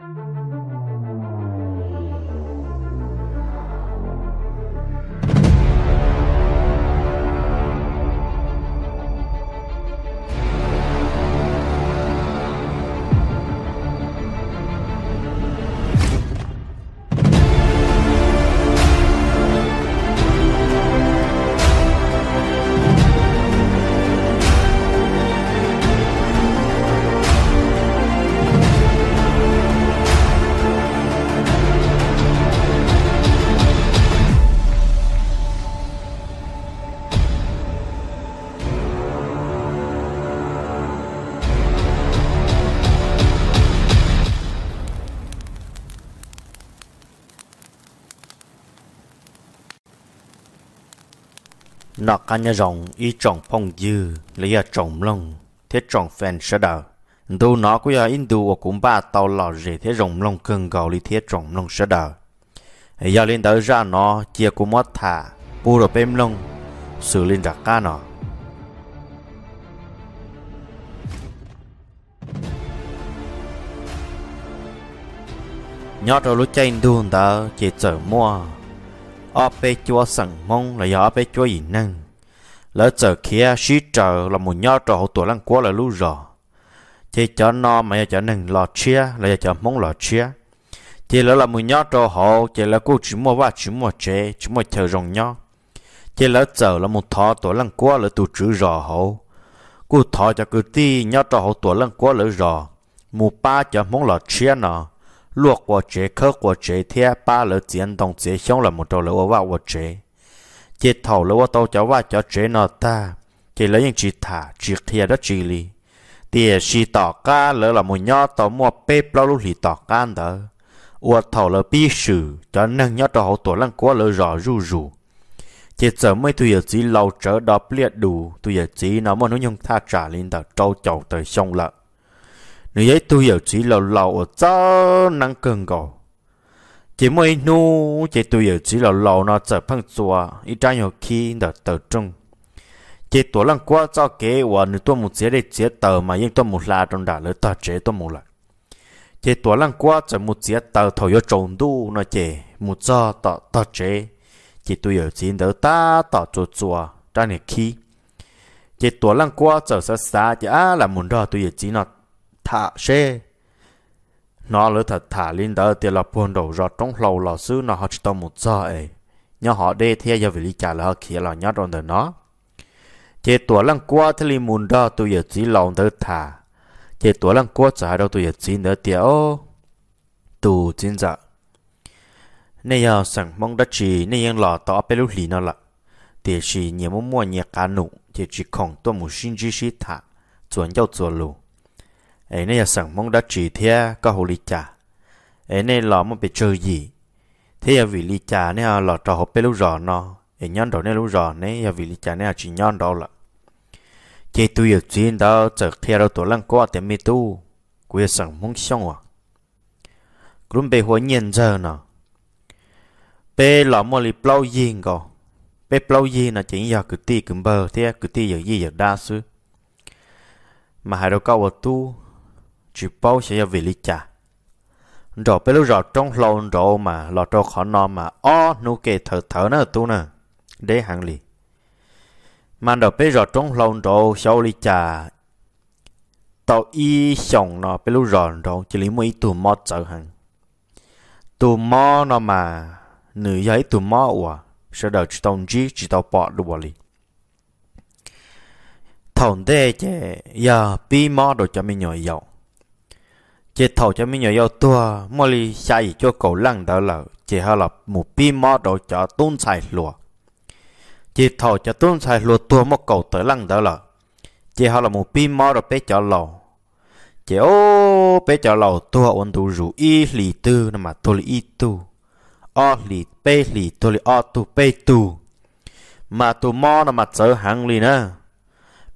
Thank you. nó cả nhà rồng y trồng phong dư lấy à trồng lông thế trồng phèn sợ đào dù nó cũng là in du cũng ba tàu lò rể thế rồng lông cưng gầu lý thế trồng lông sợ đào giờ lên tới ra nó chia cũng mất thả bu rồi bêm lông xử lên ra ca nó nhót rồi lúc chạy đun ta chỉ chở mua ở bê chúa sẵn mong là do ở bê chúa gì năng lỡ chờ kia sĩ chờ là một nhau trò hậu tuổi lăng quá là lú rò thì cho nó mà cho nâng lọ chia là cho mong lọ chia thì lỡ là một nhau trò hậu chỉ là cô chỉ mua và chỉ mua chế chỉ mua chờ rồng nhau chỉ lỡ chờ là một thọ tuổi lăng quá là tụ chữ rò hậu cô thọ cho cứ ti nhau trò hậu tuổi lăng quá là rò mù ba cho mong lọ chia nào luộc của chế khơ của chế thia ba lỡ chiến đồng chế xong là một trò lỡ vào của chế chế thầu lỡ tàu cháu vào cho chế nó ta chế lấy những chỉ thả chỉ thia đó chỉ li tiền chỉ tỏ ca lỡ là một nhọ tao mua bê bao lúc thì tỏ ca đó ua thầu lỡ bi sử cho nâng nhọ trò hậu tổ lăng quá lỡ rõ rù rù chế giờ mới tụi giờ chỉ lâu chớ đọc liệt đủ tụi giờ chỉ nó mà nó nhung tha trả lên tờ trâu chầu tờ xong lợ nếu ấy tôi hiểu chỉ lâu lâu ở cho năng cơn gò chỉ mới nu chỉ tôi hiểu chỉ lâu lâu nó trở phăng xua ít trái nhau khi đã tập trung chỉ tôi lăng qua cho kế và nếu tôi một chế để chế tờ mà nhưng tôi một là trong đã lỡ tờ chế tôi một lại chỉ tôi lăng qua cho một chế tờ thổi cho trộn đu nó chỉ một cho tờ tờ chế chỉ tôi hiểu chỉ đỡ ta tờ chua xua trái nhau khi chỉ tôi lăng qua cho xa xa chỉ à là muốn đó tôi hiểu chỉ nó thả xe nó lỡ thật thả linh đó thì là buồn đầu rót trong lầu là xứ nó họ chỉ tao một giờ ấy nhớ họ đê theo giờ vì lý trả là họ kia là nhớ rồi đời nó chế tuổi lăng qua thì li mùn đó tôi giờ chỉ lòng tới thả chế tuổi lăng qua trả đâu tôi giờ chỉ nữa thì ô tù chính dạ này giờ sẵn mong đã chỉ nay yên lò tỏ bê lúc lì nó là thì chỉ nhiều mua mua cá nụ thì chỉ không tôi muốn sinh chỉ thả chuẩn giao chuẩn lù ấy này sẵn mong đã chỉ thế có hồ lý trà ấy này lọ mong bị chơi gì thế là vì lý trà này lọ trò hộp bê lúc rõ nó ấy nhon đó này lúc rõ này là vì lý trà này chỉ nhon đó là chế tu yếu chuyên đó chợt theo đâu tổ lăng qua tiệm mi tu quý sẵn mong xong à cũng bị hóa nhiên giờ nọ bê lọ mong lý bao yên gò bê bao yên là chỉ giờ cứ ti cứ bờ thế cứ ti giờ gì giờ đa xứ mà hai đầu câu tu chỉ bao sẽ ya vili cha rồi bây giờ trong lâu rồi mà lọ trâu khó no mà o nu kê thở thở nó tu nè để hàng lì mà rồi bây giờ trong lâu rồi sau lì cha tàu y xong nó bây giờ rồi rồi chỉ lấy mấy tù mò chở hàng tù mò nó mà nữ giấy tù mò ủa sẽ đợi chỉ tông chỉ chỉ tàu bỏ được bỏ lì thằng đê chè giờ pi mò đồ cho mình nhồi dầu chế thầu cho mấy nhỏ yêu tua mò li sai cho cầu lăng đó là chế họ là một bi mò đồ cho tôn xài lùa chế thầu cho tôn xài lùa tua mò cầu tới lăng đó là chế họ là một bi mò đồ bé cho lò. chế ô bé cho lò tua ổn đủ rủ y lì tư nè mà tôi lì y tu o lì bê lì tôi lì o tu bê tu mà tu mò nè mà chở hàng lì nè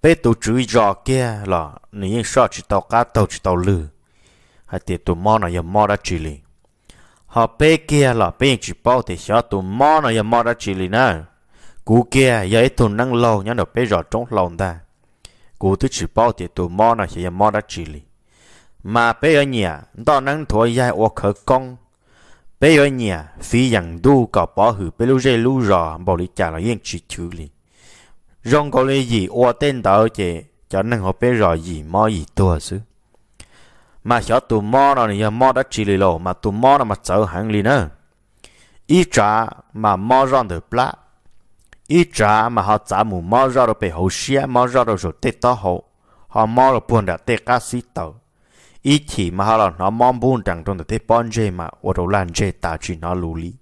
bê tu chữ rò kia là nếu như sao chỉ tàu cá tàu chỉ tàu lừa hay tiền tụ mò nó giờ mò đã chỉ lì họ bê kia là bê chỉ bảo thì sợ tụ mò nó giờ mò đã chỉ lì nè cú kia giờ ít tụ năng lâu nhá nó bê rõ trong lòng ta cú thứ chỉ bảo thì tụ mò nó giờ mò đã chỉ lì mà bê ở nhà đó năng thổi dài ô khởi công bê ở nhà phi rằng đu cả bỏ hử bê lưu dây lưu rõ bảo lý trả là yên chỉ chữ lì rong có lấy gì ô tên tao chế cho nên họ bê rõ gì mò gì tua xứ mà cho tụ mò nó thì mò đã chỉ lì lò mà tụ mò nó mà chở hàng lì nữa ít trả mà mò ra được plá ít trả mà họ trả mù mò ra được bị hậu xia mò ra được rồi tết to hậu họ mò được buồn đã tết cá sĩ tờ ít thì mà họ là nó mò buồn rằng trong tết bon dê mà ở đâu lan chơi ta chỉ nó lù lý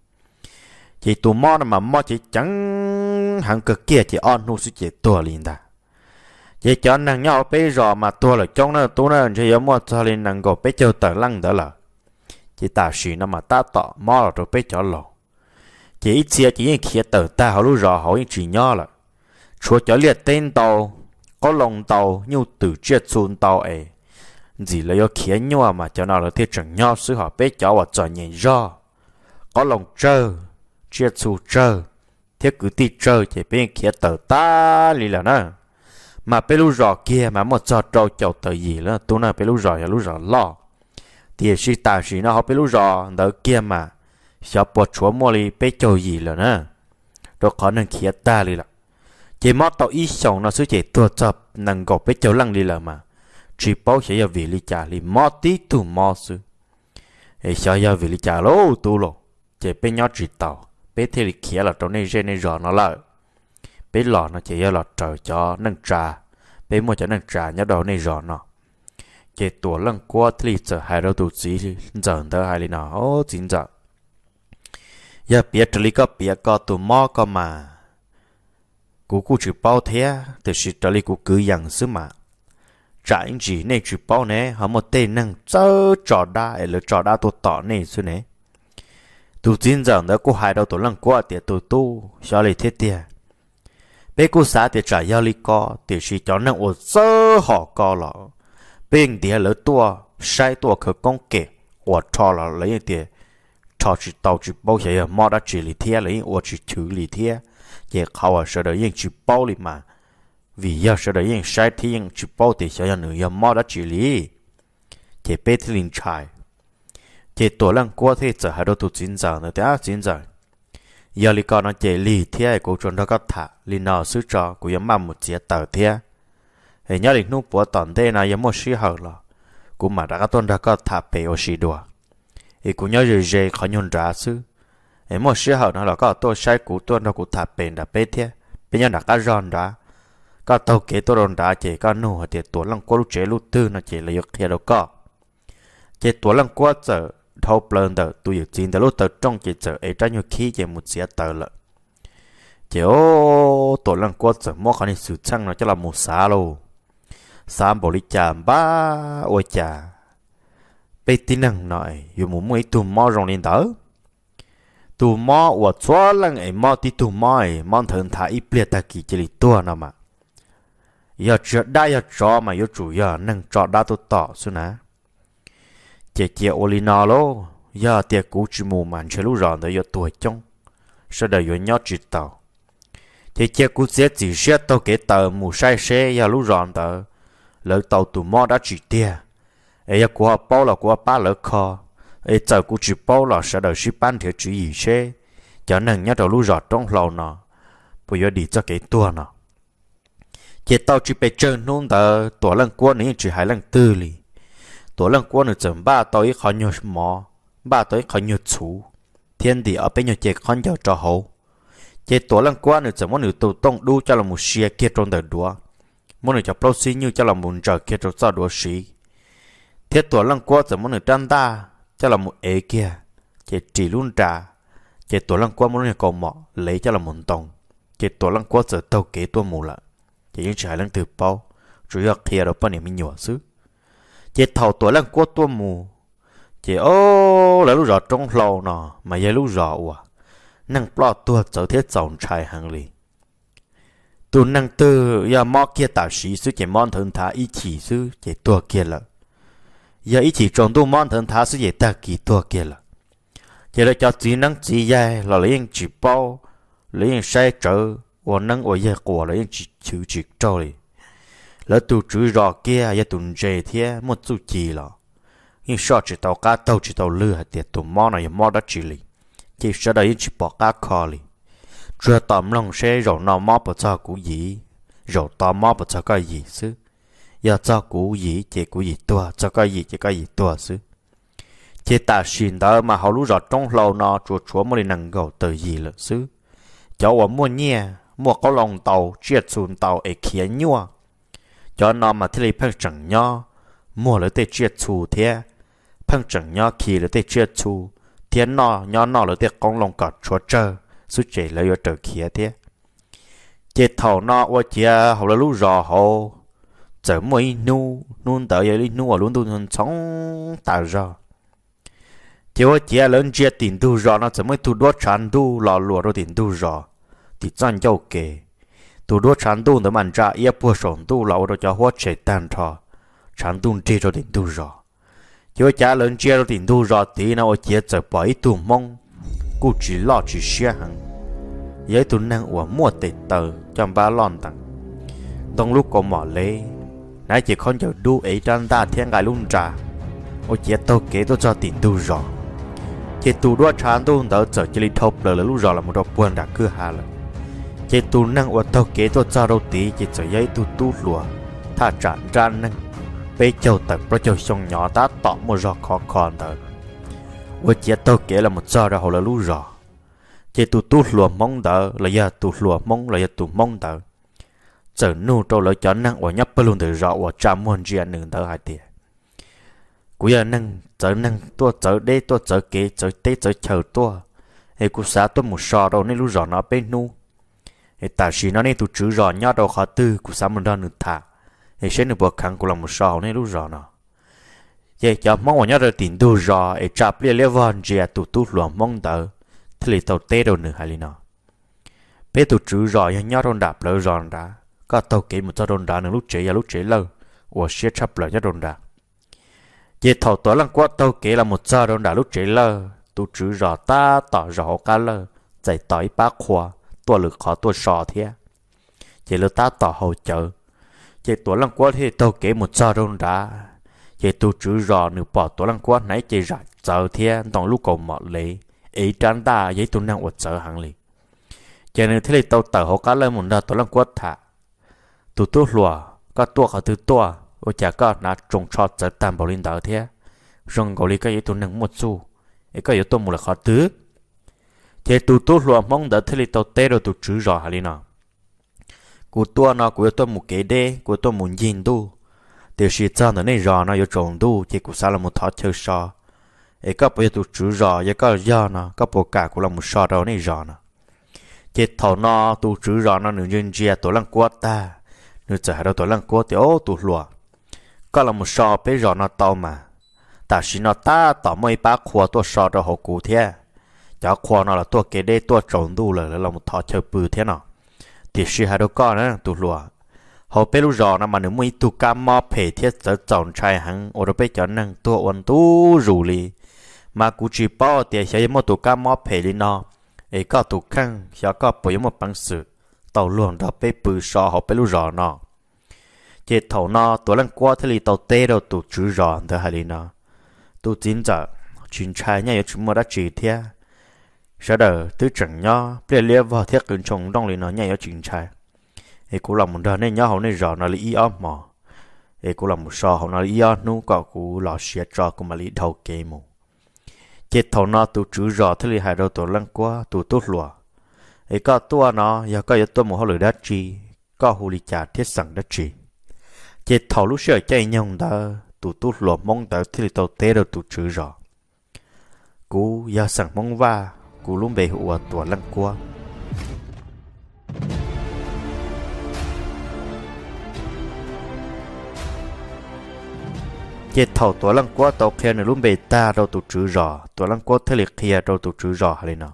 chỉ tụ mò nó mà mò chỉ chẳng hàng cực kia chỉ ăn nô sự chỉ tua liền ta chỉ cho nàng nhau bé rò mà tua là trong nó tu nó chỉ giống một cho lên nàng gò bé cho tờ lăng đó là chỉ ta xì nó mà ta tọ mò là rồi bé cho lò chỉ ít xia chỉ những kia tờ ta họ lúc rò họ những chỉ nhỏ là chúa cho liệt tên tàu có lòng tàu như từ chết xuống tàu ấy gì là do kia nhau mà cho nó là thiết chẳng nhau sự họ bé cho và cho nhìn rò có lòng chờ chết xuống chờ thiết cứ ti chờ chỉ bên kia tờ ta lì là nó mà bé lú rọ kia mà một trò trâu chậu tờ gì nữa tôi nói bé lú rọ là lú rò lo thì sĩ ta sĩ nó học bé lú rọ đỡ kia mà sợ bỏ chúa mua đi bé chậu gì là nữa rồi có nên khía ta đi là chỉ mất tàu ít sống nó sẽ chỉ tua tập năng gọt bé chậu lăng đi là mà chỉ bảo sẽ giờ vì lý trả lý mất tí tu mất sư ấy sợ giờ vì lý trả lô tu lô chỉ bé nhỏ chỉ tàu bé thì khía là trong này trên này rò nó lại bé lọ nó chỉ là trở cho nâng trà bé mua cho nâng trà nhớ đầu này rõ nó chỉ tuổi lần qua thì giờ hai đầu tuổi gì dần thơ hai lên nó ô chính giờ giờ biết trở lý có biết có tụ mò có mà cú cú chữ bao thế thì sự trở lý cú cứ dặn xứ mà trả anh chỉ này chữ bao này họ một tên nâng chớ trò đa ấy là trò đa tụ tỏ này xứ nè tụ chính giờ đó cú hai đầu tuổi lần qua thì tụ tu cho lấy thế tiệt bé cô xã thì trả giao lý co thì chỉ cho năng ổn sơ họ co lọ bên đĩa lỡ tua sai tua khờ công kể ủa cho là lấy tiền cho chỉ tàu chỉ bao giờ mò đã chỉ lý thế lấy ủa chỉ chữ lý thế chỉ khâu à sợ đấy yên chỉ bao lý mà vì giờ sợ đấy yên sai thì yên chỉ bao thì sẽ yên nữa mò đã chỉ lý thì bé thì linh trai thì tổ lăng qua thế giờ hai đầu tụ chính giảng nữa thì chính giảng giờ li con nó chế lì thế của chúng nó có thả li nó sứ trò của yếm mà một chiếc tờ thế hệ nhớ lịch nút bữa tòn thế nào yếm một sĩ hở lo của mà đã có tuần đã có thả bể ô sĩ đùa ý của nhớ rồi dễ khó nhún ra sứ hệ một sĩ hở nó là có tôi sai của tuần nó của thả bể đã bể thế bây giờ đã có giòn đã có tàu kế tôi đồn đã chế có nụ thì tuần lăng qua lúc chế lúc tư nó chế là yêu kia đâu có chế tuần lăng qua giờ thâu bơn tờ tôi dự chín tờ lúc tờ trong chỉ chờ ấy trái như khi chỉ một xía tờ lợ chỉ ô tổ lần qua giờ mua khăn sự chăng nó cho là một xá lô xám bỏ lý chà ba ôi chà bây tin năng nói dù muốn mấy tù mò rong lên tờ tù mò và chó lần ấy mò thì tù mò ấy mong thường thả ít bia ta kỳ chỉ lý tua nào mà giờ chưa đã giờ cho mà yêu chủ giờ năng cho đã tu tỏ xuống nào chị chị olina lo giờ tiệc cũ chỉ mù màn chơi lúc ròn đấy giờ tuổi trong sau đời giờ nhót chỉ tàu chị chị cũ sẽ chỉ sẽ tàu cái tàu mù sai xe giờ lúc ròn tờ lỡ tàu tụ mò đã chỉ tia ấy giờ của bao là của ba lỡ kho ấy giờ cũ chỉ bao là sau đời ship ban thì chỉ gì xe cho nên nhớ đầu lúc rọt trong lầu nó bây giờ đi cho cái tua nó chị tàu chỉ bị chơi nôn tờ tuổi lăng qua này chỉ hai lăng tư lì tổ lần quân được chuẩn ba tới khó nhiều mò ba tới khó nhiều chú thiên địa ở bên nhiều chế con giờ cho hậu chế tổ lần quân được chuẩn món được tổ tông đu cho là một xe kia trong đời đua món được cho pro xí như cho là một giờ kia trong sau đua xí thiết tổ lần quân chuẩn món được trang ta cho là một ế kia chế chỉ luôn trà chế tổ lần quân món được cầu mọ lấy cho là một tông chế tổ lần quân sợ tàu kế tua mù lợ chế những trái lần từ bao chủ yếu kia đó bao nhiêu mình nhỏ xứ chị thầu tuổi lên cua tua mù chị ô là lúc rõ trong lâu nọ mà giờ lúc rõ à năng lo tua cháu thế chồng trai hàng lì tu năng tư ya mò kia tạo sĩ sư chị mòn thân thá ý chỉ sư chị tua kia là giờ ý chỉ trong tu mòn thân thá sư chị ta kỳ tua kia là chị là cho chị năng chị ya là lấy anh chỉ bao lấy anh sai trở và năng ở ya của lấy anh chỉ chữ chịu trâu đi lỡ tụ chữ rò kia ya tụ dễ thế một chút chi là nhưng sao chỉ tàu cá tàu chỉ tàu lừa hạt tiệt tụ mò này mò đã chỉ lì chỉ sợ đây chỉ bỏ cá kho lì chưa tạm lòng xe rồi nó mò bỏ cho cũ gì rồi tạm mò bỏ cho cái gì chứ giờ cho cũ gì chỉ cũ gì tua cho cái gì chỉ cái gì tua chứ chỉ ta xin đỡ mà họ lúc rõ trong lâu nó chuột chúa mới nâng gầu từ gì là chứ cháu ở mua nhẹ mua có lòng tàu chia xuồng tàu ấy khiến nhua cho nó mà thi lấy phân chẳng nho mua lấy tê chia chu thế phân chẳng nho khi lấy tê chia chu thế nọ nho nọ lấy tê con lòng cọt chúa chờ suốt chế lấy ở trở kia thế chế thầu nọ qua chia hậu là lũ rò hồ chở mấy nu nôn tới lấy nu ở luôn tu thân sống tạo ra chế qua chia lớn chia tiền tu rò nó chở mấy tu đốt chán tu lò lụa rồi tiền tu rò thì chẳng nhau kề tu đua chán tu nữa mà trả ia bùa sổn tu lão đó cho hoa chè tan thọ chăn đun chỉ cho đỉnh đun rõ cho cha lớn chè cho đỉnh đun rõ thì nó ở chia trở bỏ ít tu mong chỉ lo chỉ xe hằng giấy tu năng của mua tiền tờ cho ba lon tặng đông lúc có mỏ lê nãy chỉ con chờ đu ấy trang ta thiên ngài luôn trả ô chia tao kế tôi cho đỉnh đun rõ chỉ tu đó chăn đun đỡ trở chỉ li thộp lỡ lỡ lúc rõ là một đọc quân đã cứ hà lỡ chỉ tu năng ở tàu kế tôi cho đầu tí chỉ cho giấy tu tu lúa tha chán ra năng bây giờ tập pro châu xong nhỏ ta tỏ một giò khó khăn thở ở chỉ tàu kế là một giò ra hồ là lú rõ chỉ tu tu lúa mong đỡ là giờ tu lúa mong là giờ tu mong đỡ giờ nu trâu lỡ cho năng ở nhấp luôn từ rõ ở trăm muôn chia nương thở hai tiệt cú giờ năng giờ năng tua giờ đây tua giờ kế giờ tết giờ chờ tua hay cú xã tua một sò đâu nên lú rõ nó bên nu hệ ta chỉ nó nên tụ chữ rõ nhau đầu khó tư của xã mình đó nữa thả hệ sẽ được buộc khăn của lòng một sò nên lúc rõ nó vậy cho mong vào nhau rồi tiền đồ rõ hệ cha lia lia vòn chỉ là tụ tụ luồng mong đợi, thì lì tàu tê đâu nữa hay lì nó bé tụ chữ rõ nhau nhau đồn đạp lỡ rõ đã có tàu kỹ một cho đồn đá nữa lúc chế và lúc chế lâu và sẽ chấp lỡ nhau đồn đạp vậy thầu tối lần qua tàu kỹ là một cho đồn đá lúc chế lâu tụ chữ rõ ta tỏ rõ cả lơ giải tỏi ba khoa khó sò thế, ตัวหรือขอตัวสอเทีย chỉ là ta tỏ hậu chợ chỉ tổ lăng quá thì tao kể một sao đông đã chỉ tu chữ rò nửa bỏ tổ lăng quá nãy chỉ rạch chợ thế đồng lúc cầu mọt lệ ý trán ta giấy tu năng uất chợ hàng lì chỉ nửa thế là tao tờ hậu cá lên một đợt tổ lăng quá thả tu tu lùa có tua khó thứ tua ô chả có nã trồng cho chợ tam bảo linh đạo thế rong cầu lý cái giấy tu năng một xu ấy có yếu tu một là khó thứ thế tu tu lúa mong đã thấy tao tê rồi tu chữ rõ hả lina cụ tua nó cụ tôi một cái đê cụ tôi muốn nhìn tu tiểu sĩ cha nó nên rõ nó yêu trồng tu chỉ cụ sa là một thọ chơi sò ấy các bây tu chữ rõ ấy các do nó các bộ cả cụ là một sò đâu nên rõ nó thế thọ nó tu chữ rõ nó nửa nhân chia tổ lăng quát ta nửa chả đâu tổ lăng quát tiểu tu lúa các là một sò bây rõ nó tao mà ta xin nó ta tao mới bác khua tổ sò đâu hậu cụ thiệt chả qua nó là tua kế đây tua trồng đủ là là một thọ chơi bự thế nào thì sư hai đứa con á tụ lùa họ bé lúc giờ nó mà nếu mấy tụ cam mò phê thiết giờ chọn trai hắn ở đó bé cho năng tua ôn tu rủ li mà cú chỉ bỏ thì sẽ một tụ cam mò phê li nó ấy có tụ khăn sẽ có bồi một bằng sự tàu luồng đó bé bự so họ bé lúc giờ nó chế thầu nó tụ lăng qua thế li tàu tê đâu tụ chữ rõ thế hả li nó tụ chính giờ chuyện trai nhau chúng mà đã chỉ thế sẽ đó tứ chẳng nhá ple lia vào thiết cứng trong đông lì nó nhảy ở chính trái ấy cũng là một đời nên nhá hậu nên rõ nó lý om mà ấy cũng là một sò hậu nó lý om nu có cú lò xe trò cũng mà lý đầu kế mù chết thầu nó tụ chữ rõ thế li hai đầu tổ lăng qua tụ tốt lùa ấy có tua nó giờ có yếu tua một hậu lửa đất chi có hồ lý trả thiết sẵn đất chi chết thầu lúc sửa chạy nhông đó tụ tốt lùa mong tới thế li tàu tế đầu tụ chữ rõ cú giờ sẵn mong va cú lùm bề hụa tùa lăng qua chế thầu tùa lăng qua tàu kia nè lùm bề ta đâu tụ chữ rõ tùa lăng qua thế liệt kia đâu tụ chữ rõ hay nọ,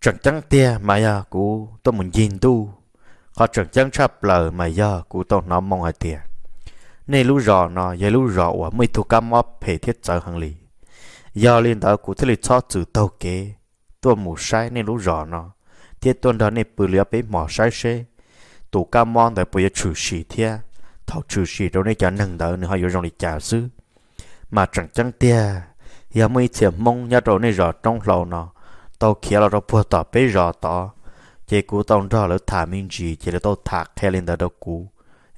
chẳng chẳng tia mà ya cú tôi muốn nhìn tu họ chẳng chẳng chắp lờ mà ya cú tôi nó mong hay tia nên lũ rõ nọ giờ lũ rõ ở mấy thu cam móp hệ thiết trở hàng lì do liên đó cụ thế lịch cho chữ tàu kế tua mù sai nên lú rõ nó thiết tuần đó nên bự lía bế mỏ sai xe tụ ca mòn tại bây giờ trừ xì thia thảo trừ xì đâu nên chả nâng đỡ nữa họ dùng để trả sư mà chẳng chẳng tia giờ mới chỉ mong nhớ rồi nên rõ trong lầu nó tao kia là tao bùa tao bế rõ tao chỉ cú tông rõ là thả mình gì chỉ là tao thả khe lên đỡ đâu cú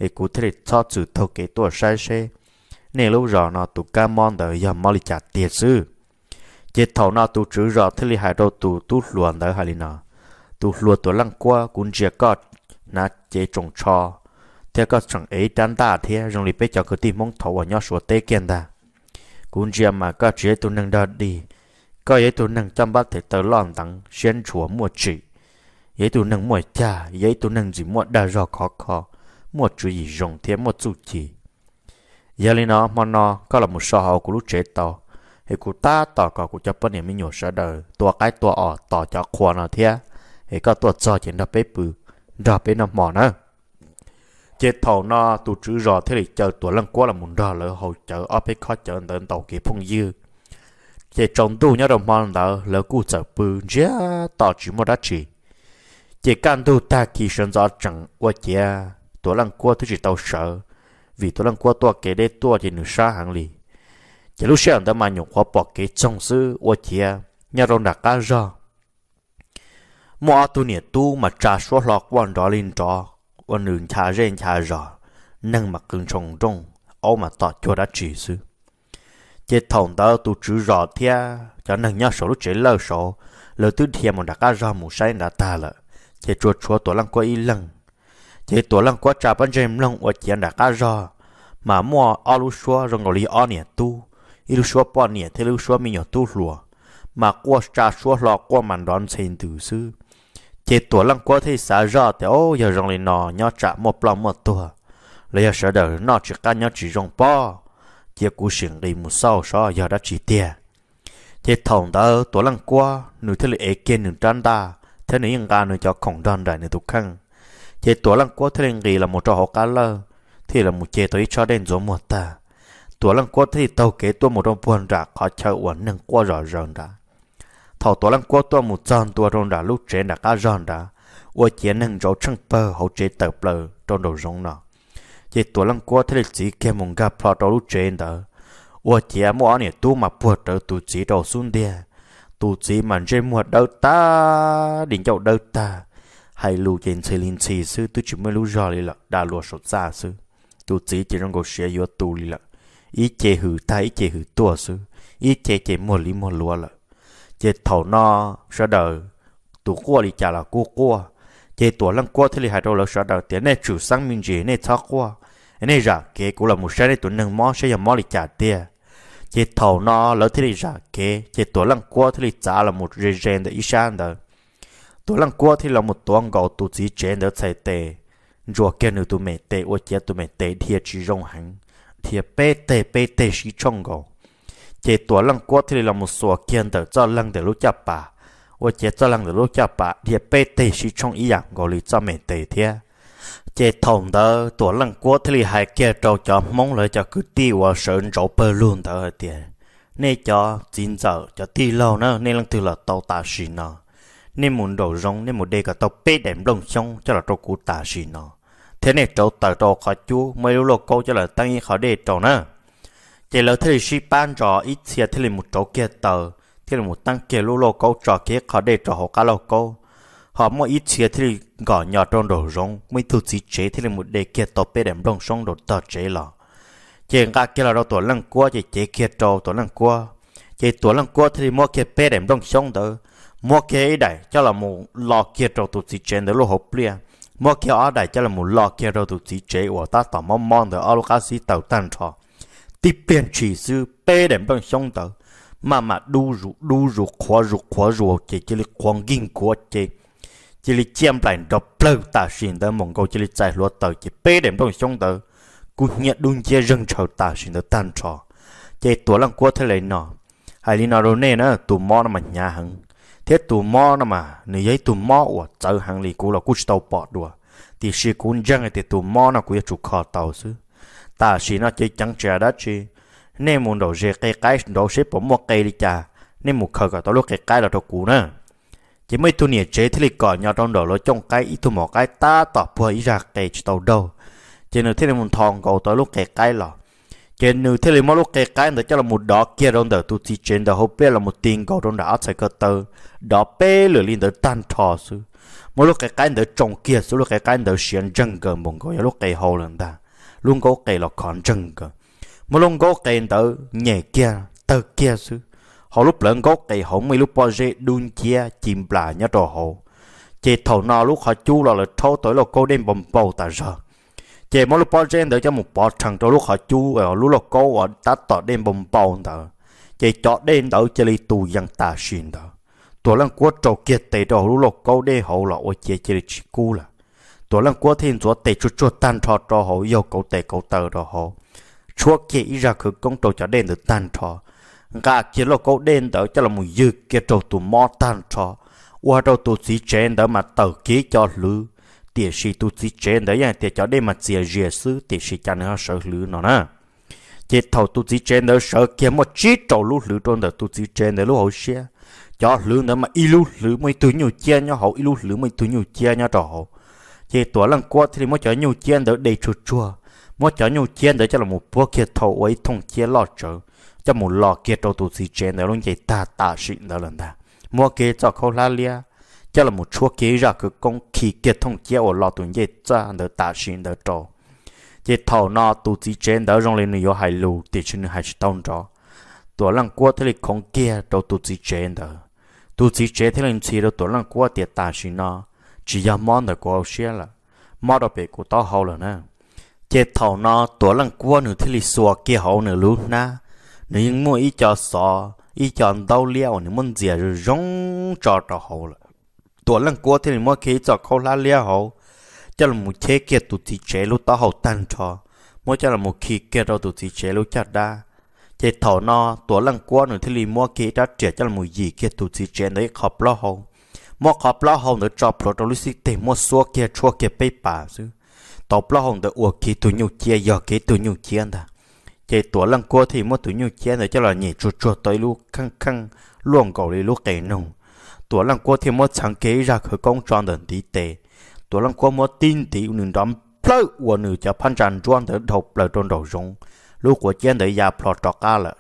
ấy cú thế thì cho chữ thâu kế tua sai xe nên lúc rõ nó tụ ca mòn đỡ giờ mỏ đi trả tiền sư chế thầu nó tu chữ rõ thế li hai đâu tu tu luồn tới hai li nó tu luồn tu lăng qua cũng chỉ có na chế trồng cho thế có chẳng ấy đan ta thế rong li bé cho cứ tìm mong thầu và nhau số tê kiên ta cũng chỉ mà có chế tu nâng đó đi có ấy tu nâng chăm bát thể tớ lòn tặng xuyên chùa mua chỉ ấy tu nâng mua cha ấy tu nâng gì mua đa rõ khó khó mua chú gì rồng thế mua chú chỉ giờ li nó mà nó có là một sở hữu của chế tàu thì cụ ta tỏ có cụ cho bớt niệm mình nhổ sợ đời tua cái tua ở tỏ cho khoa nó thế thì có tua cho chuyện đập bếp bự đập bếp nằm mỏ nữa chế thầu nó tụ chữ rò thế thì chờ tua lần qua là muốn rò lỡ hậu chờ ở bếp khó chờ đến tàu kia phong dư chế trong tu nhớ đồng mòn đó lỡ cụ chờ bự chế tỏ chữ một đá chỉ chế can tu ta kỳ sinh rõ chẳng qua chế tua lần qua thứ chỉ tàu sợ vì tua lần qua tua kế đây tua chỉ nửa xa hàng lì chỉ lúc sáng đó mà nhục khóa bỏ cái trong sư ô chia nhà rong đã cá ra mua tu nhiệt tu mà trà số lọ quan đó lên trò quan đường cha rèn cha rõ nâng mặt cứng trong trong ô mà tỏ cho đã chỉ sư chỉ thòng đó tu chữ rõ thia cho nâng nhau số lúc chỉ lơ số lơ tư thia mà đã cá ra mù say đã ta lợ chỉ chuột chuột tổ lăng quay y lăng chỉ tổ lăng quá trà bán jam lăng ô chia đặt cá ra mà mua alu số rồi ngồi li o tu ilu shua po nia thế lu shua mi nhỏ tu mà qua oh, cha shua lọ qua màn đón xin từ sư chế tổ lăng qua thì xả giờ rong lên nọ nhó trả một lòng một tua lấy sợ đời nọ chỉ ca nhó chỉ rong po chế cú sừng đi một sau so giờ đã chỉ tiền chế thòng đó tổ lăng qua nửa thế lệ kia nửa trăn ta thế này yên ga nửa cho khổng đòn đại nửa tục khăng chế tổ lăng qua thế này là một trò họ cá lơ thì là một chế tới cho đến giống một ta ตัวลังกัวที่ตัวเกตัวมุดรพวนรักขอเชวันหนึ่งกัวรอรอนดาทอตัวลังกัวตัวมุดจอนตัวรอนดาลูกเจนดาก้ารอนดาว่าเจนหนึ่งเราช่างเปอร์เขาเจเติบเปอร์ตอนเรารงเนาะเจตัวลังกัวที่จีเกมุงกับพอตัวลูกเจนดาว่าเจมัวเนี่ยตัวมาปวดเตอตัวจีเราสุนเดียตัวจีมันเจมัวเดาตาดิ่งเจ้าเดาตาให้ลูกเจนเซลินซีซื้อตัวจิไม่รู้รอเลยล่ะดาลัวสดซาซื้อตัวจีจะต้องก็เสียยัวตัวเลยล่ะ ý chế hử ta ý chế hử tua sư ý chế chế mò lý mò lúa lợ chế thầu no sợ đờ tụ cua đi chả là cua cua chế tua lăng cua thì li hai đâu lợ sợ đờ tiền này chủ sáng minh gì này thắc cua này giả kế cũng là một sai này tụ nâng mò sẽ làm mò đi chả tiền chế thầu no lợ thì li giả kế chế tua lăng cua thì li chả là một rề rề để ý sang đờ tụ lăng cua thì là một tuang gạo tụ chỉ chén đỡ chạy tệ rùa kia nữa tụ mẹ tệ ô chế tụ mẹ tệ thiệt chỉ rong hẳn thì bê tê bê tê sĩ trong gò chế tua lăng quá thì là một số kiên tờ cho lăng để lúc chạp bà và chế cho lăng để lúc chạp bà thì bê tê sĩ trong ý dạng gò lý cho mẹ tê thế chế thông tờ tua lăng quá thì là hai kia trâu cho mong lời cho cứ đi và sớm rổ bơ luôn tờ ở tiền nên cho chín giờ cho đi lâu nữa nên lăng từ là tàu tà xì nó nên muốn đổ rong nên một đề cả tàu bê đệm rong xong cho là tàu cú tà xì nó thế này trâu tờ trò khó chú mới lúc lúc câu cho là tăng y khó đề trò nữa chỉ là thế thì ban trò ít xia thế là một trò kia tờ thế là một tăng kia lúc lúc câu trò kia khó đề trò họ cá lúc câu họ mua ít xia xe thì gõ nhỏ trong đồ rong mới thứ gì chế thì là một đề kia tờ bê đệm rong song đồ tờ chế lọ chỉ ngã kia là đồ tổ lăng cua chỉ chế kia trâu tổ lăng cua chỉ tổ lăng cua thì mua kia bê đệm rong song đó mua kia ấy đại cho là một lọ kia trâu tổ gì chế đó lô hộp liền mua kia ở đây cho là một lọ kia rồi tụi chị chế của ta tỏ mong mong được ở lúc cá sĩ tan trò tiếp biến chỉ sư bê đến bằng sông tàu mà mà đu rụ đu rụ khóa rụ khóa rụ chỉ chỉ là quan kinh của chị chỉ là chiêm lại đọc lâu ta xin tới mong câu chỉ là chạy lúa tàu chỉ bê đến bằng sông tàu cứ nhẹ đun chia rừng trầu ta xin tới tan trò chị tuổi lăng quá thế này nọ hay là nó rồi nè nó tụi mò mà nhà hằng thế tù mò nó mà nếu giấy tù mò của chở hàng lì cũ là cút tàu bỏ đùa thì sĩ cũng chẳng thì tù mò nó cũng chủ khó tàu chứ ta sĩ nó chỉ chẳng chờ đó chứ nên muốn đầu dê cây cái đầu xếp bỏ một cây đi chà nên một khờ cả tao lúc cái cái là đầu cũ nữa chỉ mấy tu nhiệt chế thì cỏ nhau trong đầu nó trong cái ít tu mỏ cái ta tỏ vừa ý ra cây tàu đâu chỉ nếu thế nên muốn thòng cầu tao lúc cái cái là cái nữ thế là mỗi lúc cái cái đó cho là một đó kia rồi đó tụt thì trên đó hộp là một tiền gọi rồi đó sẽ cơ tờ đó bé lửa liên đó tan thò xuống mỗi lúc cái cái đó trồng kia số lúc cái cái đó xuyên chân cơ mong có lúc cái hồ lần ta luôn có cái là còn chân gần mỗi lúc có cái đó nhẹ kia tờ kia số họ lúc lần có cái họ mấy lúc bao giờ đun chia chìm là nhớ đồ hồ chỉ thầu nó lúc họ chú là là thâu tới là cô đêm bầm bầu ta rồi chế mỗi lúc bỏ trên đỡ cho một bỏ thằng cho lúc họ chú ở lúc là cô ở ta tỏ đêm bồng bồng đó chế cho đêm đỡ chế li tù dân ta xin đó tổ lăng quốc trâu kia tệ đó lúc là cô đê hậu là ô chế chế li chỉ cú là tổ lăng quốc thiên chúa tệ chúa chúa tàn thọ cho hậu yêu cầu tệ cầu tờ đó hậu chúa kia ý ra khử công trâu cho đêm được tàn thọ gà kia lúc cô đêm đỡ cho là một dư kia trâu tù mò tàn thọ qua trâu tù sĩ trên đỡ mà tờ ký cho lưu tiền sĩ tu chỉ trên đấy à tiền cho đây mà tiền dìa sư tiền sĩ cho nó sợ lũ nó nè chỉ thầu tu chỉ trên đó sợ kia một chỉ trầu lũ lũ trong đó tu chỉ trên đó lũ hậu xe cho lũ nữa mà y lũ lũ mới tu nhiều chia nhau hậu y lũ lũ mới tu nhiều chia nhau trò hậu chỉ tuổi lần qua thì mới cho nhiều chia đó đầy chua chua mới cho nhiều chia đó cho là một bữa kia thầu ấy thông chia lọ trở cho một lọ kia trầu tu chỉ trên đó luôn chạy ta ta xịn đó lần ta mua kia cho khâu la lia chắc là một chúa kế ra cứ công khi kết thông chế ở lò tuần dễ cha đỡ tạ xin đỡ trò chế thầu nó tu chỉ trên đỡ rong lên nhiều hải lù thì trên hải chỉ tông trò tổ lăng qua thế là không kia đâu tu chỉ trên đỡ tu chỉ chế thế là chỉ đâu tổ lăng qua thì tạ xin nó chỉ là món đỡ của xe là món đỡ bị của tao hậu là nè chế thầu nó tổ lăng qua nữa thế là xua kia hậu nữa luôn na nếu những mua ý cho sò ý cho đau liao nếu muốn gì rong cho trò hậu là ตัวลังกัวที่นี่มั่วขี้จอดเขาล้าเลี้ยหอจะละมุเชเกียตุติเชลุต่อหอตันทอมั่วจะละมุขี้เกียเราตุติเชลุจัดได้เจถอนอตัวลังกัวหนูที่นี่มั่วขี้จัดเจียจะละมุยีเกียตุติเชนี่ขอบล้อหอมั่วขอบล้อหอหนูจอบปลดลุสิเตมั่วซัวเกียชัวเกียไปป่าซื้อตอบล้อหอหนูอวกขี้ตุญูเจียยอขี้ตุญูเจียนด่า chế tuổi lăng cua thì mua tuổi nhiều chén rồi cho là nhị chuột chuột tới lúc khăng khăng luồng cầu đi lúc kẻ nồng ตัวลังกัวที่มดสังเกตรักคือกองจวนเดินดีเตตัวลังกัวมดตินตีหนึ่งดำเพลวัวหนึ่งจะพันจันจวนเดินถกเปลือจนดอกรงลูกกัวเจียนเดียาพลอตอกาละ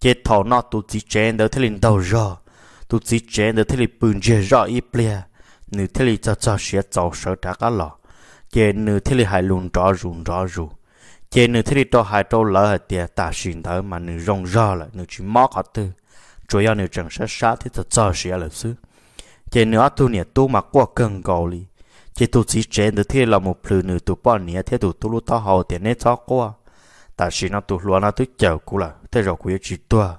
เจ็ดถอนอตุจิเจนเดินที่ลินเดาจอตุจิเจนเดินที่ลิปืนเจรออีเปลี่ยหนึ่งที่ลิจะจะเสียเจ้าเสือตากาละเจนหนึ่งที่ลิหายลุนจอรุนจอรูเจนหนึ่งที่ลิโตหายโตเลอเตียตาสินเดินมาหนึ่งรงจอละหนึ่งชิมอขอตือ主要你整些啥的都做些了事。chỉ nữa tu nè tu mà qua cần cầu li chỉ chỉ trên được thế là một phụ nữ tu bao nè thế tu tu lúc tao hầu thì nè qua ta chỉ nó tu luôn nó tu chờ cũ là thế rồi cũng chỉ tua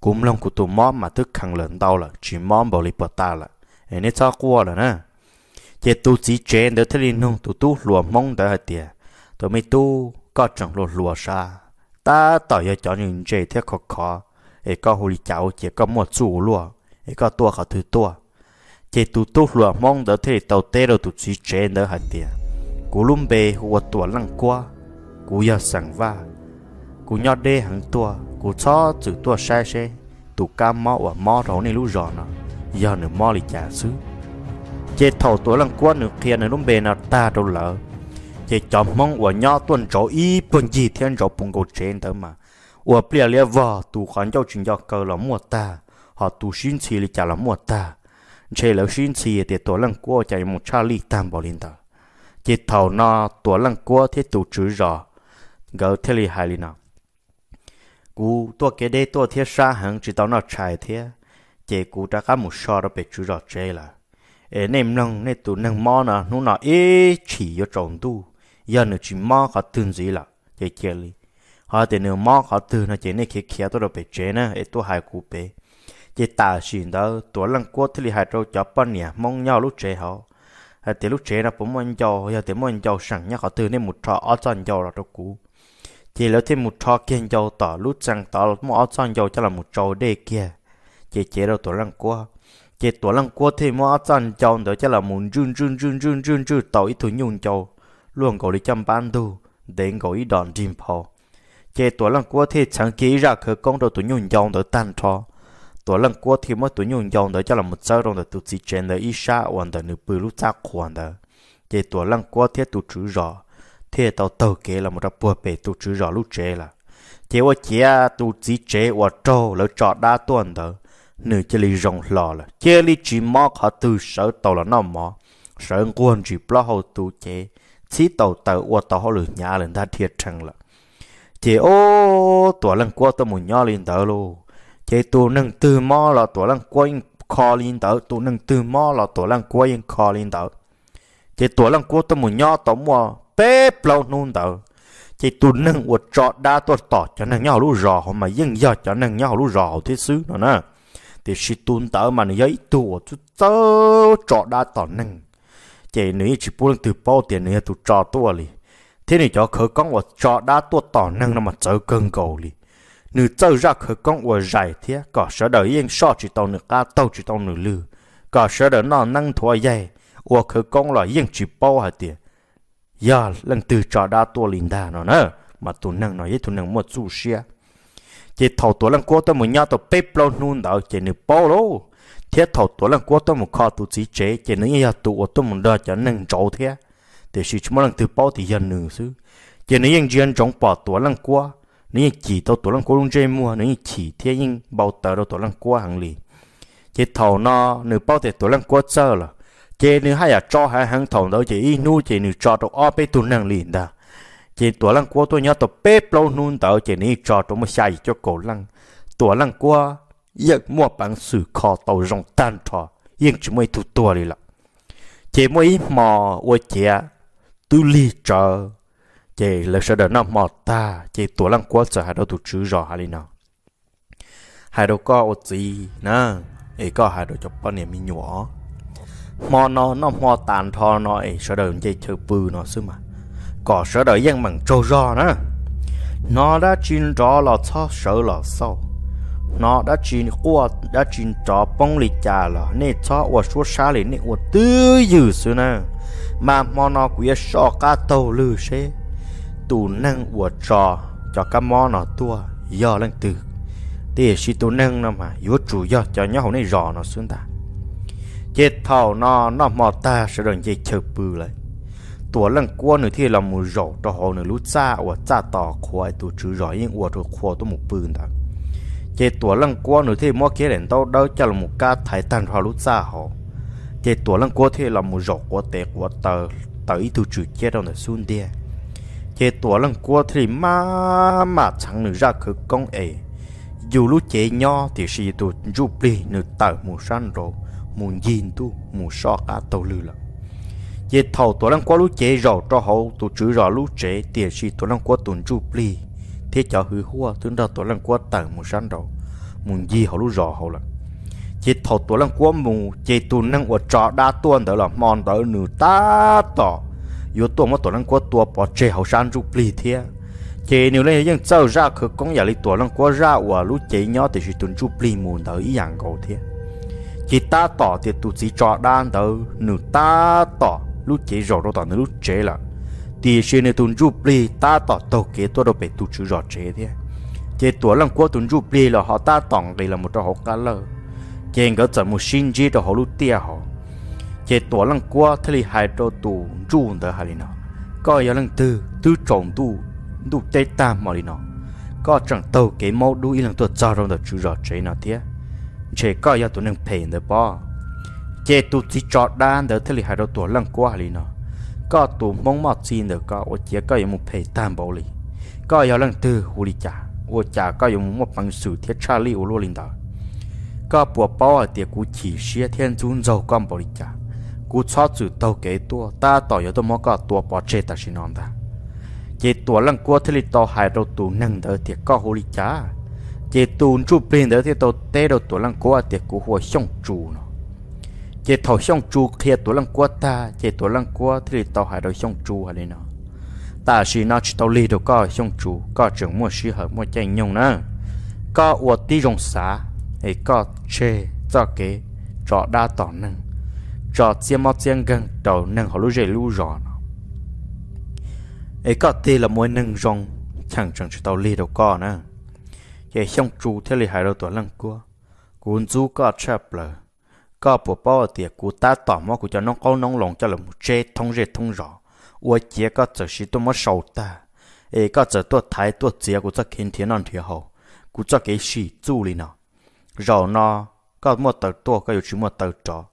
cũng lòng của tu móm mà tu khăng lớn đau là chỉ móm bảo li bớt ta là nè cho qua là nè chỉ tu chỉ trên được thế li nung tu tu luôn mong đợi tiệt tôi mới tu có chẳng luôn luôn xa ta tỏi cho những chơi thế khó khó ấy có hồ cháu chỉ có một chủ lúa ấy có tua khảo thứ tua chỉ tu tu lúa mong đỡ thế tàu tê đâu tu chỉ trên đỡ hạt tiền cú lùm bề hồ tua lăng qua cú giờ sẵn va cú nhọt đê hàng tua cú cho chữ tua sai xe tu cam mỏ và mỏ rổ này lú rõ nó giờ nửa mò lì trả xứ chỉ tàu tua lăng qua nửa kia nửa lùm bề nào ta đâu lỡ chỉ chọn mong và nhọ tuần chỗ y tuần gì thiên chỗ bùng cầu trên đó mà 我不了了哇，都环教群教高了莫大，họ tu xin chỉ là chả là mua ta chế là xin chỉ để tổ lăng qua chạy một cha li tam bảo linh ta chế thầu nó tổ lăng qua thế tổ chữ rõ gỡ thế li hai li cú tổ cái đây tổ thế sa hàng chỉ tao nó chạy thế chế cú đã có một so bị chữ rõ chế là ê nem nên tụ nâng mò nè nó nó ê chỉ cho trồng tu giờ nó chỉ mò cả tương gì là chế chế li họ thì nếu mò họ từ nó chỉ nên kia kia tôi đâu bị chế nữa ấy tôi hại cụ bị chỉ tả xin đó tôi lần qua thì hại trâu cho bao nhiêu mong nhau lúc chế họ hay thì lúc chế nó cũng mong nhau hay thì mong nhau sẵn nhá họ từ nên một trò ở chân nhau là trâu cũ chỉ lấy thêm một trò kia nhau tỏ lúc chẳng tỏ một ở chân nhau cho là một trò đề kia chỉ chế đâu tôi lần qua chỉ tôi lần qua thì mà ở chân nhau đó cho là muốn run run run run run run tỏ ít thú nhung nhau luôn gọi đi chăm ban tu đến gọi ý đòn chim phò chế tổ lăng qua thì chẳng kỹ ra khởi công đồ tụi nhung dòng đồ tan cho, tổ lăng qua thì mới tụi nhung dòng đồ cho là một giờ rồi đồ tụi chỉ trên đồ ít xa hoàn đồ nửa bự lúc xa khoản đồ chế tổ lần qua thì tụi chữ rõ thì tàu tàu kế là một đập bùa bể tụi chữ rõ lúc chế là chế qua chế tụi chỉ chế qua trâu lỡ trọ đa tuần đồ nửa chế li rồng lò là chế li chỉ mò họ từ sở tàu là nó mò sở quân chỉ bó hậu tụi chế chỉ tàu tàu qua tàu họ lửa nhà lên ta thiệt chẳng là chị ô tổ lăng qua tao muốn nhau lên tới luôn chị tu nâng từ mò là tổ lăng qua in khó lên tới tu nâng từ mò là tổ lăng qua in khó lên tới chị tổ lăng qua tao muốn nhau tao mua bé lâu nôn tới chị tu nâng uất trọ đa tổ tỏ cho nên nhau lúc rõ mà dân giờ cho nên nhau lúc rò thế xứ nữa nè thì chị tu tới mà nó giấy tổ chú tớ trọ đa tỏ nâng chị nữ chị bố từ bao tiền nữa tu trọ tổ liền thế này cho khởi con của cho đã tuột tỏ năng nó mà chớ cơn cầu đi, nữ chớ ra khởi con của giải thế có sợ đời yên so chỉ tàu nữ ca tàu chỉ tàu nữ lư có sợ đời nó năng thua dây của khởi con là yên chỉ bao hả tiền giờ lần từ cho đã tua linh đà nó nữa mà tụ năng nói với tụ năng một chú xe chỉ thầu tụ lần qua tôi một nhau tôi bếp lâu nôn đó chỉ nữ bao lô thế thầu tụ lần qua tôi một kho tụ trí chế chỉ nữ nhà tụ tôi một đợi cho năng trâu thế thì sự chúng lần từ bao thì dân nương xứ chỉ nếu những dân trong bỏ tổ lăng qua nếu những chỉ tàu tổ lăng qua luôn chơi mua nếu những chỉ thế những bao tờ đâu tổ lăng qua hàng lì chỉ thầu nó nửa bao thì tổ lăng qua chơi là chỉ nếu hai à cho hai hàng thầu đó chỉ ít nu chỉ nếu cho được ở bên tuần năng lì đó chỉ tổ lăng qua tôi nhớ tàu bếp lâu nôn tàu chỉ nếu cho tàu mới xài cho cổ lăng tổ lăng qua giật mua bằng sự khó tàu rong tan trò nhưng chỉ mới thu tua đi là chỉ mới mò ô chè tu li cho chị là sợ đỡ nó mò ta chị tổ lăng quá sợ hai đầu tụ chữ rõ hai nào hai đầu có ô gì nè ấy có hai đầu cho bao niệm nhỏ mò nó nó mò tàn thò nó ấy sợ đỡ chị chơi bự nó xứ mà có sợ đỡ dân bằng trâu rõ nữa nó đã chín rõ là cho sợ là sau nó đã chín qua đã chín rõ bông lì chà là nên cho và số xa lên nên và tư dữ xứ nè mà món nó quý cho cá tàu lư xế tù nâng của trò cho cá món nó tua do lên từ thì si tù năng nó mà yếu chủ do cho nhau này rò nó xuống ta chết thầu nó nó mò ta sẽ đừng dây chờ bự lại tù lần qua nữa thì là một rổ cho họ nữa lút xa của xa tỏ khoai tù chữ rõ yên của tù khoa tù một bự ta chết tù lần qua nữa thì mò kia đến đâu đâu cho là một ca thái tàn hoa lút xa họ chế tổ lăng quá thế là một rổ quá tệ quá tờ tờ tới từ chủ chế đâu là xuân đi chế tổ lăng quá thì mà mà chẳng nữ ra cứ công ế dù lúc chế nho thì si tụ rụp đi nữ tờ mù san rồi mù nhìn tu mù so cả tàu lư lắm chế thầu tổ lăng quá lúc chế rổ cho hậu tụ chữ rổ lúc chế thì si tổ lăng quá tụ rụp đi thế cho hứa hoa tướng đâu tổ lăng quá tờ mù san rồi mù gì hậu lúc rổ hậu lắm chỉ thầu tuổi lăng quá mù chỉ tù năng ở trọ đa tuần đó là mòn đó nữ ta tỏ yếu tuôn mà tuổi lăng quá tù bỏ chế hậu san rụp lì thế chỉ nếu lên dân trâu ra khứ công nhà lý tuổi lăng quá ra ở lúc chế nhỏ thì chỉ tuần rụp lì mù đó ý dạng cầu thế chỉ ta tỏ thì tu chỉ trọ đa đó nữ ta tỏ lúc chế rõ đó tỏ nữ lúc chế là thì chỉ nếu tuần rụp lì ta tỏ tàu kế tuôn đâu phải tụ chữ rõ chế thế chỉ tuổi lăng quá tuần rụp lì là họ ta tỏng đây là một trong họ cá lơ chèn gỡ trận một sinh chi đồ họ lú tia họ chế tổ lăng qua thế li hai đồ tù ruộng đỡ hai li nó coi giờ lăng tư tư trộn tu tu tê ta mà li nó có chẳng tàu cái mẫu đủ ý lăng tuột cho rồi đỡ chú rõ chế nó thế chế có giờ tụi nâng phê đỡ bỏ chế tu chỉ cho đan đỡ thế li hai đồ tổ lăng qua hai li nó có tụ mong mọt xin đỡ có ô chế coi giờ một phê tam bảo li có giờ lăng tư hồ li chả ô chả có giờ một bằng sự thiết cha lì ô lô linh đạo ก็ปัวป้อเตียกูฉีเชียเทียนจุนเจ้าก้อมบริจากูชอบจุดเตาเกตัวตาต่อยตัวมอก็ตัวปอเชตาชินอนตาเจตัวลังกัวทะเลต่อหายเราตูนั่งเดอเตียก็ฮริจาเจตูนจูเปลี่ยนเดอเตียตัวเตเราตัวลังกัวเตียกูหัวช่องจูเนาะเจเท่าช่องจูเคลียตัวลังกัวตาเจตัวลังกัวทะเลต่อหายเราช่องจูอะไรเนาะตาชีนาชิตาลีตัวก็ช่องจูก็จึงมั่วชีเหอมั่วใจยงเนาะก็อวดที่รงสา ấy có chê cho cái trọ đa tỏ nâng trọ chia mò chia gần đầu nâng họ lũ dễ lũ rõ nó ấy có tê là mỗi nâng rong chẳng chẳng cho tao lì đâu có nữa vậy xong chú thế lì hải đầu tuần lăng cua cuốn chú có chập lờ có bộ bao tiệt cú ta tỏ mò cú cho nó câu nóng lòng cho là một chê thông rể thông rõ ua chia có trở sĩ tôi mất sâu ta ấy có trở tôi thái tôi chia của cho khiến thiên non thiên hậu của cho cái sĩ chú lì nào rõ nó có một tờ tua có chỉ một tờ trò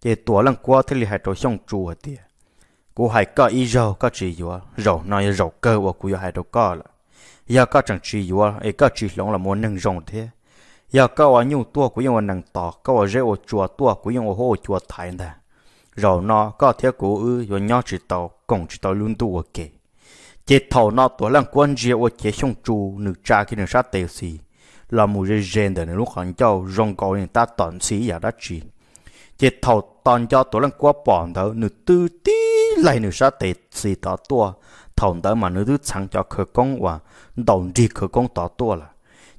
chỉ tua lần qua thì lại hai trò xong chùa tiệt cú hai có ý rồi có chỉ rồi rồi nó là rồi cơ của cú hai trò có là giờ có chẳng chỉ rồi ấy có chỉ lòng là muốn nâng rộng thế giờ có ở nhiều tua của nhau nâng tỏ có ở rêu chùa tua của ở hồ chùa thái nè rồi nó có thế cú ư rồi nhau chỉ tàu cổng chỉ tàu luôn tu ở kề chỉ tàu nó tua lần quan chỉ ở chỉ xong chùa nữ cha kia nữ sát tiểu gì là một cái gen để lúc hàng châu rong cầu người ta tận sĩ và đã chỉ chỉ thầu tận cho tổ lăng quá bọn thầu nửa tư tí lại nửa sát tệ sĩ tỏ tua thầu tới mà nửa tư chẳng cho khởi công và đồng gì khởi công tỏ tua là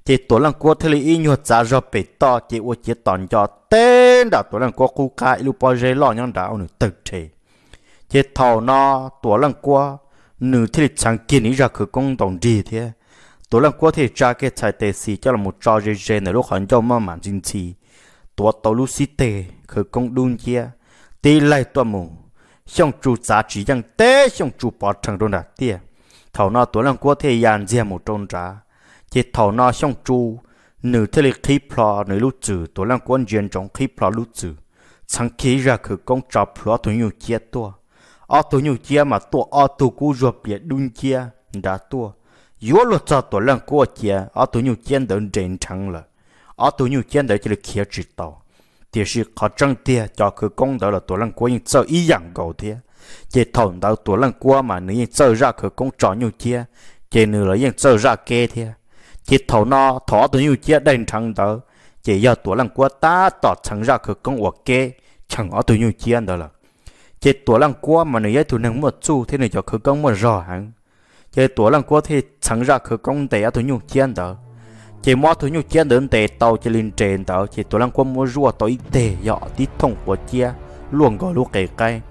chỉ tổ lăng quá thế là y nhuột giá rồi bị to chỉ ô chỉ tận cho tên đã tổ lăng quá khu cãi lúc bao giờ lo nhon đã nửa tự chế chỉ thầu nó tổ lăng quá nửa thế là chẳng kiến ý ra khởi công đồng gì thế ตัวลังกัวที่จ้าเกตใช้เตสีเจ้าละมุจอเจเจในลูกหันเจ้ามาหมันจริงทีตัวตัวลูซิเตคือกงดุนเจียตีไล่ตัวมูช่องจูจ้าจียังเตช่องจูปอดทางโดนดัดเตี้ยเท่านอตัวลังกัวที่ยานเจียมุจงจ้าเจเท่านอช่องจูหนึ่งที่เล็กคลิปพลอหนึ่งลูกจือตัวลังกัวเจียนจงคลิปพลอลูกจือสังเกตจากคือกงจับพลอตัวอยู่เจียตัวออตัวอยู่เจียมาตัวออตัวกูรวบเปียดุนเจียด่าตัว yếu lo cho tổ lần của kia ở tổ nhiều chiến đấu chiến thắng là ở tổ nhiều chiến đấu chỉ là kia chỉ tàu thì sự khó trăng tia cho cứ công đó là tổ lần của những sợ ý dạng cầu tia chỉ thầu đó tổ lần của mà nếu những sợ ra cứ công trò nhiều kia chỉ nữa là những sợ ra kê tia chỉ thầu nó thọ tổ nhiều kia đánh thắng đó chỉ do tổ lần của ta tỏ thắng ra cứ công của kê chẳng ở tổ nhiều kia đó là chỉ tổ lần của mà nếu tụi năng một chu thế này cho cứ công một rõ hàng chế tổ lần qua thì chẳng ra khử công tế ở thủ nhung chiến đó chế mua thủ nhung chiến đến tế tàu chế lên trên đó chế tổ lần qua mua rùa tới tế dọ tí thông của chia luôn gọi luôn kể cây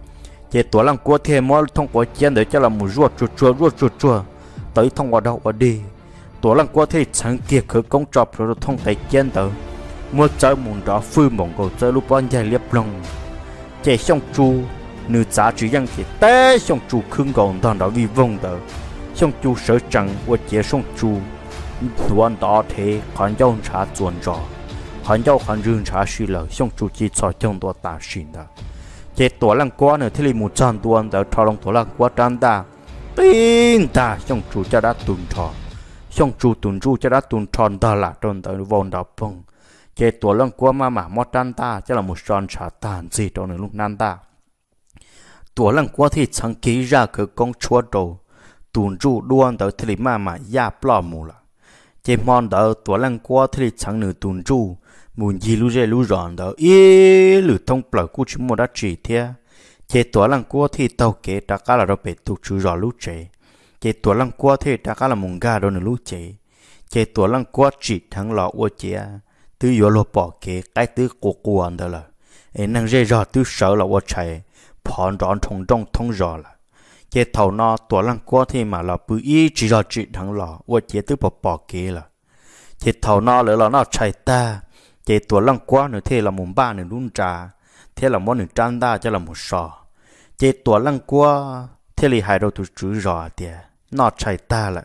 chế tổ lần qua thì mua thông của chiến để cho là mua rùa chua chua rùa chua chua tới thông ở đâu ở đi tổ lần qua thì chẳng kiệt khử công trọp rồi thông tế chiến đó mua chơi muốn đó phu mộng cầu chơi lúc bao giờ liệp lòng chế xong chu nữ giá chỉ rằng chế té xong chu khương gòn toàn đó vì vong đó xong chú sở chẳng và chế xong chú đoàn đó thế khán giáo trả chuẩn rõ khán giáo khán rừng trả suy lờ xong chú chỉ cho chồng đó tả xin đó chế tổ lăng quá nữa thế là một trăm đoàn đó cho lòng tổ lăng quá trăm ta tin xong chú cha đã tuần trò xong chú tuần chú cha đã tuần tròn đó là tròn tới vòng đó bông chế tổ lăng quá mà mà mót trăm ta chắc là một tròn trả tàn gì đó nữa lúc nan ta tổ lăng quá thì chẳng ký ra cái con chúa đầu tuần chu đuôn tới thì mà mà ya plò mù là chế mòn tới tuần lăng qua thì chẳng nửa tuần chu, muốn gì lu rê lu rọn tới ý lử thông plờ cú chúng mua đã chỉ thế chỉ tuần lăng qua thì tàu kế đã cả là đâu bị tụt chú rõ lu chế chỉ tuần lăng qua thì đã cả là mùng gà đâu nửa lu chế chỉ tuần lăng qua chỉ thằng lọ ô chế tư yếu lo bỏ kế cái tư cổ quan đó là anh năng rê rõ tư sợ là ô chế phòn rọn thùng trong thông rõ là chế thầu nó tua lăng qua thì mà là bự y chỉ là chỉ thằng lò và chế tự bỏ bỏ kia là chế thầu nó lỡ là nó chạy ta chế tua lăng qua nữa thế là muốn ba nữa luôn trà thế là muốn nữa trang ta cho là một sò chế tua lăng qua thế là hai đầu tụi chữ rõ tiệt nó chạy ta lại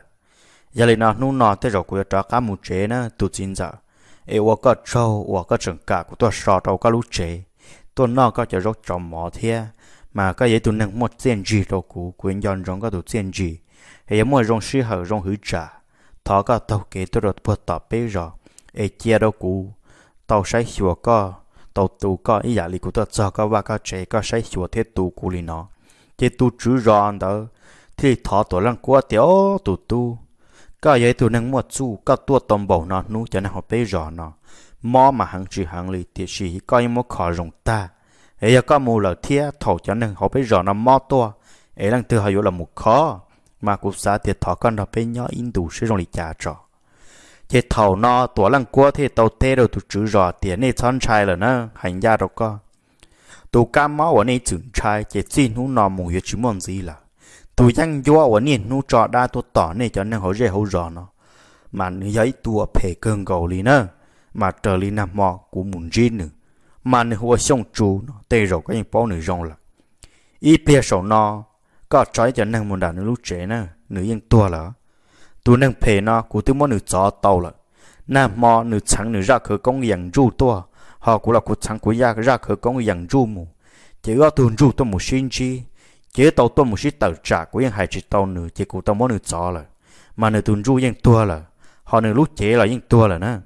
giờ này nó nung nó thế rồi của cho cá mù chế nữa, tôi chín giờ dạ. ê và có trâu hoặc có trứng cả của tôi sò trâu có lú chế tôi nó có cho rốt trò mỏ thiệt mà cái gì tụi nàng mua tiền gì đồ cũ quyến dọn rong cái đồ tiền gì hay mua rong sư hở rong hữu trả thọ có tàu kế tôi đột bột tỏ bê rồi ấy chia đồ cụ, tàu sai hiểu có tàu tù có ý giả lý của tôi cho có và có chế có sai hiểu thế tù cũ lý nó chế tù chữ rõ đó thì thọ tổ lăng của tiểu tù tu có vậy tụi nàng mua chú có tua tôm bầu nó nu cho nên họ bê rõ nó mò mà hàng chữ hàng lý thì chỉ có những món khó rong ta ấy có mù là thia thầu cho nên họ phải rõ nó mò to ấy đang từ họ là một khó mà cụ xã thì thọ con nó phải nhỏ in đủ sử dụng để trả trọ chế thầu nó tổ lăng cua thì tàu tê đầu tụ chữ rõ tiền này son trai là nó hành gia đâu có tụ cá máu ở này chữ trai chế xin hú nó mù hiểu chữ mòn gì là tụ răng do ở này hú trọ đa tụ tỏ này cho nên họ dễ hậu rõ nó mà giấy tụ phê cơn cầu lì nó, mà trở lì nằm mò của muốn riêng nữa mà nửa hùa xong chú tê rồi có những bao nửa rong là ý bia sầu nó có trái cho năng muốn đàn nửa lúc trẻ nè nửa yên tua là tu năng phê nó cụ tư món nửa gió tàu là nà mò nửa trắng nửa ra khởi công yàng ru tua họ cũng là cụ trắng của gia ra khởi công yàng ru mù chỉ có tuần ru tôi một sinh chi chỉ tàu tôi một ít tàu trả của yên hai chỉ tàu nửa chỉ cụ tàu món nửa gió là mà nửa tuần ru yên tua là họ nửa lúc trẻ là yên tua là nè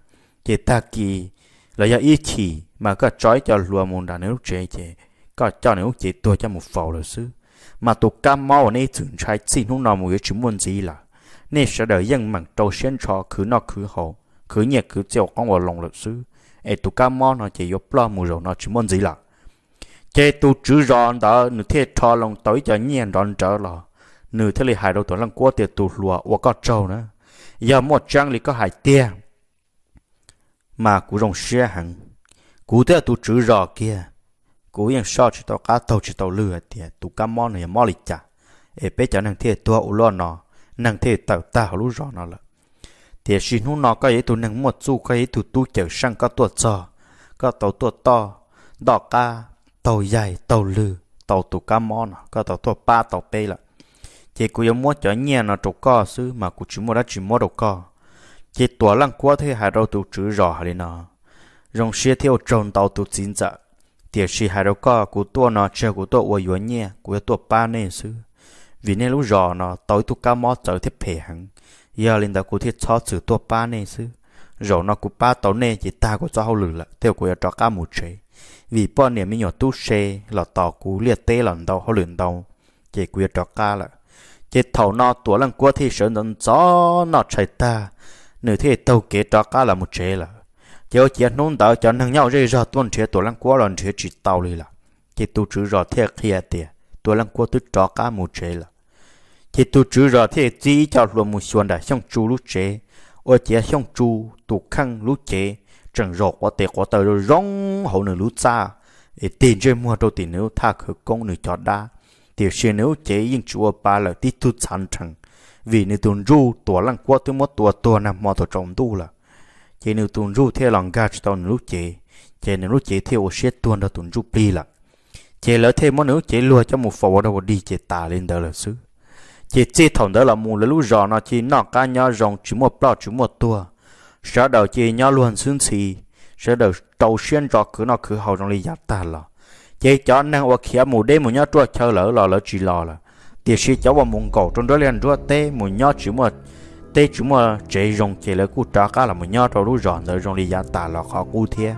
chỉ ta kì, là do ý chỉ mà có trói cho lùa môn đàn nếu chế chế có cho nếu chế tôi cho một phẩu rồi sư mà tụ cam mau nên thường trái xin không nào một cái chứng muốn gì là nên sẽ đợi dân mạng trâu xuyên cho cứ nó cứ hậu cứ nhẹ cứ chiều con vào lòng lực sư ê tụ cam mau nó chỉ giúp lo mù rồi nó chứng muốn gì là chế tụ chữ ròn đó nửa thế cho lòng tối cho nhiên ròn trở là nửa thế là hại đầu tuổi lăng qua tiệt tụ lùa và có trâu nữa giờ một trang thì có hai tiền mà cũng rồng xe hẳn cú thế tu chữ rõ kia cú yên sao chỉ tàu cá tàu chỉ tàu lừa tiệt tu cá món này mò lịch chả ê bé chả năng thiệt tua u lo nó năng thiệt tàu tàu lú rõ nó là thì xin hú nó có ý tu năng một chu có ý tu tu chở sang có tuột trò có tàu tuột to đỏ cá tàu dài tàu lừa tàu tu cá món nó có tàu tuột ba tàu pe là chỉ cú yên mua chở nhẹ nó trục co xứ mà cú chỉ mua đã chỉ mua đồ co chỉ tua lăng quá thế hai đầu tu chữ rõ hả đi nó rong xia theo trồng tàu tụ chín dạ tiệt sĩ hai đầu co của tua nó chơi của tua của yuan nhẹ của tua ba nên sư vì nên lúc rò nó tối tụ cá mò trở thiết phe hẳn giờ lên đó của thiết cho sự tua ba nên sư rò nó của ba tàu nay chỉ ta của cho hậu lử là theo của cho cá một chế vì bọn niệm mi nhỏ tu xe là tàu của liệt tê lần đầu hậu luyện đầu chỉ của cho cá là chỉ thầu nó tuổi lần của thì sơn dần gió nó chạy ta nửa thế tàu kế cho cá là một chế là theo chia nôn tạo cho năng nhau rơi ra tuần chế tổ lăng quá lần chế chỉ tàu đi là chỉ tu chữ rõ thiệt kia tiệt tổ lăng quá tu trọ cả một chế là chỉ tu chữ rõ thiệt chỉ cho luôn một xuân đã xong chú lúc chế ở chế xong chú tu khăn lúc chế chẳng rõ quá tệ quá tờ rồi rong hậu nửa lúc xa để tiền chơi mua đồ tiền nếu thà khử công nửa cho đa thì xe nếu chế yên chúa ba là tí tu sản thằng vì nếu tuần ru tổ lăng quá tôi mất tổ tổ nằm mò tổ trọng tu là chỉ nếu tuần ru theo lòng gạch tao lúc chế chế nếu lúc chế theo xe tuần đó tuần ru pli là chế lỡ thêm món nữa chế lùa cho một phò đâu đi chế tà lên đó là xứ chế chế thòng đó là mù là lúc rõ nó chế nọ cá nhau rồng chỉ một bao chỉ một tua sau đầu chế nhau luôn xương xì sau đầu đầu xuyên rõ cứ nó cứ hầu trong ly giặt tà là chế chó năng ở khía mù đêm mù nhau trua chơi lỡ lò lỡ chỉ lò là tiền sĩ cháu vào mùng cổ trong đó liền trua tê mù nhau chỉ một tê chúng mà chế dùng chế lời cú trả cá là một nhau rồi rú rọn rồi dùng lý giá tả là khó cụ thiệt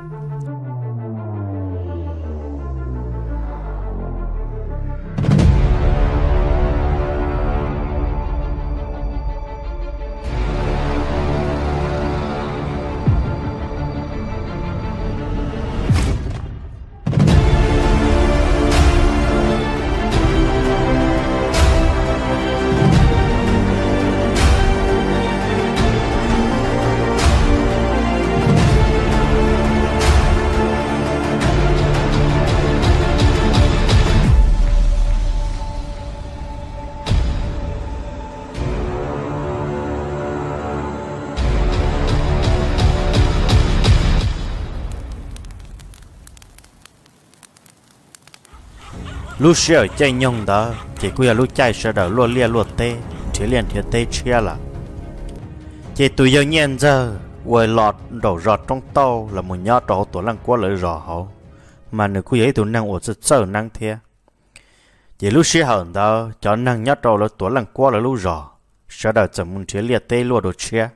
lúc sợ chạy nhung đó chỉ quy lúc chạy sợ đỡ luôn lia luôn tê chỉ liền thiệt tê chia là chỉ tụi giờ nhiên giờ quay lọt đổ rọt trong tàu là một nhát đó tổ lăng quá lợi rò hậu mà nữ quy ấy tụi năng ổ rất sợ năng thế chỉ lúc sợ hận đó cho năng nhát đó là tổ lăng quá là lúc rò sợ đỡ chẳng muốn chỉ liệt tê luôn đồ chia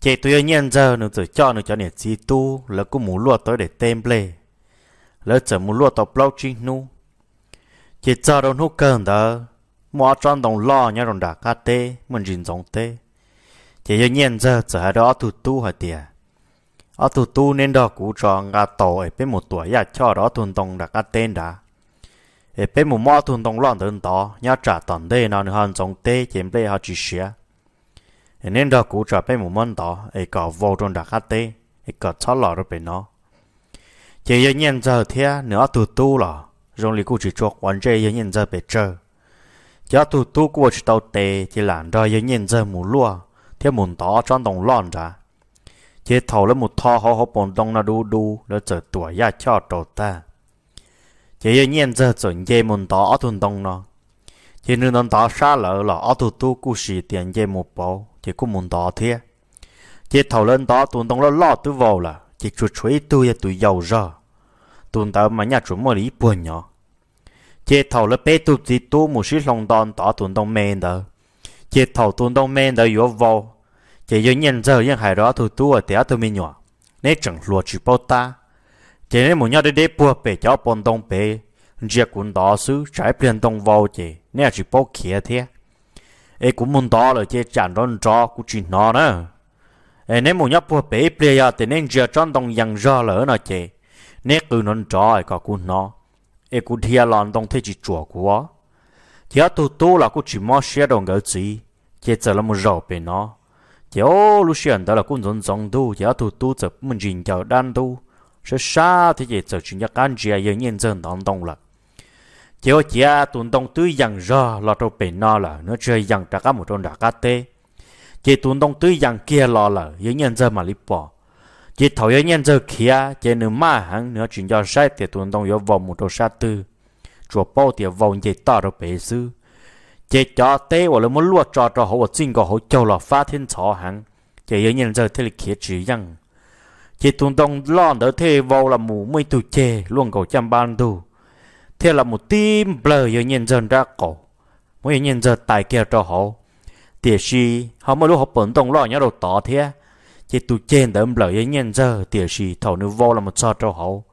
chỉ tụi giờ nhiên giờ nữ tự cho nữ cho nè chi tu là cũng muốn luôn tới để tem lê lỡ chẳng muốn luôn tàu plau chi nu chỉ cho đâu nút cần đó mua trong đồng lo nhá đồng đá cá tê mình rình giống tê chỉ cho nhận ra giờ hai đó tụt tu hả tiề ở tụt tu nên đó cú cho ngà tổ ở bên một tuổi ya cho đó thuần đồng đá cá tên đã ở bên một mò thuần đồng lo đơn đó nhá trả toàn tê nó hơn giống tê chém bê họ chỉ xía nên đó cú cho bên một món đó ở cả vô trong đá cá tê ở cả chó lọ rồi bên nó chỉ cho nhận ra thế nữa tụt tu là rong li ku chỉ cho quan chế yên nhân giờ bề chờ giá tu tu của chỉ tàu tệ chỉ làm ra yên nhân giờ mù lúa theo muốn tỏ trong đồng lon ra chế thầu là một thò họ họ bồn đông là đu đu là chờ tuổi ya cho tổ ta chế yên nhân giờ chuẩn chế muốn tỏ ở thôn đông nó chế nên đông tỏ xa lỡ là ở tu tu của sĩ tiền chế một bao chế cũng muốn tỏ thế chế thầu lên tỏ thôn đông là lo tu vào là chỉ chuột chuối tu ya tu giàu rồi tụng tàu mà nhà chúng mò lý buồn nhỏ chế thầu là bé tụt gì tu một sĩ lòng đòn tỏ tụng đông men đó chế thầu tụng đông men đó yếu vô chế yếu nhân giờ nhân hải đó thu tu ở té tôi mình nhỏ nế chẳng lùa chỉ bao ta chế nế một nhau để để bùa bể cháu bọn đông bể chia cũng đó xứ trái biển đông vô chế nè chỉ bao kia thế ấy cũng muốn đó là chế chẳng đón cho cũng chỉ nó nè. ấy nế một nhau bùa bể bể ya thì nên chia trong đông yang ra lỡ nó chế nè cứ nón trói cả cú nó e cú thia lon tông thế chỉ chùa của thia tu tu là cú chỉ mò xe đồng gỡ gì chỉ chờ là một rầu bên nó chỉ ô lúc xuyên đó là cú rong rong tu thia tu tu chụp mình nhìn chào đan tu sẽ xa thì chỉ chờ chuyện nhắc anh chị ấy nhân dân đón đông là chỉ ô chỉ tuần tông tứ dặn ra là trong bên nó là nó chơi dặn trả cả một trong trả cả tê chỉ tuần đông tứ dặn kia lo là những nhân dân mà lý bỏ chỉ thầu yếu nhân giờ kia chỉ nửa mà hàng nửa chuyện cho sai thì tuấn đông yếu vòng một đồ sát tư chùa bao thì vòng chỉ tao rồi bể sư chỉ cho tế và lấy một luộc cho cho họ xin có họ châu là phát thiên chó hàng chỉ yếu nhân giờ thì là kia chỉ rằng chỉ tuấn đông lo đỡ thế vào là mù mấy tu chê luôn cầu chăm ban đồ thế là một tim blur yếu nhân dân ra cổ mỗi nhân giờ tài kia cho họ thì sĩ họ mới lúc họ bận đông lo nhớ đầu tỏ thế chỉ tụ chen đỡ ông lợi ấy nhân giờ thì chỉ thầu nếu vô là một sao trâu hậu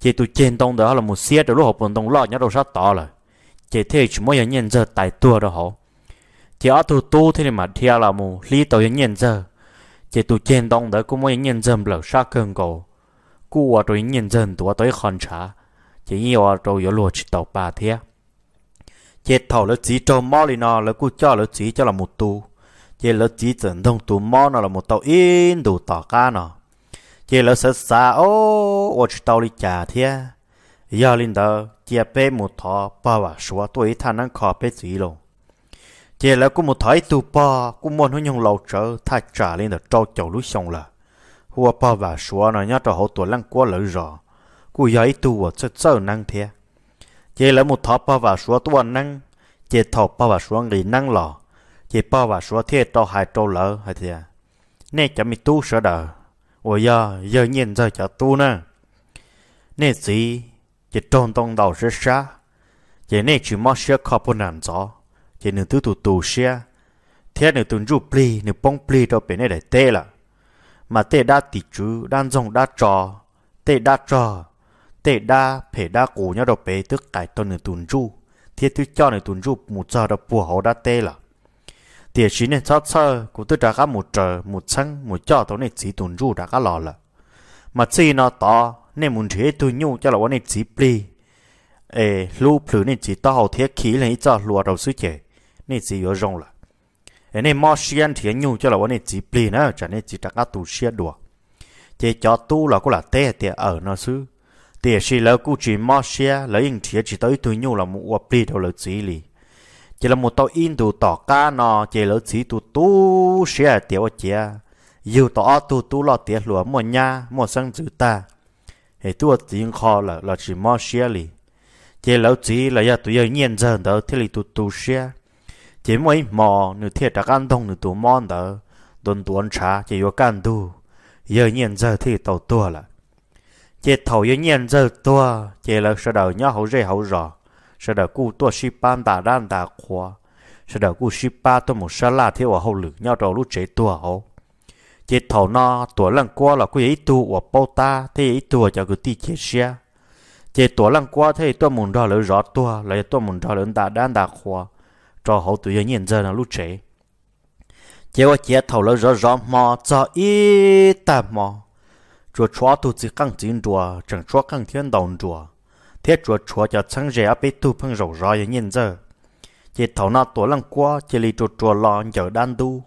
chỉ tụ chen tông đỡ là một xe đó lúc học bọn tông lo nhớ đầu sát tỏ rồi chỉ thế chỉ mỗi nhân giờ tại tua đó hậu chỉ ở tụ tu thế mà theo là một lý tàu nhân giờ chỉ tụ chen tông đỡ cũng mỗi nhân giờ lợi sát cơn cầu cua rồi nhân giờ tụ tới khăn trả như ở rồi yếu lùa chỉ tàu ba thế chỉ thầu là chỉ trâu mò lên nó là cú cho là chỉ cho là một tu chỉ là chỉ chẩn thông tù mò nó là một tàu in đủ tỏ ca nó chỉ là sợ xa ô ô chú tàu đi chả thế giờ linh đó chỉ bé một thọ ba và số tuổi thằng năng khó bé gì luôn chỉ là cũng một thái tù ba cũng muốn nó nhung lâu trở thay trả lên là trâu chầu lúa xong là hùa ba và số nó nhớ cho hậu tuổi lăng quá lỡ rồi cũng giờ ít tu và sợ sợ năng thế chỉ là một thọ ba và số tuổi năng chỉ thọ ba và số người năng lò chỉ bao và số thiệt to hai trâu lỡ hay thì à? nè chả mi tu sợ đờ ôi giờ giờ nhìn giờ chả tu nè, nè gì chỉ tròn tông đầu rất xa chỉ nè chỉ mất xe khó bốn nàn gió chỉ nửa thứ tu tu xe thế nửa tuần rụ pli nửa bông pli đâu bên này để tê là mà tê đã tỉ chú đang dùng đã trò tê đã trò tê đã phải đã cổ nhau đâu bé tức cải tôn nửa tuần rụ thế tôi cho nửa tuần rụ một giờ đâu bùa hậu đã tê là tiền sĩ nên sao sơ cũng tôi đã có một trời một sân một cho tôi nên chỉ tuần ru đã có lò là mà chỉ nó to nên muốn thế tôi nhu cho là quan nên chỉ pli ê lu plu nên chỉ to hậu thiết khí là ít cho lùa đầu suy chế nên chỉ yếu rong là ê nên mò xiên thì nhu cho là quan nên chỉ pli nữa cho nên chỉ đã cả tù xiên đùa chỉ cho tu là cũng là tê tê ở nó xứ tiền sĩ lỡ cũng chỉ mò xiên lỡ yên thiết chỉ tới tôi nhu là một pli đầu là chỉ lì chỉ là một tàu in đủ tỏ cá nọ chỉ là chỉ tu tu xe tiểu chia yêu tỏ tu tu lo tiệt lúa mò nha mò sang chữ ta hệ tu tiếng kho là là chỉ mò xe li chỉ là chỉ là giờ ya giờ nhiên giờ đó thì là tu tu xe chỉ mỗi mò nửa thiệt đã ăn thông nửa tu mòn đó đồn tuấn trá chỉ có can tu giờ nhiên giờ thì tàu tua là chỉ thầu giờ nhiên giờ tua chỉ là sợ đầu nhá hậu rễ hậu rò sẽ đỡ cú tua si ban đà đan đà khóa sẽ đỡ cú si ba tua một sa la theo ở hậu lực nhau đầu lúc chế tua hậu chế thầu no tua lăng qua là cú ấy tu ở bao ta thế ấy tua cho cụ ti chế xe chế tua lăng qua thế tua muốn đó lỡ rõ tua là tua muốn đó lỡ đà đan đà khóa cho hậu tụi nhân dân là lúc chế chế ở chế thầu lỡ rõ rõ mò cho ít tạm mò chúa chúa tu chỉ căng chính chúa chẳng chúa căng thiên đồng chúa thế chúa chúa cho chẳng rẻ bé tu phăng rầu rò như nhân giờ chỉ thầu na tổ lăng qua chỉ lì chúa chúa lo giờ đan tu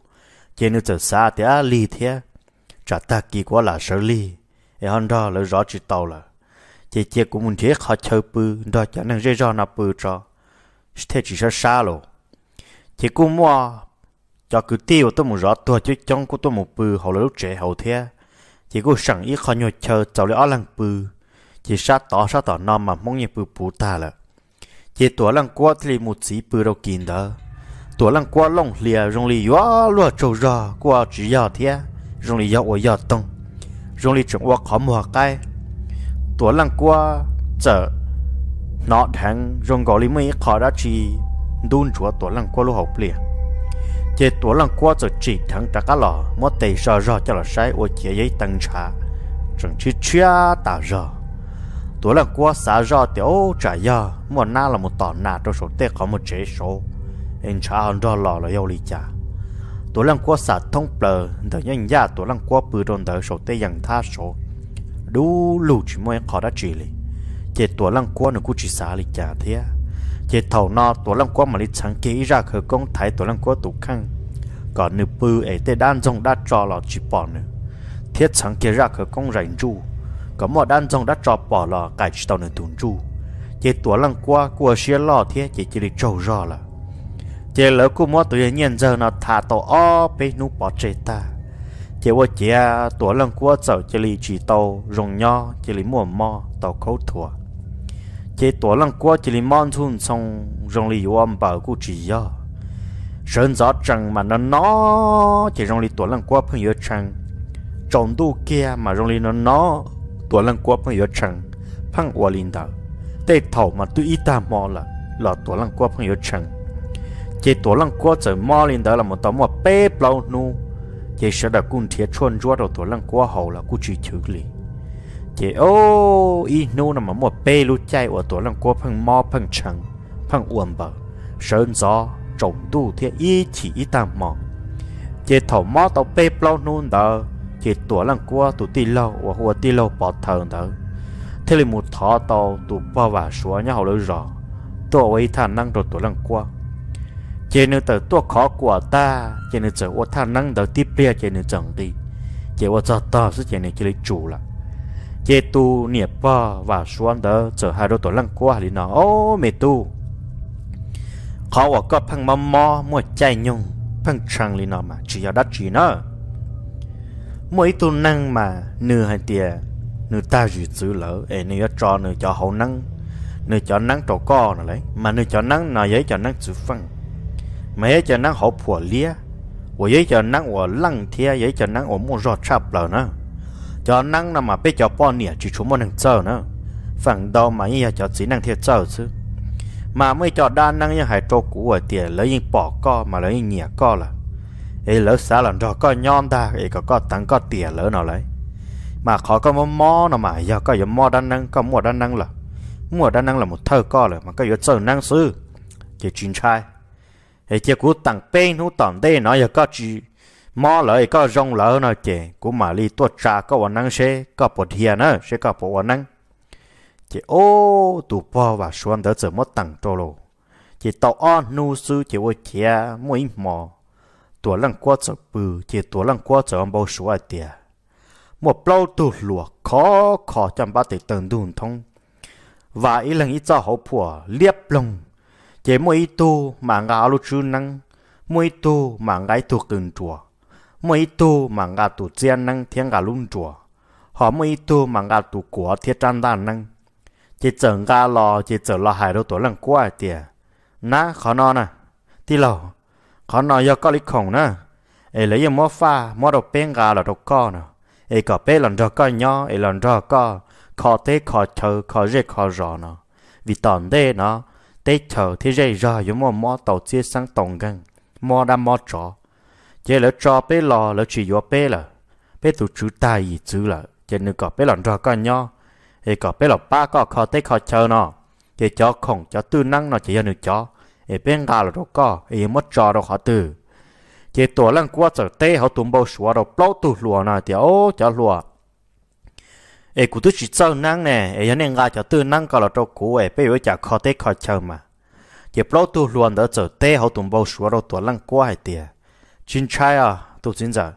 chỉ nếu chờ xa thì á lì thế trả ta kỳ quá là sợ lì em hòn đó là rõ chỉ tàu là chỉ chỉ cũng muốn thế khó chơi bự đó cho năng rẻ rò na bự cho thế chỉ sợ xa lo chỉ cũng mua cho cứ tiêu tôi muốn rõ tôi chứ trong của tôi một bự hậu lúc trẻ hầu thế chỉ có sẵn ý khó nhồi chờ cháu lấy áo lăng bự chỉ sát tỏ sát tỏ nó mà mong như bự bù ta là chỉ tuổi lăng quá thì một sĩ bự đâu kín đó tuổi lăng quá long lìa rong lì quá lúa trâu ra quá chỉ giờ thế rong lì giờ ôi giờ tông rong lì trồng quá khó mua cái tuổi lăng quá chở nó thằng rong gọi lì mấy khó ra chi, đun chúa tuổi lăng quá lúa học lìa chỉ tuổi lăng quá chở chỉ thằng ta cá lò mất tay sợ rõ cho là sai ôi chỉ giấy tăng trà chẳng chỉ chia tạo ra. ตัวละกัวสาจอเตียวจ่ายยามัวหน้าละมุตอนหน้าตัวสดเตะเขามุเฉยโซเอ็นชาอันดอหล่อละยาวลีจ่าตัวลังกัวสาท่องเปลือเดี๋ยวยังยาตัวลังกัวปืนโดนเดี๋ยวสดเตะยังท่าโซดูลูจิมวยขอได้จีเลยเจตัวลังกัวหนูกูจีสาลีจ่าเทียเจเท่านอตัวลังกัวมาลิชังเกยราคือกงไทยตัวลังกัวตุกขังก่อนหนูปืนเอเตด้านจงด้านจอหล่อจีปอนหนูเทียชังเกยราคือกงแรงจู่ có một đàn dòng đã trọ bỏ lò cải chỉ tàu nên thùng chu chỉ tuổi lần qua của xe lò thế chỉ chỉ đi trâu rò là chỉ lỡ của mỗi tuổi nhân giờ nó thả tàu o bê nu bỏ chế ta chỉ vô chế tuổi lần qua giờ chỉ đi chỉ tàu rồng nho chỉ đi mua mò tàu khấu thua chỉ tuổi lần qua chỉ đi mòn thun xong rồng lì ôm bảo của chỉ do sơn gió trăng mà nó nó chỉ rong lì tuổi lần qua 朋友 trăng trồng đu kia mà rong lì nó nó ตัวลังกัวพังยอชังพังอวลินดาแต่เท่ามาตุอีตามอละหลอตัวลังกัวพังยอชังเจตัวลังกัวจะมอลินดาละมันต่อมาเป๊ะเปล่านูเจเสดกุนเทียชวนจัวตัวลังกัวเฮาละกูจีถือลีเจโออีนูน่ะมันหมดเป๊ะรู้ใจว่าตัวลังกัวพังมอพังชังพังอวมเบอเชิญซอจงตู้เทียอีฉีอีตามมอเจเท่ามอต่อเป๊ะเปล่านูนเดอ thì tổ lăng qua tụ tì lâu và hùa tì lâu bỏ thần thở thế là một thọ tàu tụ bao và xóa nhau lối rõ tổ ấy thả năng rồi tổ lăng qua chế nữ tử tổ khó của ta chế nữ tử ô thả năng đầu tiếp bia chế nữ chẳng đi chế ô cho ta sẽ chế nữ chế lấy chủ lại chế tu niệm bò và xuống đó trở hai đôi tổ lăng qua thì nó ô mẹ tu khó của có phăng mò mò mua chai nhung phăng trăng lì nó mà chỉ chỉ 要 đắt chỉ nó mỗi tu năng mà nửa hai tia nửa ta gì giữ lỡ ê nửa cho nửa cho hậu năng nửa cho năng trò co nè lấy mà nửa cho năng nà giấy cho năng chữ phăng mà giấy cho năng hậu phùa lia của giấy cho năng của lăng thia giấy cho năng của một giọt chập lỡ nữa cho năng nào mà bây cho bọn nè chỉ chúng một năng chờ nữa phẳng đâu mà như cho chỉ năng thiệt chờ chứ mà mới cho đa năng như hải trâu cũ ở tiền lấy những bỏ co mà lấy những nhẹ co là ấy lỡ xa lần đó có nhon ta ấy có có tăng có tiền lỡ nào lấy mà khó có mò mò nó mà giờ có giờ mò đan năng có mò đan năng là mò đan năng là một thơ co rồi mà có giờ sợ năng sư chỉ chuyên trai ấy chỉ cú tăng bên hú tỏm đây nó giờ có chỉ mò lỡ ấy có rong lỡ nó chỉ cú mà li tuột trà có vấn năng xe có bột hiền nữa sẽ có bộ vấn năng chỉ ô tụ và xuân đỡ giờ mất tăng trô lô chỉ tàu on sư chỉ ô chia mỗi mò ตัวลังกัวจะปือเจตัวลังกัวจะอันบ่สวยเตียหมดเปล่าตัวหลวขอขอจำบ้าติดเตินดูนทงว่าอีหลังอีเจ้าเขาผัวเรียบลงเจมวยตัวมางาลูจูนังมวยตัวมางไงตัวกึนตัวมวยตัวมางาตัวเจียนนังเทียงกาลุ่นตัวหอมวยตัวมางาตัวกัวเทียจันด้านนังเจเจิงกาลอเจเจิงลอหายเราตัวลังกัวเตียนะขอนอนนะที่เรา khó nói do có lý khổng nè ấy lấy giờ mua pha mua đồ bên gà đồ co nè ấy có bé lần rồi coi nhau ấy lần rồi co khó thế khó chờ khó dễ khó rõ nè vì tòn đê nó tê chờ thì dễ rõ giống mua mua tàu chia sang tổng gần mua đã mua trọ chế lỡ trọ bé lò lỡ chỉ do là bé tụ chú tài gì là chế nữ có bé lần rồi coi nhau ấy có bé lọ ba có khó thế khó chờ nè chế cho khổng cho tư năng nó chỉ cho nữ cho ở bên gà là đồ có mất trò đồ họ từ thì lăng qua trở tê họ tụm bao xóa đồ bao tụ lùa nè thì ô chả lùa ở cụ tôi chỉ sâu năng nè ở nhân gà chả tư năng cả là bây giờ chả khó tê khó chờ mà thì bao tụ lùa đó trở tê họ tụm bao xóa đồ tổ lăng qua hay tiệt chính à tụ chính giờ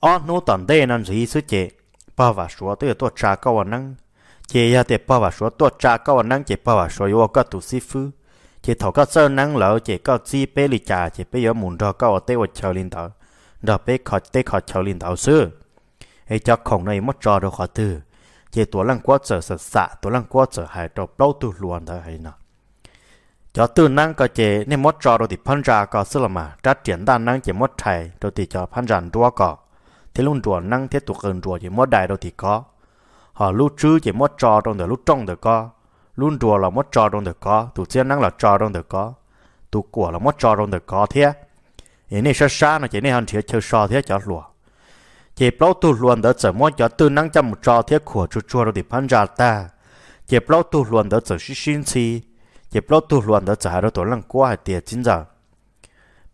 ở nô tận đây nên gì suy chế bao và xóa tôi tôi trả câu năng chỉ là để bao và xóa tôi trả câu năng chỉ bao và xóa yêu các tụ sĩ phu chỉ thầu có sơ năng lỡ chỉ có chi bê lì trà chỉ bây giờ muốn rồi có ở tê ở chờ linh tàu rồi bê khỏi tê khỏi chờ linh tàu xưa ấy cho khổng này mất trò đâu khỏi từ chỉ tổ lăng quá trở sợ xạ tổ lăng quá trở hại trò lâu tu luôn thở hay nọ cho tư năng có chỉ nên mất trò rồi thì phân ra có xưa là mà trát triển đa năng chỉ mất thầy rồi thì cho phân ra đua có thế luôn đua năng thế tục gần đua chỉ mất đại rồi thì có họ lưu trữ chỉ mất trò trong đời lúc trong đời có luôn đùa là mất trò trong được có tụ chiến năng là trò trong được có tụ của là mất trò trong được có thế ý này sơ sa nó chỉ này hàn thiệt chơi so thế cho lùa chỉ bao tụ luôn đỡ chở mất cho tư năng chăm một trò thế của chú chua rồi thì phan ra ta chỉ bao tụ luôn đỡ chở suy sinh chi, chỉ bao tụ luôn đỡ chở hai đứa tuổi lăng qua hai tiệt chín giờ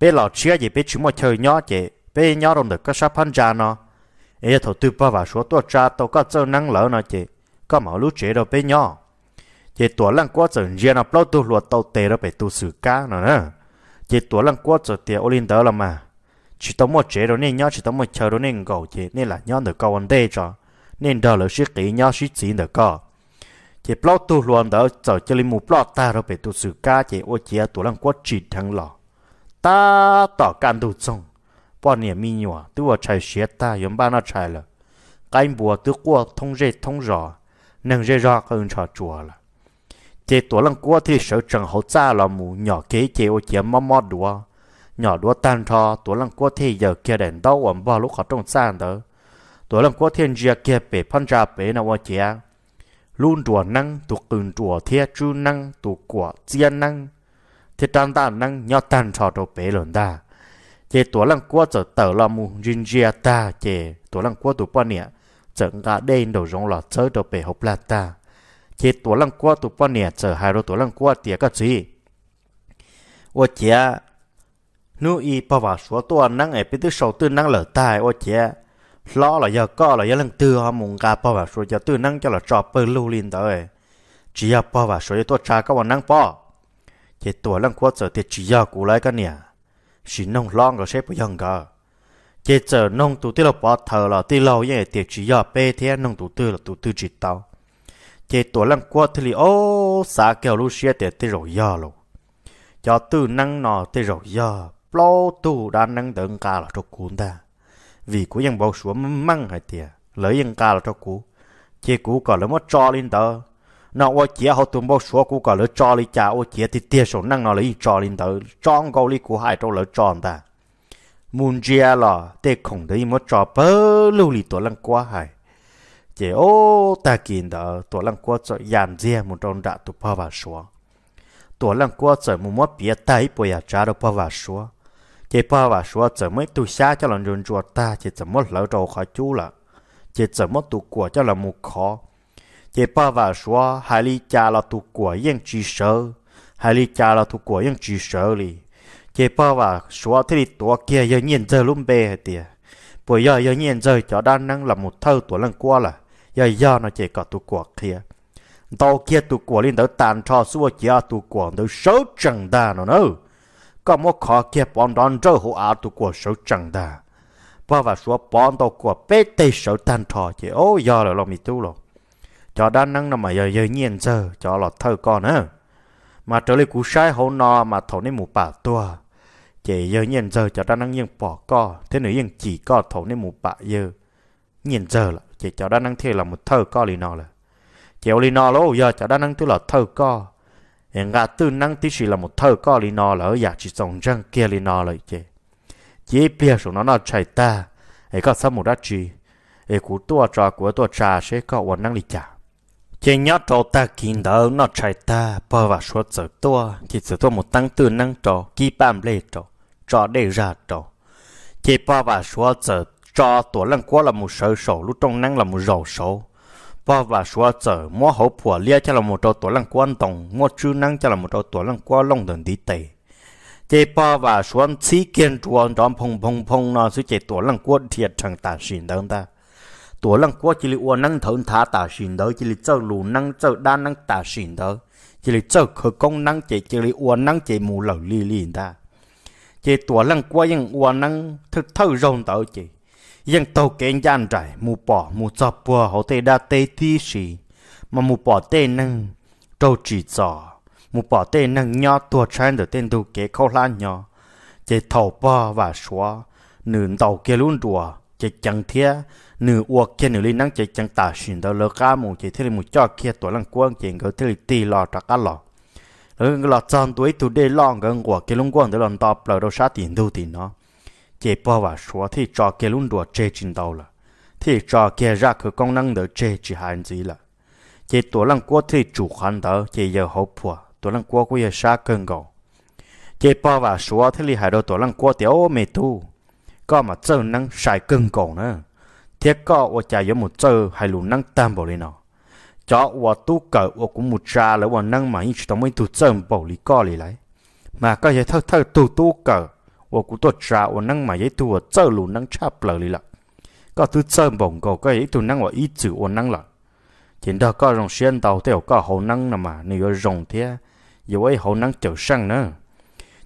bé lão chia gì bé chúng mà chơi nhỏ chị bé nhỏ trong được có sắp phan ra nó ấy thầu tư ba và số tuổi cha tôi có chơi năng lớn nó chị có mẫu lúc chế đâu bé nhỏ chỉ tuổi lăng quá giờ riêng là bao tu luật tàu tè đó phải tu sửa cá nữa nè chỉ tuổi lăng quá giờ tiền olin đó là mà chỉ tao một chế đó nên nhớ chỉ tao một chờ đó nên gầu chế nên là nhớ được câu vấn đề cho nên đó là suy kỹ nhớ suy chỉ được co chỉ bao tu luật đó giờ chỉ là một bao ta đó phải tu sửa cá chỉ ô chỉ tuổi lăng quá chỉ thằng lọ ta tỏ can tu xong bao nhiêu mi nhỏ tu ở chạy xe ta yếm ba nó chạy là cái bùa tu qua thông rễ thông rõ nâng rễ rõ hơn trò chùa là chế tổ lăng cua thì sợ trần hậu cha là mù nhỏ kế chế ô chế mò mò đùa nhỏ đùa tàn thò tổ lăng cua thì giờ kia đèn đau ổn vào lúc họ trong sàn đó tổ lăng cua thiên gia kia bể phân ra bể nào ô chế luôn đùa năng tụ cừng đùa thiết chú năng tụ quả chia năng thì trang ta năng nhỏ tàn thò đồ bể lần ta chế tổ lăng cua giờ tờ là mù rin gia ta chế tổ lăng cua tụ bao nè chẳng cả đen đầu rong là chơi đồ bể hộp là ta chỉ tổ lăng qua tụ bao nè chờ hai rồi tổ lăng qua tiệt cái gì ô chè nu y bao vào số tổ năng ấy biết được sầu tư năng lở tai ô chè lo là giờ có là giờ lăng tư họ mùng gà bao vào số giờ tư năng cho là cho bơ lưu lên tới chỉ giờ bao vào số giờ tổ cha các bọn năng bỏ, chỉ tổ lăng qua chờ thì chỉ giờ cú lại cái nè chỉ nông lo rồi xếp bây giờ cả chỉ chờ nông tụ tiêu là bỏ thờ là tiêu lâu vậy thì chỉ giờ bê thế nông tụ tư là tụ tư chỉ tao chế tổ lăng qua thì li ô xã kéo lu xe để tê rồi giờ lo cho từ năng nọ tê rồi giờ lo tu đã năng đừng cả là cho cuốn ta vì bao xuống măng hay tiệt lấy ยัง cả là cho cú chế cú cả lấy mất cho lên tờ nó ô chế họ tụm bao xuống cú cả lấy cho lên cha ô chế thì tiệt số năng nọ lấy cho lên tờ trong câu lý cú hai trâu lấy cho ta muốn chia là tê khổng đấy mất cho bơ lưu lì tổ lăng qua hay chế ô ta kín đó tổ lăng qua cho yàn dìa một trong đã tụ phá và xóa tổ lăng qua à cho một mối bia tay bồi nhà trả đồ phá và xóa chế phá và xóa cho mấy tụ xa cho lần rừng chuột ta chế cho mất lỡ trâu khỏi chú là chế cho mất tụ của cho là một khó chế phá và xóa hai ly cha là tụ quả yên chỉ sợ hai ly cha là tụ quả yên chỉ sợ lì. chế phá và xóa thế thì tổ kia yên nhiên giờ luôn bê hết tiệt bây giờ yên nhiên giờ cho đa năng là một thơ tổ lăng qua là giờ do nó chỉ có tu quả kia tàu kia tu quả lên tới tàn cho xua kia tu quả tới số chẳng đà nó nữa có một khó kia bọn đón trơ hồ á tu quả số chẳng đà và và xua bọn tàu quả bê tê số tàn cho chỉ ô giờ là lo mi tu rồi cho đa năng nó mà giờ giờ nhiên giờ cho là thơ con á mà trở lại cú sai hồ no mà thổ nên mù bà tua chỉ giờ nhiên giờ cho đa năng nhiên bỏ co thế nữa yên chỉ co thổ nên mù bà giờ nhìn giờ là chị cháu đã năng thiệt là một thơ co lì nọ là chéo lì nọ lỗ giờ cháu đã năng thứ là thơ co hiện gã tư năng tí chỉ là một thơ co lì nọ là ở nhà chỉ sống răng kia lì nọ là chị chỉ bia số nó nó chạy ta ấy có sao một đắt chi ấy cú tua trò của tua trà sẽ có ổn năng lì chả chỉ nhớ trò ta kín đỡ nó chạy ta bờ và số giờ tua chỉ sửa tua một tăng tư năng trò kí bám lê trò trò để ra trò chỉ bờ và số giờ cho tuổi lăng quá là một sợ sổ lúc trong năng là một rầu sổ và và số chở mua hậu phùa lia cho là một trò tuổi lăng quan tổng mua chư năng cho là một trò tuổi lăng quá long đường đi tệ chế ba và số anh chỉ kiên chuồn trong phong phong phong nó sẽ chế tuổi lăng quá thiệt chẳng tả xin đơn ta tuổi lăng quá chỉ là uốn năng thấu thả tả xin đỡ chỉ là chở lù năng chở đa năng tả xin đỡ chỉ là chở khởi công năng chế chỉ là uốn năng chế mù lẩu li li ta chế tuổi lăng quá những uốn năng thực thâu rồng tới chế ยังโตเก่งยันใจมูปอมูจอปัวเขาเตดาเตที่สีมามูปอเตนึงโตจีจอมูปอเตนึงยอตัวฉันเดเต้นดูเก๋เขาล้านยอเจเท่าป้อว่าชัวหนึ่งเต่าเกลุ่นดัวเจจังเทียหนึ่งอวกเกหนึ่งลินังเจจังตาสินเดลก้ามูเจเทลิมูจอเคียตัวลังกวงเจงเขาเทลิตีหลอจักกันหลอแล้วก็หลอดจอนตัวไอ้ตัวเดลองกันกว่าเกลุ่นกวงเดลอนตอบเปล่าเราชาตินดูตีเนาะ chế bỏ và số thì cho cái luôn đồ chế chính đầu là thì cho cái ra cái công năng đỡ chế chỉ hạn gì là chế tổ lăng quốc thì chủ khoản đỡ chế giờ hậu phu, tổ lăng quốc bây giờ xa cơn gầu chế bỏ và số thì li hại đồ tổ lăng quốc tiểu mê tu có mà chơi năng sai cơn gầu nữa thế có ở nhà có một chơi hay luôn năng tam bảo lên nó cho ở tu cờ ở cũng một trà là ở năng mà như chúng ta mới tu chơi bảo lý co lý lại mà có thể thật thật tu tu cờ 我古多查我能买一度我走路能差不了哩了，个都走蹦个个一度能我一走我能了，见到个用先到掉个好能了嘛，你要用的，以为好能就上呢。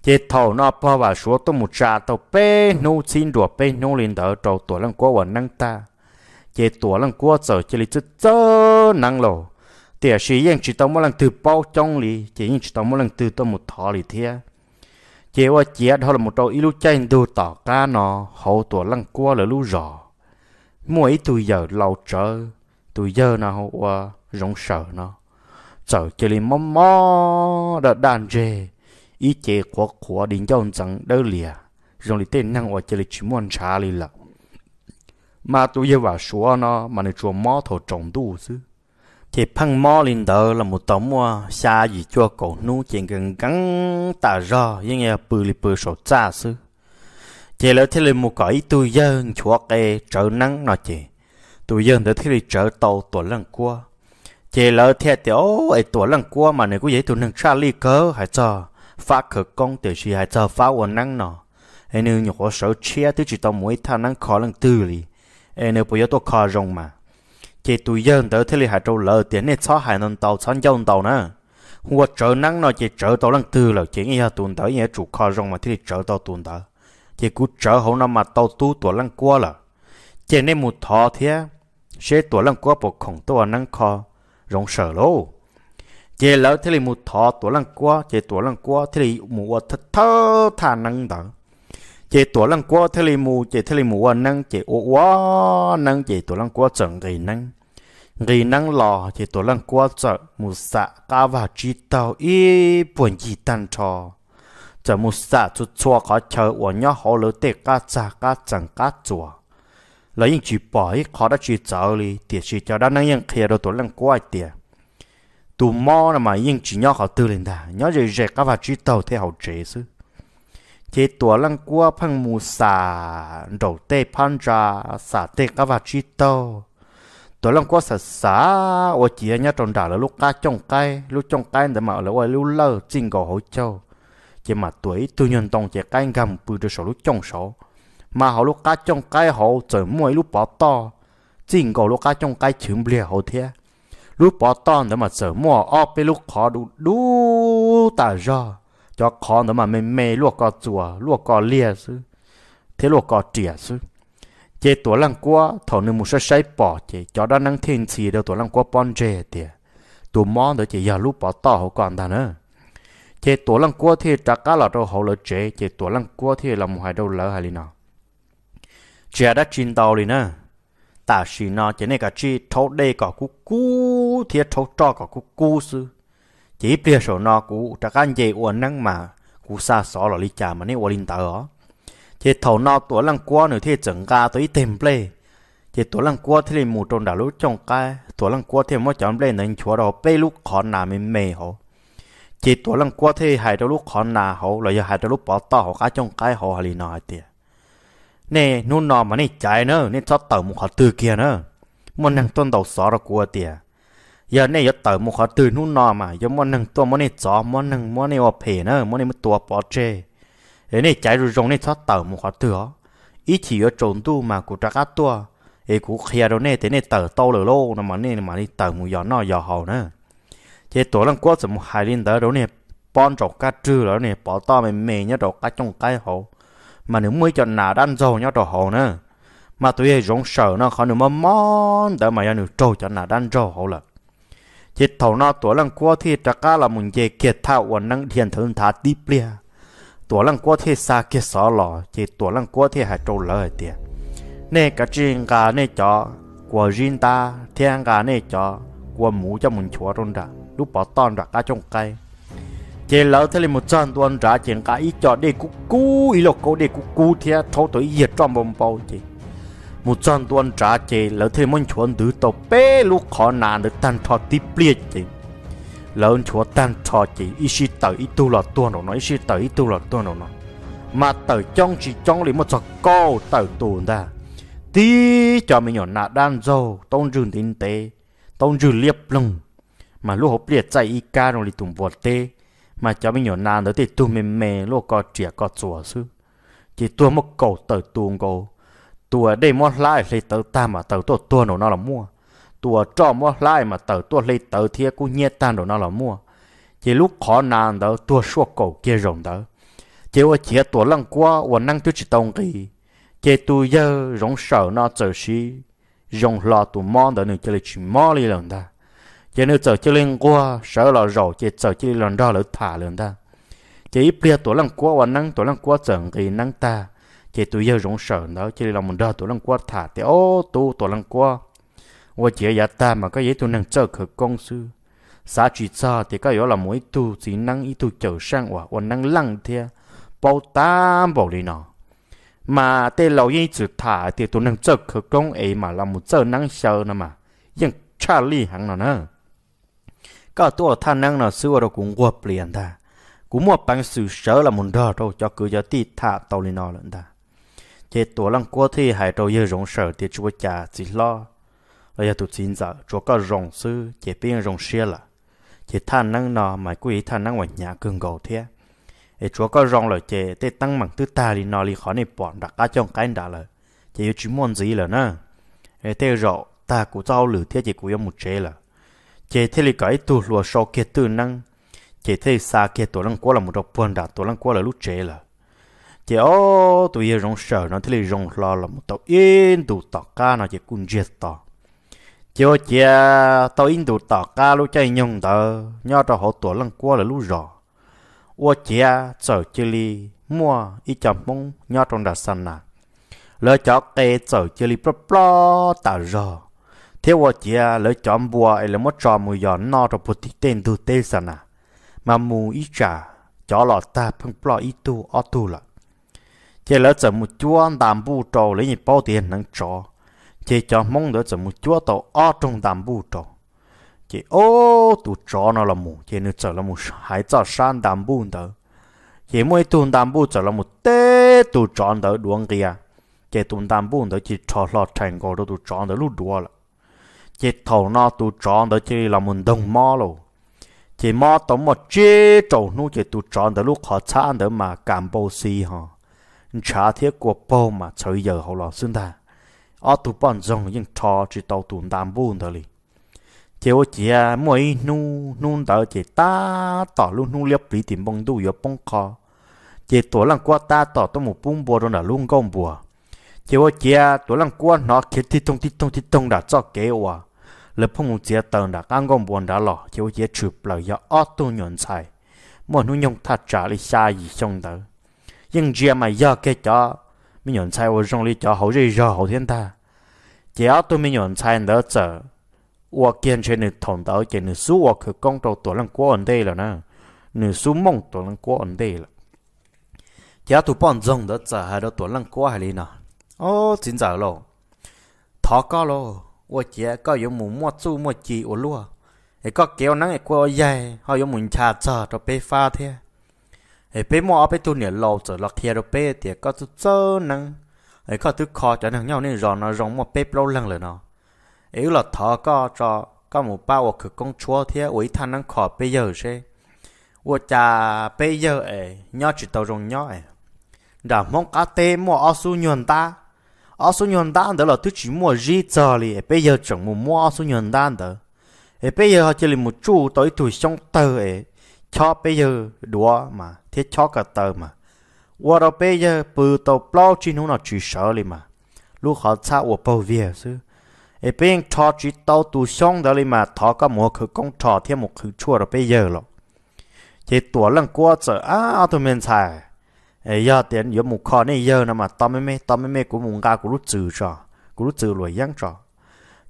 chế thầu nó bao và số tôi một trà tàu bê nô xin đùa bê nô lên đỡ trầu tuổi lăng quá và năng ta chế tuổi lăng quá giờ chỉ là chút năng lộ tiền sĩ yên chỉ tao mỗi lần từ bao trong lì chỉ yên chỉ tao mỗi lần từ tao một thọ lì thế chế qua chế đó là một trâu ilu chạy đồ tỏ ca nó hậu tổ lăng qua là lu rõ mỗi tuổi giờ lâu chờ, tuổi giờ nào hậu qua rong sợ nó chờ chơi lên mò mò đã đàn dê ý chế của của đến cho ông chẳng đỡ lìa rong lì tên năng qua chơi lên chỉ muốn trả lì lợ mà tôi giờ vào số nó mà này chùa mò thổ trồng đủ chứ thì phăng mò lên đó là một tấm mua à, xa gì cho cổ nu chuyện gần gắn tà rò nhưng nghe bự lì bự sổ xa xứ. chỉ là thế là một cái tôi dân chúa cái trở nắng nó chỉ tôi dân đó thế là trở tàu tuổi lần qua chỉ là thế tiểu ấy tuổi lần qua mà này có dễ tôi nâng xa ly cơ hay cho phá khử công tiểu gì hay cho phá quần nắng nó anh nếu nhổ sở chia tôi chỉ tao mỗi thằng nắng khó lần tư lì anh nếu bây giờ tôi khó rong mà chỉ tụi dân tới thế li hà trâu lỡ tiền này cho hải nông tàu chăn dông tàu nè hoặc trở năng nó chỉ trở tàu lăng tư là chỉ nghe tuần tới nghe chủ kho rong mà thế li trở tàu tuần tới chỉ cứ trở hậu năm mà tàu tu tuổi lăng qua là chỉ nên một thọ thế sẽ tuổi lăng qua bộ khổng tàu năng kho rong sợ lô chỉ lỡ thế li một thọ tuổi lăng qua chỉ tuổi lăng qua thế li một thật thơ thà năng tàu chỉ tổ lăng qua thế li mù chỉ thế li mù à năng chỉ ô quá năng chỉ tổ lăng qua chẳng gì năng gì năng lò chỉ tổ lăng qua chợ mù sạ cá và chi tàu y buồn gì tan trò chợ mù sạ chút chua khó chờ ở nhó họ lỡ tê cá chả cá chẳng cá chua lấy những chỉ bỏ ít khó đã chỉ cháu li thì chỉ cho đã năng những kia đồ tổ lăng qua tiền tụ mò là mà những chỉ nhỏ họ tư lên đà nhỏ rồi rẻ cá và chi tàu theo họ chế xứ chế tua lăng cua phăng mù xả đầu tê phan ra xả tê cá và chi tô tua lăng cua xả xả ô chỉ nhá tròn đà là lúc cá trồng cây lúc trồng cây để mà là ô lúc lơ chinh gò hỗ châu chỉ mà tuổi tư nhân tông chỉ cây gầm bự được số lúc trồng số mà họ lúc cá trồng cây họ trời mua lúc bỏ to chinh gò lúc cá trồng cây chừng bìa họ thế lúc bỏ to để mà trời mua ở bên lúc khó đủ đủ tà rồi cho khó đó mà mình mê luộc cò chùa luộc cò lia chứ thế luộc cò trìa chứ chế tổ lăng qua thầu nên một số sai bỏ chế cho đó năng thiên chỉ đâu tổ lăng qua bon chế thì tổ món đó chế giờ lúc bỏ to hậu còn ta nữa chế tổ lăng qua thì trả cá là đâu hậu lợi chế chế tổ lăng qua thì là một hai đâu lỡ hay nào chế đã chín tàu lì nữa ta xì nó chế này cả chi thấu đây cả cú cú thiệt thấu cho cả cú cú sư จีเปลี่ยนโฉนอกูจะกันเจอวนนั่งมา กูซาสอหลอลิจามันนี่วอลินตาอ๋อเจถอนอตัวลังกัวหนูเทจังกาตัวอีเต็มเปลเจตัวลังกัวที่ลมูตรงดาลุจงกาตัวลังกัวที่มอจอมเล่นใงชัวเราเปลุกขอนนาเมเมหอจตัวลังกัวที่หายตัวลุกขอนนาหอเราอยากหายตัวลุกปอต่อหอกาจงกาหอฮารีนอเตียเน่นุ่นนอมันนี่ใจเนอเน่ชอบเติมุขตือเกียเนอมันนั่งต้นเตาสอรกัวเตีย giờ này giờ tới một khó từ nút nọ mà giờ món nâng tua món này gió món nâng món này ọp hề nữa món này một tua bỏ chê thế này trái rồi rong này thoát tới một khó từ ó ít chỉ ở trốn tu mà cụ trắc át tua ấy cụ khía đâu này thế này tới tàu lửa lô nó mà này mà đi tới một giờ nọ giờ hầu nữa thế tổ lần qua sẽ một hai linh tới đâu này bọn trọc cá trừ rồi này bỏ to mày mề nhá trọc cá trong cái hậu mà nếu mới cho nà đan dầu nhá trọc hậu nữa mà tôi ấy rong sợ nó khó nếu mà món để mà ra nếu trâu cho nà đan dầu hậu là chỉ thầu nó tổ lăng qua thì trả cá là mình dễ kiệt thao và năng thiền thần thả tiếp lia tổ lăng qua thì xa kia xó lò chỉ tổ lăng qua thì hãy trâu lời tiền nè cả chuyện cả nè chó của riêng ta thiên cả nè chó của mũ cho mình chúa trong đó lúc bỏ tòn ra cá trong cây chỉ lỡ thế là một trăm tuần trả chuyện cả ít chó đi cú cú ít lộc cú đi cú cú thì thâu tới giật trong bông bao chị một chân tuần trả chế lỡ thêm mong chuẩn thứ tổ bê lúc khó nạn được tan thọ tí bia chế lỡ chúa tan thọ chế ý sĩ tử ý tu là tuân nó ý sĩ tử ý tu là tuân nó mà tử trong chỉ trong lý một sọ câu tử tuần ra tí cho mình nhỏ nà đan dâu tôn rừng tinh tế tôn rừng liếp lưng mà lúc hộp liệt chạy y ca rồi tùng vọt tê mà cho mình nhỏ nà nữa thì tu mềm mề lúc có trẻ có chùa sư chỉ tua một cầu tử tuồng cầu ตัวได้มอดไล่เลยเตอตามาเตอตัวตัวหนูน่าละมั่วตัวจ่อมอดไล่มาเตอตัวเลยเตอเทียกูเงียตาหนูน่าละมั่วเจลูกขอนานเตอตัวชั่วเก่าเกยรงเตอเจว่าเจียตัวลังกัววันนั่งจุดจิตรงกีเจตัวเยอะรงเสาน่าเจอชีรงหลอตัวมอนเตอหนึ่งเจเลยชิมอเลยหลังตาเจนึกเจอเจเลยกัวเสาหล่อเราเจเจอเจเลยหลังดอหรือถ่าหลังตาเจเปลี่ยตัวลังกัววันนั่งตัวลังกัวเจงกีนั่งตา chỉ tôi giờ rong sợ đó chỉ là mình đợi tôi lăng qua thả thì ô tôi tôi lăng qua và chỉ là ta mà có giấy tôi năng chờ khởi công sư xã chỉ cho thì có yếu là mỗi tu chỉ năng ít tu chờ sang và và năng lăng thế bao tam bảo đi nọ mà tê lâu yên chữ thả thì tôi năng chờ khởi công ấy mà là một chờ năng sợ nữa mà nhưng cha Charlie hẳn nó nữa có tôi thằng năng nó xưa rồi cũng quật liền ta cũng một bằng sự sợ là muốn đỡ đâu cho cứ cho tì thả tàu lên nó lận ta chế tổ lăng cua thì hải trâu yêu rộng sở thì chúa cha chỉ lo là giờ tụt xin giờ chúa có rộng sư chế biên rộng xia là chế than năng nọ mà quý than năng ngoài nhà cường cầu thế ấy chúa có rộng lời chế tê tăng bằng tư ta đi nọ li khó này bọn đặc cá trong cái đã là chế yêu chú muốn gì là nè ấy tê rộ ta cũng giao lử thế chế cũng yêu một chế là chế thế li cái tụ lùa sau kia tư năng chế thế xa kia tổ lăng cua là một độc buồn đã tổ lăng cua là lúc chế là chỉ ô tụi giờ rong sợ nó thì rong lo là một tàu in tụ tọt ca nó chỉ cun chết tọt chỉ ô à, chỉ tàu in tụ tọt ca lúc chạy nhung tờ nhớ cho họ tuổi lần qua là lúc rõ ô chỉ sợ à, chơi li mua ít chậm mông nhớ trong đặt sân nè lỡ cho kê sợ chơi li pro pro tờ rõ thế ô chỉ à, lỡ chọn bùa ấy là một trò mùi giòn nó rồi bút tên tụ tên sân nè mà mù ít trả cho lọt ta phun pro ít tu ở tu lại chỉ là chở một chúa đàm bu cho lấy nhịp bao tiền nâng cho, chỉ cho mong đỡ chở một chúa tàu o trong đàm bu trầu chỉ ô tụ trò nó là mù chỉ nữ chở là mù hải cho san đàm bu đỡ chỉ mỗi tuần đàm bu chở là một tê tụ tròn đỡ đuông kia chỉ tuần đàm bu đỡ chỉ trò lọt thành công đỡ tụ tròn đỡ lúc đó là chỉ thầu nó tụ tròn đỡ chỉ là một đồng mò rồi chỉ mò tổng một chế trầu nu chỉ tụ tròn đỡ lúc họ chán đỡ mà cảm bô si ha trả thiết của bò mà trời giờ hậu lọ xuyên ta ở tụ bọn rồng nhưng trò chỉ tàu tụ tam buồn thôi lì thiếu chỉ à mỗi nu nu tờ chị ta tỏ luôn nu liệp lý tìm bông đủ yếu bông khó chỉ tổ lăng qua ta tỏ tôi một bung bùa đó là luôn gom bùa chỉ ô chỉ tổ lăng qua nó kia thi tông thi tông thi tông đã cho kế hòa lập phong một chỉ tờ đã ăn gom bùa đã lọ chỉ ô chỉ chụp lại do ở tu nhọn sai, mỗi nu nhung thật trả lại sai gì xong đó nhưng chia mà giờ cái cho mình nhận sai ô trong lý cho hậu gì giờ hậu thiên ta chỉ áo tôi mình nhận sai đỡ chờ ô kiên trì nửa thòng đỡ chỉ nửa số ô cứ công đầu tuổi lăng qua ổn đây là nè nửa số mong tuổi lăng qua ổn đây là chỉ áo tôi bọn rồng đỡ chờ hai đỡ tuổi lăng qua hay lý nè ô chính giờ lo thọ có lo ô chỉ có dùng mũ mua chu mua chỉ ô lúa cái có kéo nắng cái qua dài họ dùng mũ trà chờ cho bê pha thế ไอ้เป้มัวเอาไปตัวเนี่ยเราจะลักเทียร์เป้เตียก็จะเจอนังไอ้ก็ตัวคอจะนังเงาเนี่ยรอนะรองมัวเป้เปล่าลังเลยเนาะไอ้หลัดทอก็จะก็หมูป้าว่าคือกงชัวเทียอุ้ยท่านนังขอไปเยอะใช่ว่าจะไปเยอะไอ้ย่อจิตตัวรงย่อไอ้ดาบมองกาเตมัวเอาสู้ยนตาเอาสู้ยนตาเดี๋ยวเราตัวจีมัวจีจอเลยไอ้ไปเยอะจังมัวมัวเอาสู้ยนตาเดี๋ยวไอ้ไปเยอะเขาจะเลยมัวจู่ตัวตัวช่องเตอไอ้ชอบไปเยอะดัวมา thế cho cả tờ mà qua đó bây giờ bự tàu bao chi nó là chỉ sợ liền mà lúc họ xa ở bao việc chứ ở bên cho chỉ tàu tu xong đó liền mà thỏ cả một khử công trò thêm một khử chua rồi bây giờ rồi thì tuổi lần qua giờ à tôi mình xài ấy giờ tiền giờ một kho này giờ nó mà tao mới mê tao mới mê của mùng ga của lúc trừ trò của lúc trừ lùi giang trò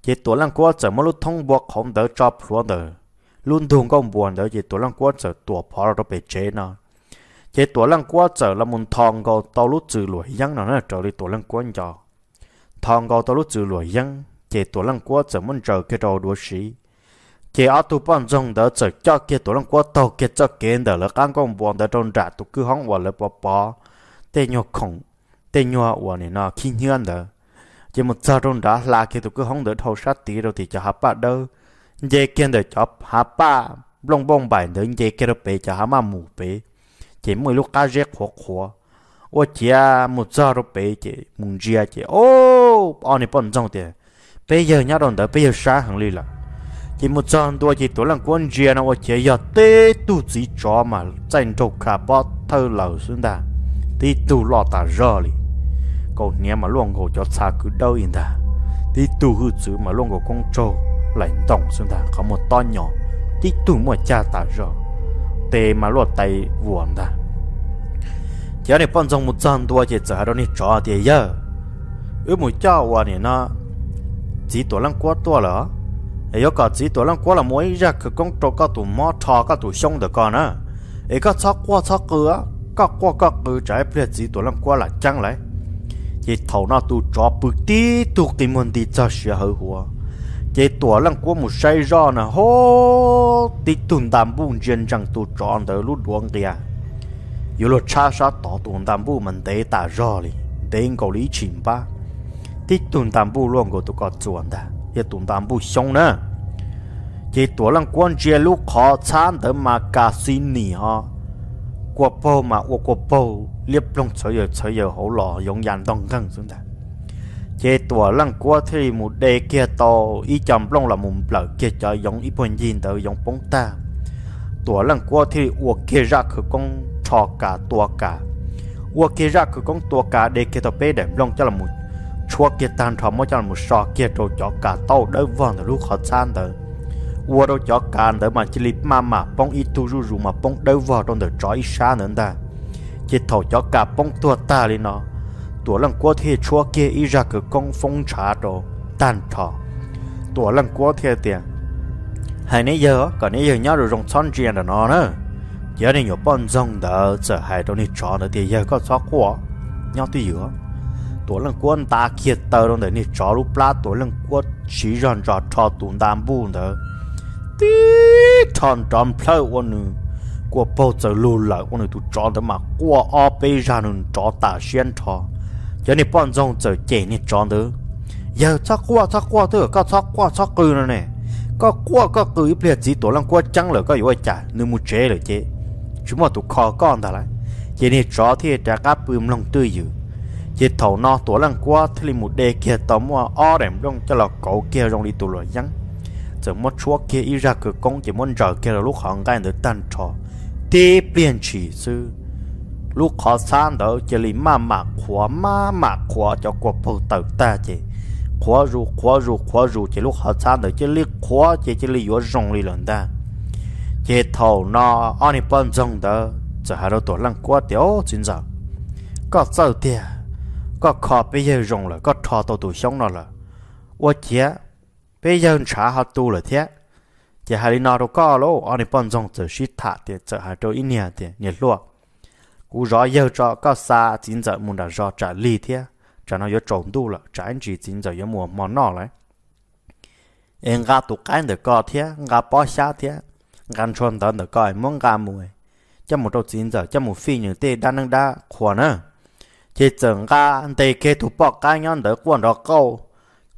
thì tuổi lần qua giờ mà lúc thông buộc không đỡ cho luôn đỡ luôn thùng công buồn đỡ thì tuổi lần qua giờ tuổi phò rồi bây chế nó chế tổ lăng quá trở là một thằng gò to lút trừ lùi dân nó nó trở đi tổ lăng quá nhỏ thằng gò to lút trừ lùi dân chế tổ lăng quá trở muốn trở cái đồ đua sĩ chế ở tu bọn trong đỡ trở cho kia tổ lăng quá tao kia cho kia đỡ là cán công bọn đỡ trong trả tụ cứ hóng vào là bò bò tê nhau không tê nhau vào này nó khi nhiên đỡ chỉ một giờ trong đã là kia tụ cứ hóng đỡ thâu sát tí rồi thì cho hấp bạ đâu dê kia đỡ cho hấp bạ lông bông bài đỡ dê kia đỡ bể cho hấp mà mù bể chỉ mỗi lúc cá rét khó khó ô chia một giờ rồi bé chị mùng chia chỉ, ô anh ấy bận trong tiền bây giờ nhá đòn tới bây giờ sáng hàng lì là chỉ một giờ tôi chỉ tối lần quân chia nó ô chia giờ tê tu chỉ cho mà tranh trục cả bó thơ lầu xuống ta tê tu lo ta rơ lì còn nhà mà luôn hồ cho xa cứ đâu yên ta tê tu hư chữ mà luôn hồ con trâu lạnh tổng xuống ta có một to nhỏ tê tu mà cha ta rơ tê mà lột tay vuông ta giờ này bọn dòng một trăm đua chỉ giờ đó này cho thì giờ ước một cháu à này nó chỉ tuổi lăng quá tuổi là, ấy có cả chỉ tuổi lăng quá là mỗi giờ cứ công trò các tụ mò trò các tụ sông được con á ấy có sắc qua sắc cửa các qua các cửa trái phải chỉ tuổi lăng quá là chẳng lẽ, chỉ thầu nó tụ trò bự tí tụ kim môn tí cho sửa hở hùa chế tổ lăng của một say do nè hô tí tuần tam bùn dân chẳng tù tròn tới lúc đuông Kia, yếu lột cha sa tỏ tuần tam bùn mình tế tả rõ lì đến cầu lý chìm ba tí tuần tam bùn luôn của tụi có chuẩn ta yếu tuần tam bùn xong nè chế tổ lăng quan chế lúc khó chán tới mà cả xin nì ho quá bầu mà quá qua bầu liếp lông chơi chơi chơi hổ lò giống dàn đông găng xuống ta chế tùa lăng qua thì một đề kia to y chậm long là một lỡ kia cho giống y bồn nhìn tới giống bóng ta tùa lăng qua thì ua kia ra khử con trò cả tùa cả ua kia ra khử con tùa cả đề kia tàu bê đẹp long cho là một chua kia tan thọ mới cho là một sọ kia trâu cho cả tàu đỡ vòn từ lúc khó san tới ua đâu cho cả tới mà chỉ lịp mà mà bóng y tu ru ru mà bóng đỡ vòn trong từ trói xa nữa ta chế thầu cho cả bóng tua ta lên nó ตัวลังกัวเทชัวเกอีจากกองฟงชาโตตันทอตัวลังกัวเทเตียให้นี่เยอะก่อนนี้เยอะเนาะเราลงซ้อนเจียนเนาะเนอะเยอะนี่อยู่ป้อนจงเด้อจะให้ตัวนี้จอเด้อเตียเยอะก็ซอกหัวเนาะที่เยอะตัวลังกัวตาเขียดเตอร์เด้อนี่จอรูปลาตัวลังกัวชี้จอนจอทอตุนตามบูนเด้อตีทอนจอมเพลวันนึง của bao giờ lùi lại con này tụi chó đó mà qua ở bây giờ nó chó ta xuyên thọ giờ này bọn rong trở chạy này tròn thứ giờ chắc qua chắc qua thứ có chắc qua chắc cừ nữa nè có qua có cừ bây giờ chỉ tổ lăng qua trắng là có yếu chả nếu muốn chế là chế chúng mà tụi khó con ta lại giờ này trò thì trả cá bùm lòng tươi dữ giờ thầu no tổ lăng qua thì một đề kia tóm mà o đẹp rong cho là cậu kia rong đi tụi lửa nhắn giờ mất chúa kia y ra cửa công chỉ muốn chờ kia là lúc họ ngay được tan trò tiếp liền chỉ sư lúc khó san đó chỉ lì mà mà khóa mà mà khóa cho cuộc phụ tử ta chỉ khóa rù khóa rù khóa rù, chỉ lúc khó san đó chỉ lì khóa chỉ chỉ lì vô rong lì lần ta chỉ thầu nó anh ấy bận rong đó chỉ hai đầu tuổi lăng quá tiểu chính giờ có sợ tiệt có khó bây giờ rong là có thọ tổ tuổi sống nó rồi, ô chế bây giờ trả họ tu là thế chỉ hai nó đâu có lỗ anh bận rong giờ shit thả tiệt giờ hai đầu ít nhà tiệt nhiệt luộc u rõ yêu cho có xa chính giờ muốn đã rõ trả lì thế trả nó yếu trộn đủ là trả anh chỉ chính giờ yếu mùa mòn nọ lại em gà tụ cái được có thế gà bó xa thế gan chôn tao được coi muốn gà mùi cho một đầu chính giờ cho một phi những tê đang đang đa khỏe nữa chỉ chừng gà anh tê kê tụ bọ cái nhon đỡ quan đó câu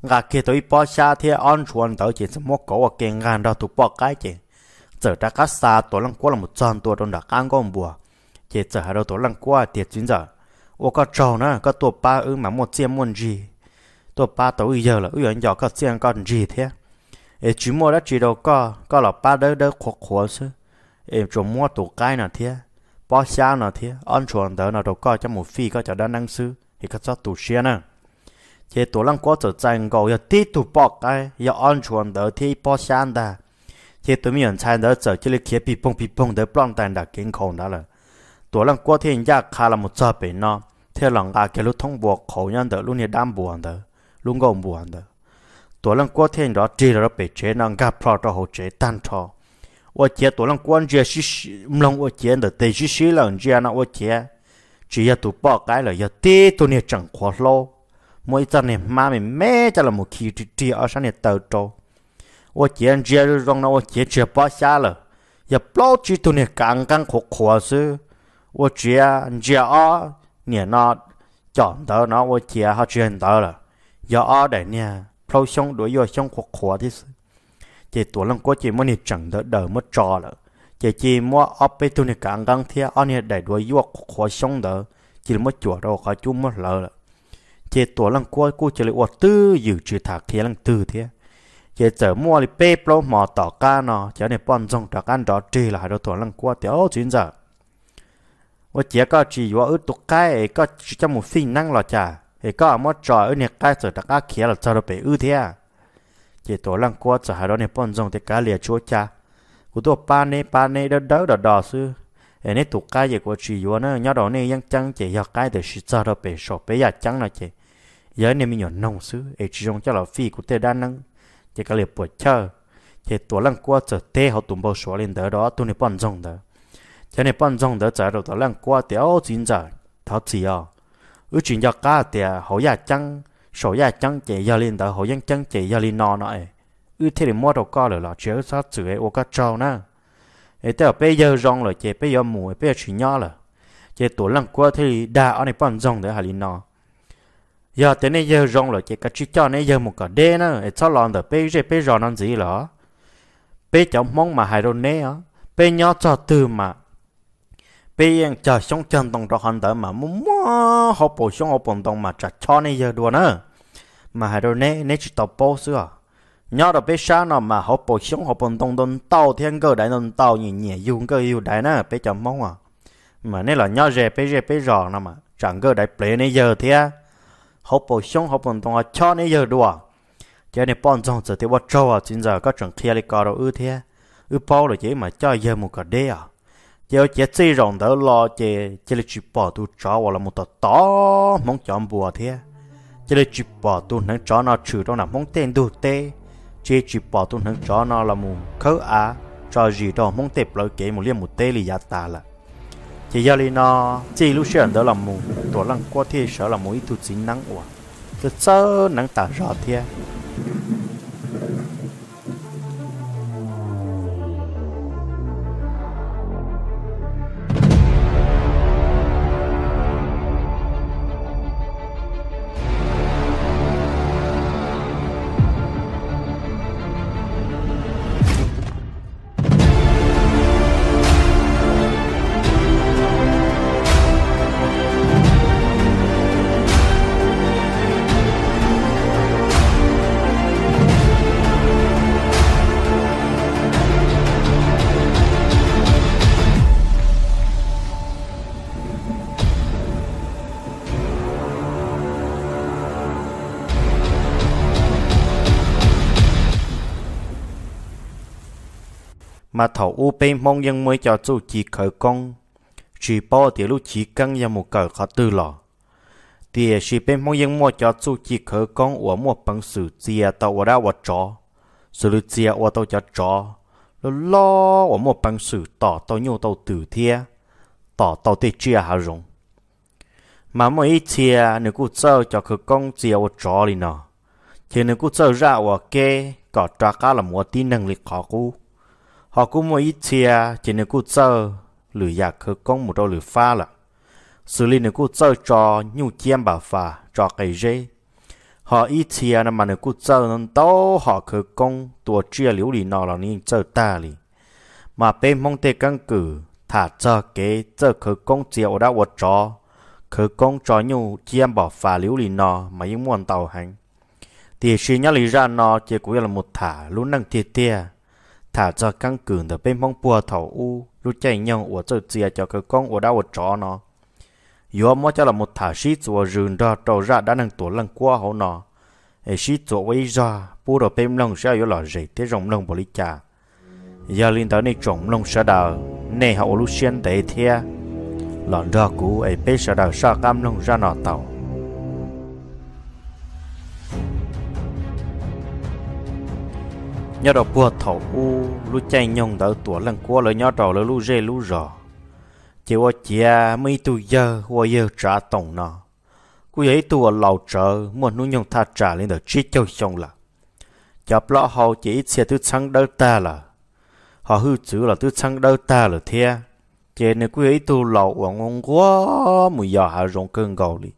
gà kê tụi bó xa thế on chôn tao chỉ một cổ kê gan đó tụ bọ cái chỉ giờ đã cắt xa tổ lăng quá là một tròn tua trong đặc ăn có một bữa chế trở hà đầu tổ lăng qua tiệt chuyên giờ ô có trò nữa có tổ ba ư mà một chiêm muôn gì tổ ba tổ giờ là ư anh giờ có chiêm con gì thế ê chú mua đã chỉ đâu có có là ba đỡ đỡ khó khó chứ ê chú mua tổ cái nào thế bỏ xa nào thế ăn chuồng đỡ nào đâu có cho một phi có cho đa năng sư thì có cho tổ xe nữa chế tổ lăng quá trở thành cầu giờ tí tổ bỏ cái giờ ăn chuồng đỡ thì bỏ xa đà chế tổ miền trai đỡ trở chỉ là kia bị bông bị bông đỡ plong tàn đã kinh khủng đó là ตัวลังกัวเทียนยากคาละมุดซาเป็นเนาะเทียหลังอาเกลุท้องบวกเขายันเดอลุงเนี่ยด้ามบวนเดอลุงก็บวนเดอตัวลังกัวเทียนดอจีเราไปเจนังกับพรอตหัวเจตันทอว่าเจตัวลังกัวเจชิชิมลงว่าเจเดอเตชิชิหลังเจนะว่าเจ chỉ ya tụ bỏ cái là ya tê tụ nè chẳng khó lâu mỗi chân nè mà mình mê cho là một khi trị trị ở sáng nè tàu trâu ô chế anh chế rong nó ô chế chế bỏ xa là ya bỏ chỉ tụ nè càng càng khó khó sư 我只只啊，你那讲到那我只好见到了，要啊的呢，抛胸 đối với 胸 khó khó thì chỉ tuổi lần có chỉ muốn đi chẳng đỡ đỡ mất trò là chỉ chỉ mua ấp bê tu này càng càng anh này đại đối với khó sống đỡ chỉ mất chùa đâu khó chú mất lỡ là chỉ tuổi lần qua cô chỉ là tư dự trừ thạc thế lần tư thế chỉ giờ mua thì bê plô mò tỏ ca nó chỉ này bọn dòng trạc ăn đó trì lại đó tuổi lăng qua tiểu chuyến giờ 我姐个只我 ở tục cái ấy có chỉ cho một sinh năng là chả ấy có ở mất trò ở cái sở đặc ác là sao đâu bị ư thế à chỉ tổ lăng qua sở đó này bọn dòng thì cá lìa chúa cha của tôi ba nè ba nè đó đó đó đó sư ấy nè tục cái gì của chỉ vua nó nhớ đó nè ยัง chăng chỉ học cái để sự sao đâu bị sọ bị ya chăng chỉ giờ nè mình nhỏ nông sư ấy chỉ dùng cho là phi của tôi đa năng chỉ cá lìa buổi chơi chỉ tổ lăng qua sở tê họ tụm bao số lên đó đó tôi này bọn dòng đó thế này bọn trong đỡ chạy rồi đó lần qua tiểu chín giờ thật chỉ à ước chuyện cho cá tiệt họ ya chăng sổ ya chăng chạy ya lên đó họ ยัง chăng chạy ya lên nọ nọ ấy ước thế thì mua đồ cá rồi là chế sát chửi ô cá trâu nè, ấy tao bây giờ rong rồi chạy bây giờ mua bây giờ chuyện nhỏ rồi chạy tổ lần qua thì đa ở này bọn trong đỡ hà lên nọ giờ thế này giờ rong rồi chạy cá chỉ cho này giờ một cái đê nè, ấy sao lon được bây giờ bây giờ làm gì rồi bây giờ mong mà hai đồ nè bây giờ cho từ mà bên chờ xong chân đồng cho hắn đỡ mà muốn mua họ bổ xong họ bổn tông mà chả cho nên giờ đùa nữa mà hai đứa này nè chỉ tập bố xưa nhớ được biết sao nào mà họ bổ xong họ bổn tông đồng tàu thiên cơ đại đồng tàu nhìn nhẹ dùng cơ yêu đại nữa bé chậm mong à mà nè là nhớ rẻ bé rẻ bé rõ nào mà chẳng cơ đại play nè giờ thế à họ bổ xong họ bổn tông họ à, cho nè giờ đùa cho nên bọn chúng sẽ thì bắt trâu à chính giờ có chẳng kia lịch cờ đầu ư thế ư bao là chỉ mà cho giờ một cái đế à giờ chỉ xây rộng đó lo chỉ chỉ là chụp bỏ tu chó hoặc là một tờ to mong chọn bùa thế chỉ là chụp bỏ tu nắng chó nó trừ đó là mong tên đủ tê chỉ chụp bỏ tu nắng chó nó là một khớ á cho gì đó mong tệp lời kể một liên một tê lì giá ta là chỉ giờ lì nó chỉ lúc xuyên đó là một tổ lăng qua thế sợ là một ít tu chính nắng quả cái sơ nắng tả rõ thế mà thầu u bê mong dân mới cho chú chỉ khởi công chỉ bỏ thì lúc chỉ cần ra một cờ khó tư lò thì chỉ bên mong dân mua cho chú chỉ khởi công ở một bằng sự chia tàu ở đâu ở chó sự lúc chia ở tàu cho chó lo lo ở một bằng sự tỏ tàu nhiều tàu tử thiê tỏ tàu tê chia hà rồng mà mỗi ít chia nếu cụ sơ cho khởi công chia ở chó đi nọ thì nếu cụ sơ ra ở kê có trả cá là mua tin năng lực khó cụ họ cũng mua ít chia chỉ nên cứ chơi lười giặc cứ công một đôi lười pha là xử lý nên cứ chơi cho nhu chiêm bảo phà cho cái dê họ ít chia nằm mà nên cứ chơi nên đâu họ cứ con tua chia liễu lì nọ là nên chơi ta lì mà bên mong tê căn cử thả cho cái cho cứ con chiều đâu quật chỗ, cứ con cho nhu chiêm bảo phà liễu lì nọ mà những muôn tàu hành thì suy nhớ lý ra nó chỉ cũng là một thả luôn năng thiệt tiệt thả cho căng cường được bên mong bùa thảo u lúc chạy nhau của tôi chia cho cái con của đau chó nó yếu mà cho là một thả sĩ chùa rừng đó trâu ra đã năng tổ lần qua hậu nó ấy sĩ chùa ấy ra bù đồ bên lòng sẽ yếu là gì thế rồng lòng bồ lý trà giờ linh tới này trồng lòng sẽ đào này hậu lúc xuyên tế thea lọn ra cũ ấy bên sẽ đào sa cam lòng ra nọ tàu nhớ đầu bùa thổ u lu chay nhông đỡ tuổi lần qua lời nhớ đọc lời lu rê lu rò chỉ qua chia mấy tu giờ qua giờ trả tổng nó cú ấy tu ở lầu chợ một nu nhông tha trả lên đỡ chi châu xong là chập lọ hậu chỉ ít xe tu sáng đỡ ta là họ hư chữ là tu sáng đỡ ta là thea chỉ nên cú ấy tu lầu ở ngon quá mùi giờ hạ rong cơn gầu đi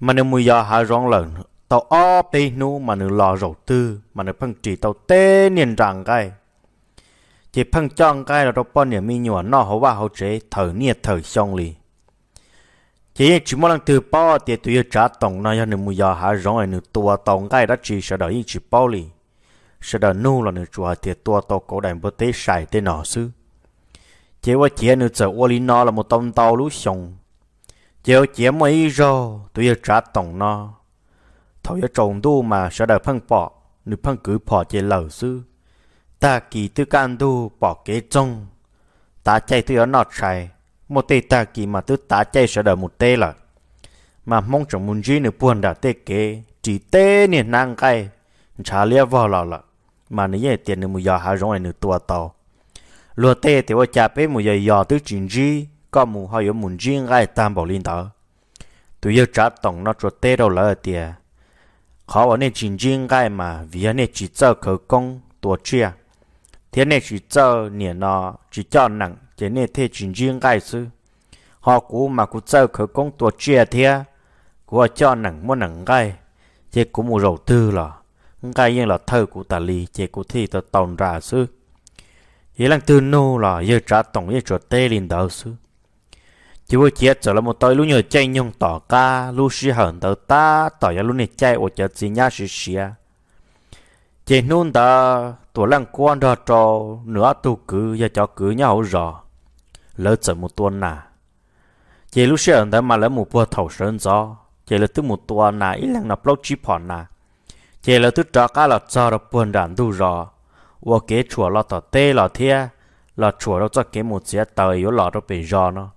mà nếu mùi giờ hạ rong lần tàu o pe nu mà nữ lò rầu tư mà nữ phăng trì tàu tê niên rằng cái chỉ phăng chong cái là đâu bao nhà mi nhua nó hổ ba hổ chế thở nia thở xong lì chỉ chỉ một lần từ bao thì tụi trả tổng nó nhân mua giờ há rồi nữ tua tổng cái đã chỉ sợ đợi chỉ bao lì sợ đợi nu là nữ chùa thì tua tàu cổ đại bữa tế xài tên nọ sư chỉ qua chỉ nữ sợ ô lì nó là một tông tàu lú xong chỉ chỉ mấy rồi tụi trả tổng nó thầu cho trồng đu mà sợ đời phăng bỏ nữ phăng cử bỏ chế lầu sư ta kỳ tư can đu bỏ kế trông ta chạy tư ở nọt chạy một tê ta kỳ mà tư ta chạy sợ đời một tê là mà mong chẳng muốn gì nữa buồn đã tê kế chỉ tê nè năng cây chả lia vào lọ lọ mà nếu như tiền nữa mù giờ hà rong này nữa tua tàu lúa tê thì vô cha bé mù giờ giờ tư chuyện gì có mù họ có muốn gì ngay tam bảo linh đó tôi yêu trả tổng nó cho tê đâu lỡ tiền khó ở nơi chính chính cái mà vì ở nơi chỉ cho khẩu công tổ chức à, thế này chỉ cho niệm nó chỉ cho nặng thế này thế chính chính cái sư họ cũ mà cũng cho khẩu công tổ chức à thế của cho nặng mua nặng cái thế cũng một đầu tư là cái như là thơ của ta lì thế cũng thi ta tồn ra sư ý là từ nô là giờ trả tổng giờ cho tê lên đầu sư chỉ vừa chết trở là một tôi lúc nhờ chạy nhung tỏ ca lúc suy hận tờ ta tỏ ra lúc này chạy ở chợ gì nhá suy xia chỉ nôn ta tổ lăng quan ra trò nửa tu cứ và cho cứ nhau rõ lỡ chở một tuần nà chỉ lúc suy hận tờ mà lỡ một bữa thầu sơn gió chỉ là thứ một tuần nà ít lần nạp lóc chi phòn nà chỉ là thứ cho cá là cho là buồn đàn tu rõ và kế chùa là tỏ tê là thia là chùa đâu cho kế một chiếc tờ yếu là đâu bị rõ nó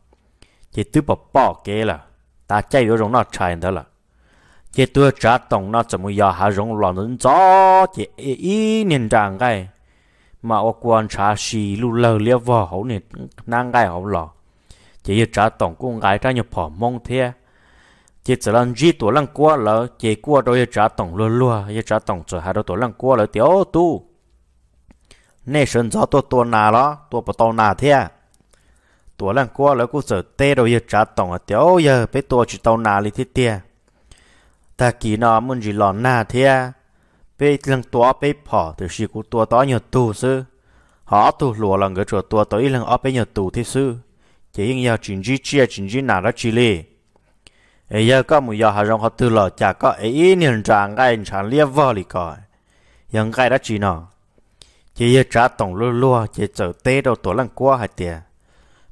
chỉ tôi bỏ bỏ kế là ta chạy rồi rong nó chạy đó là chỉ tôi trả tổng cái mà ở quan trả xì lu lờ liêu vò hậu này năng cái hậu lò chỉ trả tổng cũng gái ra nhập phò mong thế chỉ chỉ lần gì tuổi lần qua lỡ chỉ qua đôi trả tổng luôn luôn giờ trả tổng rồi hai đôi tuổi lần qua lỡ tiểu tu nên sinh ra tôi tôi nào đó tôi bắt đầu nào thế tê trả tổng à, chỉ tao nà nà thế ta muốn gì từ ตัวลังกัวแล้วกูเสือเตะเราเยอะจ้าตองเตียวเยอะไปตัวจุดเตานาลิที่เตียตะกี้นอมึงจีหลอนหน้าเทียไปลังตัวไปพอถือชีกูตัวต่อหยดตูซื้อหอตูหลัวลังก็จวดตัวต่ออีลังเอาไปหยดตูที่ซื้อ chỉ những giờ chính trị chia chính trị nào đó chỉ lì ấy giờ có một giờ hà rong họ từ lò chả có ấy niên trạng cái trạng lia vò lì coi những cái đó chỉ nọ chỉ giờ trả tổng lúa lúa chỉ chờ tê đâu tổ lăng qua hạt tiền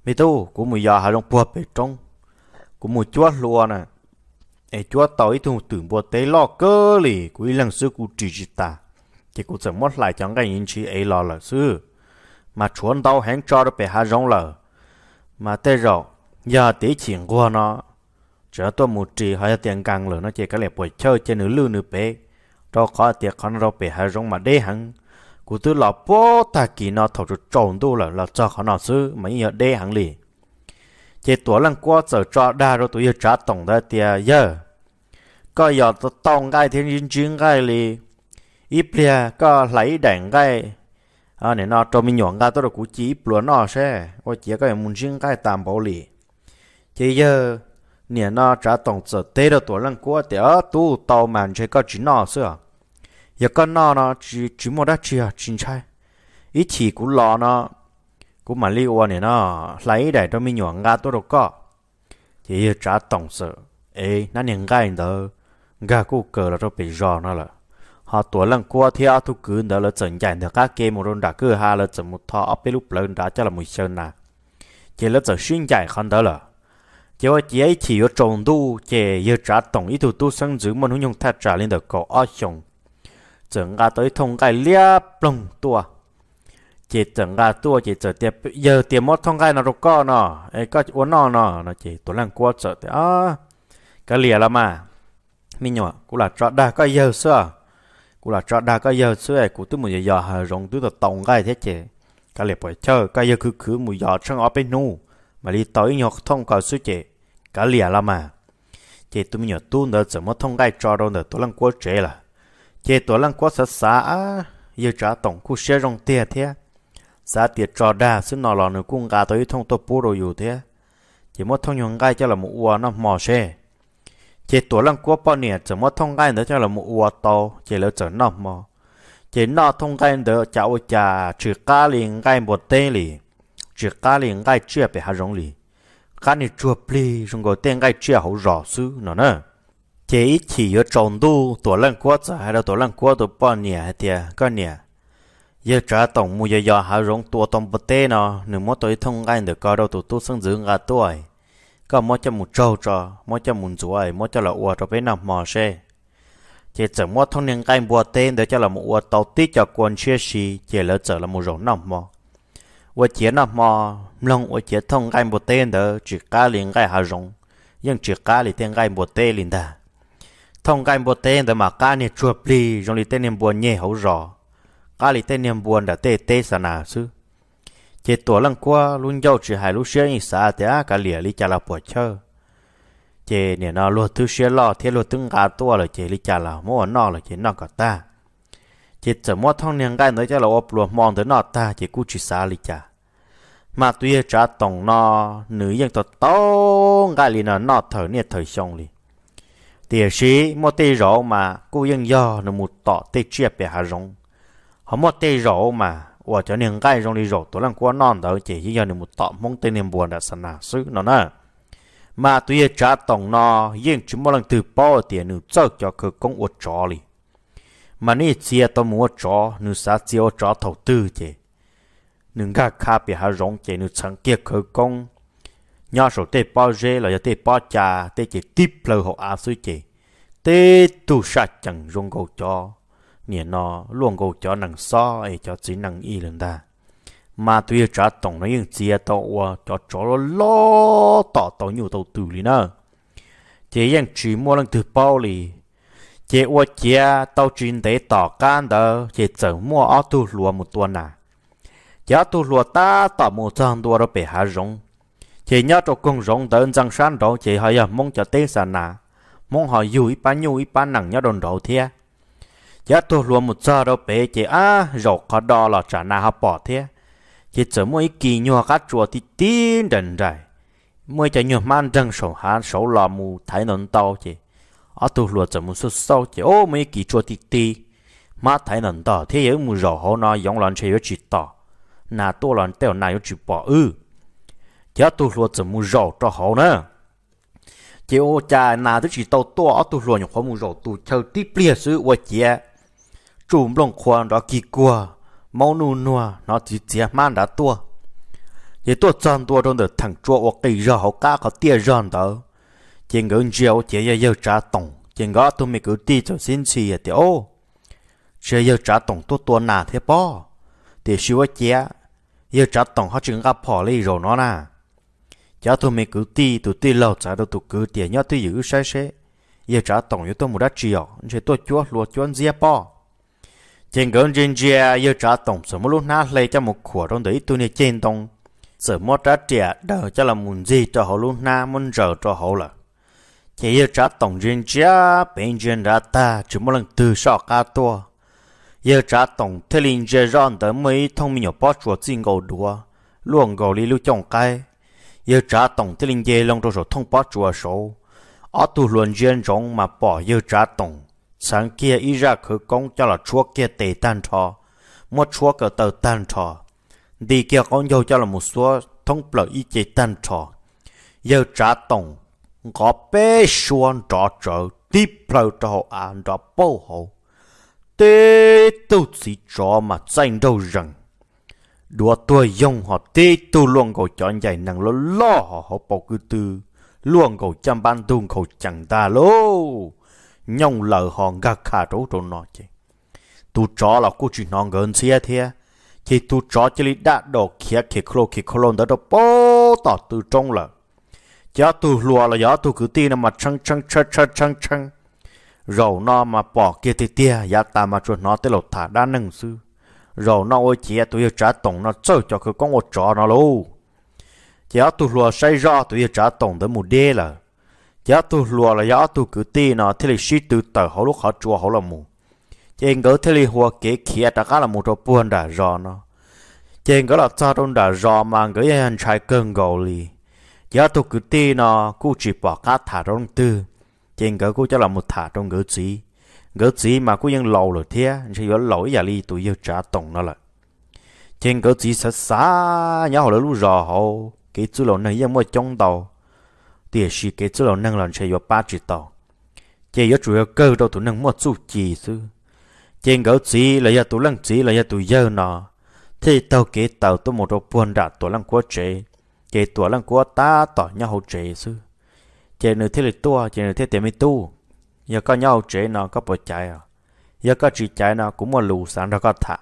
mi tu của mùi giờ hà long bùa bể trong của mùi chúa lùa nè ai chúa tao ít thùng tưởng bùa tế lo cơ lì của lần xưa của chỉ chỉ ta chỉ của sợ mất lại chẳng cái yên chỉ ấy lo là xưa mà chuẩn tao hẹn cho được bể hà rong lờ mà tế rồi giờ tế chuyện qua nó trở tôi một trì hay tiền càng lửa nó chỉ cái lẽ bồi chơi trên nửa lưu nửa bể cho khó tiệc con nó bể hà rong mà đế hằng cụ tư là ta kỳ nó thầu cho trộn đô là là cho khó nó xứ mà nhớ đê hẳn lì chế tuổi lần qua giờ cho đa rồi tụi giờ trả tổng ra tiền giờ có giờ tôi tông cái thiên nhiên chuyên cái lì ít bia có lấy đèn cái à này nó cho mình nhọn cái tôi là cụ chỉ bùa nó sẽ ô chỉ có muốn chuyên cái tạm bảo lì chế giờ nè nó trả tổng giờ tê rồi tuổi lần qua thì ở tàu màn chế có chỉ nó xưa giờ con nó nó chỉ chỉ một đắt chia chính trai ít chỉ cũng lo nó cũng mà liu này nó lấy để cho mình nhọn ga tôi đâu có chỉ trả tổng sự ấy nó nhìn cái đó ga cũng cờ là cho bị rò nó là họ tuổi lần qua thì họ thu cứ đó là chỉnh chỉnh được các game một đồn đã cứ ha là chỉnh một thọ ấp lúc lần đã cho là một sơn nè, chỉ là chỉnh xuyên chỉnh không đó là chỉ có chỉ ấy chỉ có trồng tu chỉ giờ trả tổng ít thu tu sang giữ mà nó nhung thật trả lên được có ở trong 整个对通个两龙多，chỉ 整个ตัว chỉ trở tiệp giờ tiệp mót thông cái nó rục co nó, ấy có uốn nó nó nó chỉ tổ lăng qua trở tiệp à cái lìa là mà mình nhỏ cũng là trọt đa có giờ xưa cũng là trọt đa có giờ xưa cũng tôi muốn giờ hà rồng tôi tập tòng cái thế chứ cái lìa phải chơi cái giờ cứ cứ muốn giờ trong ở bên nu mà đi tới nhọt thông cả suy chế cái lìa là mà chỉ tôi mình nhỏ tu nữa chỉ mót thông cái trọt đâu nữa tổ lăng qua chế là chế tổ lăng quá sát xã giờ trả tổng khu xe rong tiền thế xã tiền trò đà xứ nọ lò nữa cũng gà tới thông tô bố đồ dù thế chỉ mất thông nhung gai cho là một uo nó mò xe chế tổ lăng quá bao nhiêu chỉ mất thông gai nữa cho là một uo to chế lỡ trở nọ mò chế nọ thông gai nữa cháu chả trừ cá liền gai một tê lì, trừ cá liền gai chưa bị hạ rong liền cá này chua pli rong gọi tên gai chưa hậu rõ xứ nó nè chỉ chỉ có trồng tu tổ lăng quá giờ hay là tổ lăng quá tổ bao nhiêu thì à, có nhiêu giờ trả tổng mua giờ giờ hào rong tua tổng bát tê nó nếu mà tôi thông ai được có đâu tổ tu sinh dưỡng gà tuổi có mỗi cho một trâu trò mỗi cho một chuối mỗi cho là uo cho bên nằm mò xe chỉ chẳng mỗi thông niên cái bùa tên để cho là một uo tàu tí cho quân chia sĩ, chỉ là trở là một rong nằm mò uo chia nằm mò lòng uo chia thông cái bùa tên đó chỉ cá liền cái hào rong nhưng chỉ cá liền cái bùa tên liền ta thông cái bộ tên để mà cá này chuột lì trong lì tên niệm buồn nhẹ hậu rõ cá lì tên niệm buồn đã tê tê sa nà sư chỉ tổ lăng qua luôn giàu chỉ hai lúc xưa như sa thế á cá lìa lý trả là bỏ chơi chỉ nè nó luôn thứ xưa lo thế luôn từng cá tua là chỉ lý trả là mua nó là chỉ nó cả ta chỉ chỉ mua thông niệm cái nói cho là ốp luôn mong tới nó ta chỉ cú chỉ sa lý trả, mà tuy trả tổng nó nữ dân tộc tông cái lì nó nó thở nè thở xong lý thì sĩ một tê rõ mà cô yên do nó một tọ tê chia bè hà rong họ một tê rõ mà và cho nên cái rong đi rõ tôi làm qua non đó chỉ chỉ do nó một tọ mong tê niềm buồn đã sẵn nào xứ nó nè mà tuy trả tổng nó yên chúng một lần từ bao tiền nữ cho cho cơ công uất chó li mà nị chia tôi muốn chó nữ sát chia chó thầu tư chứ nữ gà khá bè hà rong chứ nữ chẳng kia cơ công nhỏ số tê bao rê là do tê bao trà tê chỉ tiếp lâu hộ áp suy chỉ tê tu sa chẳng rong cầu cho nè nó luôn cầu cho nàng so ấy cho chỉ nàng y lần ta mà tuy trả tổng nó những chia tàu qua cho chó lo lo tỏ tỏ nhiều tàu tử lý nữa chỉ những chỉ mua lần thứ bao lì chỉ qua chia tàu chuyên để tỏ can đó chỉ chẳng mua áo tu lúa một tuần à giá tu lúa ta tỏ một trăm đô rồi bị hà rong chị nhớ cho cùng rộng tới răng sáng đó chị hỏi à mong cho tê sản nà muốn hỏi dù ít bán nhu ít bán nặng nhớ đồn đầu thế giá tôi luôn một giờ đâu bé chị à rổ khó đo là trả nà học bỏ thế chỉ chờ mỗi kỳ nhua các chùa thì tin đần rồi mỗi cho nhua mang răng sổ hán sổ lò mù thái nón tàu chị ở tôi luôn chờ muốn số sau chị ô mấy kỳ chùa thì ti mà thái nón tàu thế yếu mù rổ hổ nó giống loạn chơi với chị tỏ nà tôi loạn tèo nà yếu chị bỏ ư ừ thế tu lúa chỉ mua rổ cho họ nữa chỉ ô cha nà tôi chỉ tàu to ở tu lúa nhục hoa mua rổ tu chơi tiếp liền sự ô chia chùm lòng khoan đó kỳ cua mau nu nua nó chỉ chia man đã to, chỉ tua chân to trong đời thằng chúa ô kỳ rổ họ cá họ tia ròn đó chỉ ngỡ nhiều chỉ yêu yêu trả tổng chỉ ngỡ tôi mình cứ đi cho xin xì thì à, ô chỉ yêu trả tổng tua to na thế bao thì xíu chia yêu trả tổng họ chỉ gặp họ lấy rồi nó nà chả tôi mình cứ ti tôi ti lâu chả đâu tôi cứ tiền nhau tôi giữ sai sai giờ trả tổng yếu tôi một đắt triệu sẽ tôi chúa lúa chúa dìa bỏ. trên gần trên gia giờ trả tổng số một lúc nát lấy cho một khổ trong đấy tôi này trên tông sớm một trả triệu đỡ cho là muốn gì cho họ lúc na muốn giờ cho họ là chỉ giờ trả tổng trên gia bên trên ra ta chỉ một lần từ sọ ca to giờ trả tổng thế linh dìa rọn tới mấy thông minh nhỏ po chuột xin gầu đùa luồng gầu đi lưu chồng cái yêu trả tổng thì linh dê long rồi thông báo chùa số ở tu luận duyên rộng mà bỏ yêu trả tổng sáng kia ý ra khử công cho là chúa kia tề tan thọ một chúa cờ tờ tan thọ đi kia con yêu cho là một số thông báo ý chế tan thọ yêu trả tổng có bé xuân trọ trở tiếp bờ trọ an trọ bảo hộ, tế tu sĩ trọ mà danh đâu rằng đùa tôi dùng họ tê tu luôn cầu chọn dạy năng lo lo họ họ bỏ cứ tư luôn cầu chăm ban tuôn cầu chẳng ta lô nhông lờ họ gà khả rỗ rỗ nó chứ tu chó là cô chỉ nó gần xe thế thì tu chó chỉ lý đã đổ kia kia khô kia khô lôn đó đó bó tỏ từ trong là giá tu lùa là giá tu cứ tin mà chăng chăng chăng chăng chăng chăng rồi nó mà bỏ kia thì tia giá ta mà chuột nó tới lột thả đa năng sư rồi nó ôi chị tụi trả tổng nó chơi cho cái con một trò nó luôn chị tôi lùa say ra tụi trả tổng tới một đê là chị tôi lùa là giá tôi cứ tì nó thế là xí từ tờ họ lúc họ chua họ là mù chị anh gỡ thế là hoa kế kia đã cá là một trò buồn đã rõ nó chị anh là cha đông đã rõ mà gỡ anh trai cần gầu lì chị tôi cứ tì nó cứ chỉ bỏ cá thả trong tư chị anh cứ cũng cho là một thả trong gỡ gì gỡ chỉ mà cũng dân lầu rồi thế chỉ có lỗi giờ đi tụi yêu trả tổng nó là trên gỡ chỉ xa xa nhá họ lũ rò họ cái chỗ lầu này dân mua trong tàu tiền gì cái chỗ lầu nâng lần chỉ có ba triệu tàu chỉ có chủ yếu cơ đâu tụi nâng mua chú chỉ chứ trên gỡ chỉ là giờ tụi lăng chỉ là giờ tụi giờ nó thì tàu cái tàu tụi một đồ buôn đã tụi lăng quá chế cái tụi lăng quá ta tỏ nhau hậu chế chứ chế nữa thế là to, chế nữa thế tiền mới to giờ có nhau chế nó có bộ chạy à giờ có chỉ chạy nó cũng mà lù sáng ra có thả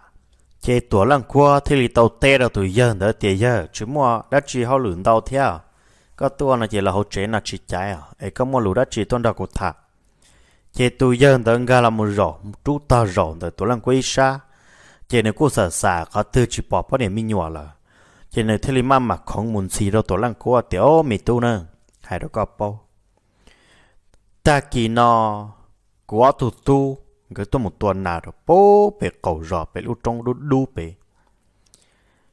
chế tuổi lần qua thì li tàu tê đâu tuổi dân đỡ tiền giờ chứ mua đã chỉ hao lửng tàu theo à. có tua nó chỉ là hỗ chế nó chỉ chạy à ấy có mua lù đã chỉ tuân đầu có thả chế tuổi dân đỡ ngay là một rổ trú ta rổ đỡ tuổi lần quay xa chế này cô sợ xả có tư chỉ bỏ bỏ để mi nhỏ là chế này thì li mà mà không muốn xì đâu tuổi lần qua tiểu mì tu nè hay đâu có bao ta kỳ nó quá tu tu cái tôi một tuần nào rồi bố về cầu rọ về lúc trong đu đu về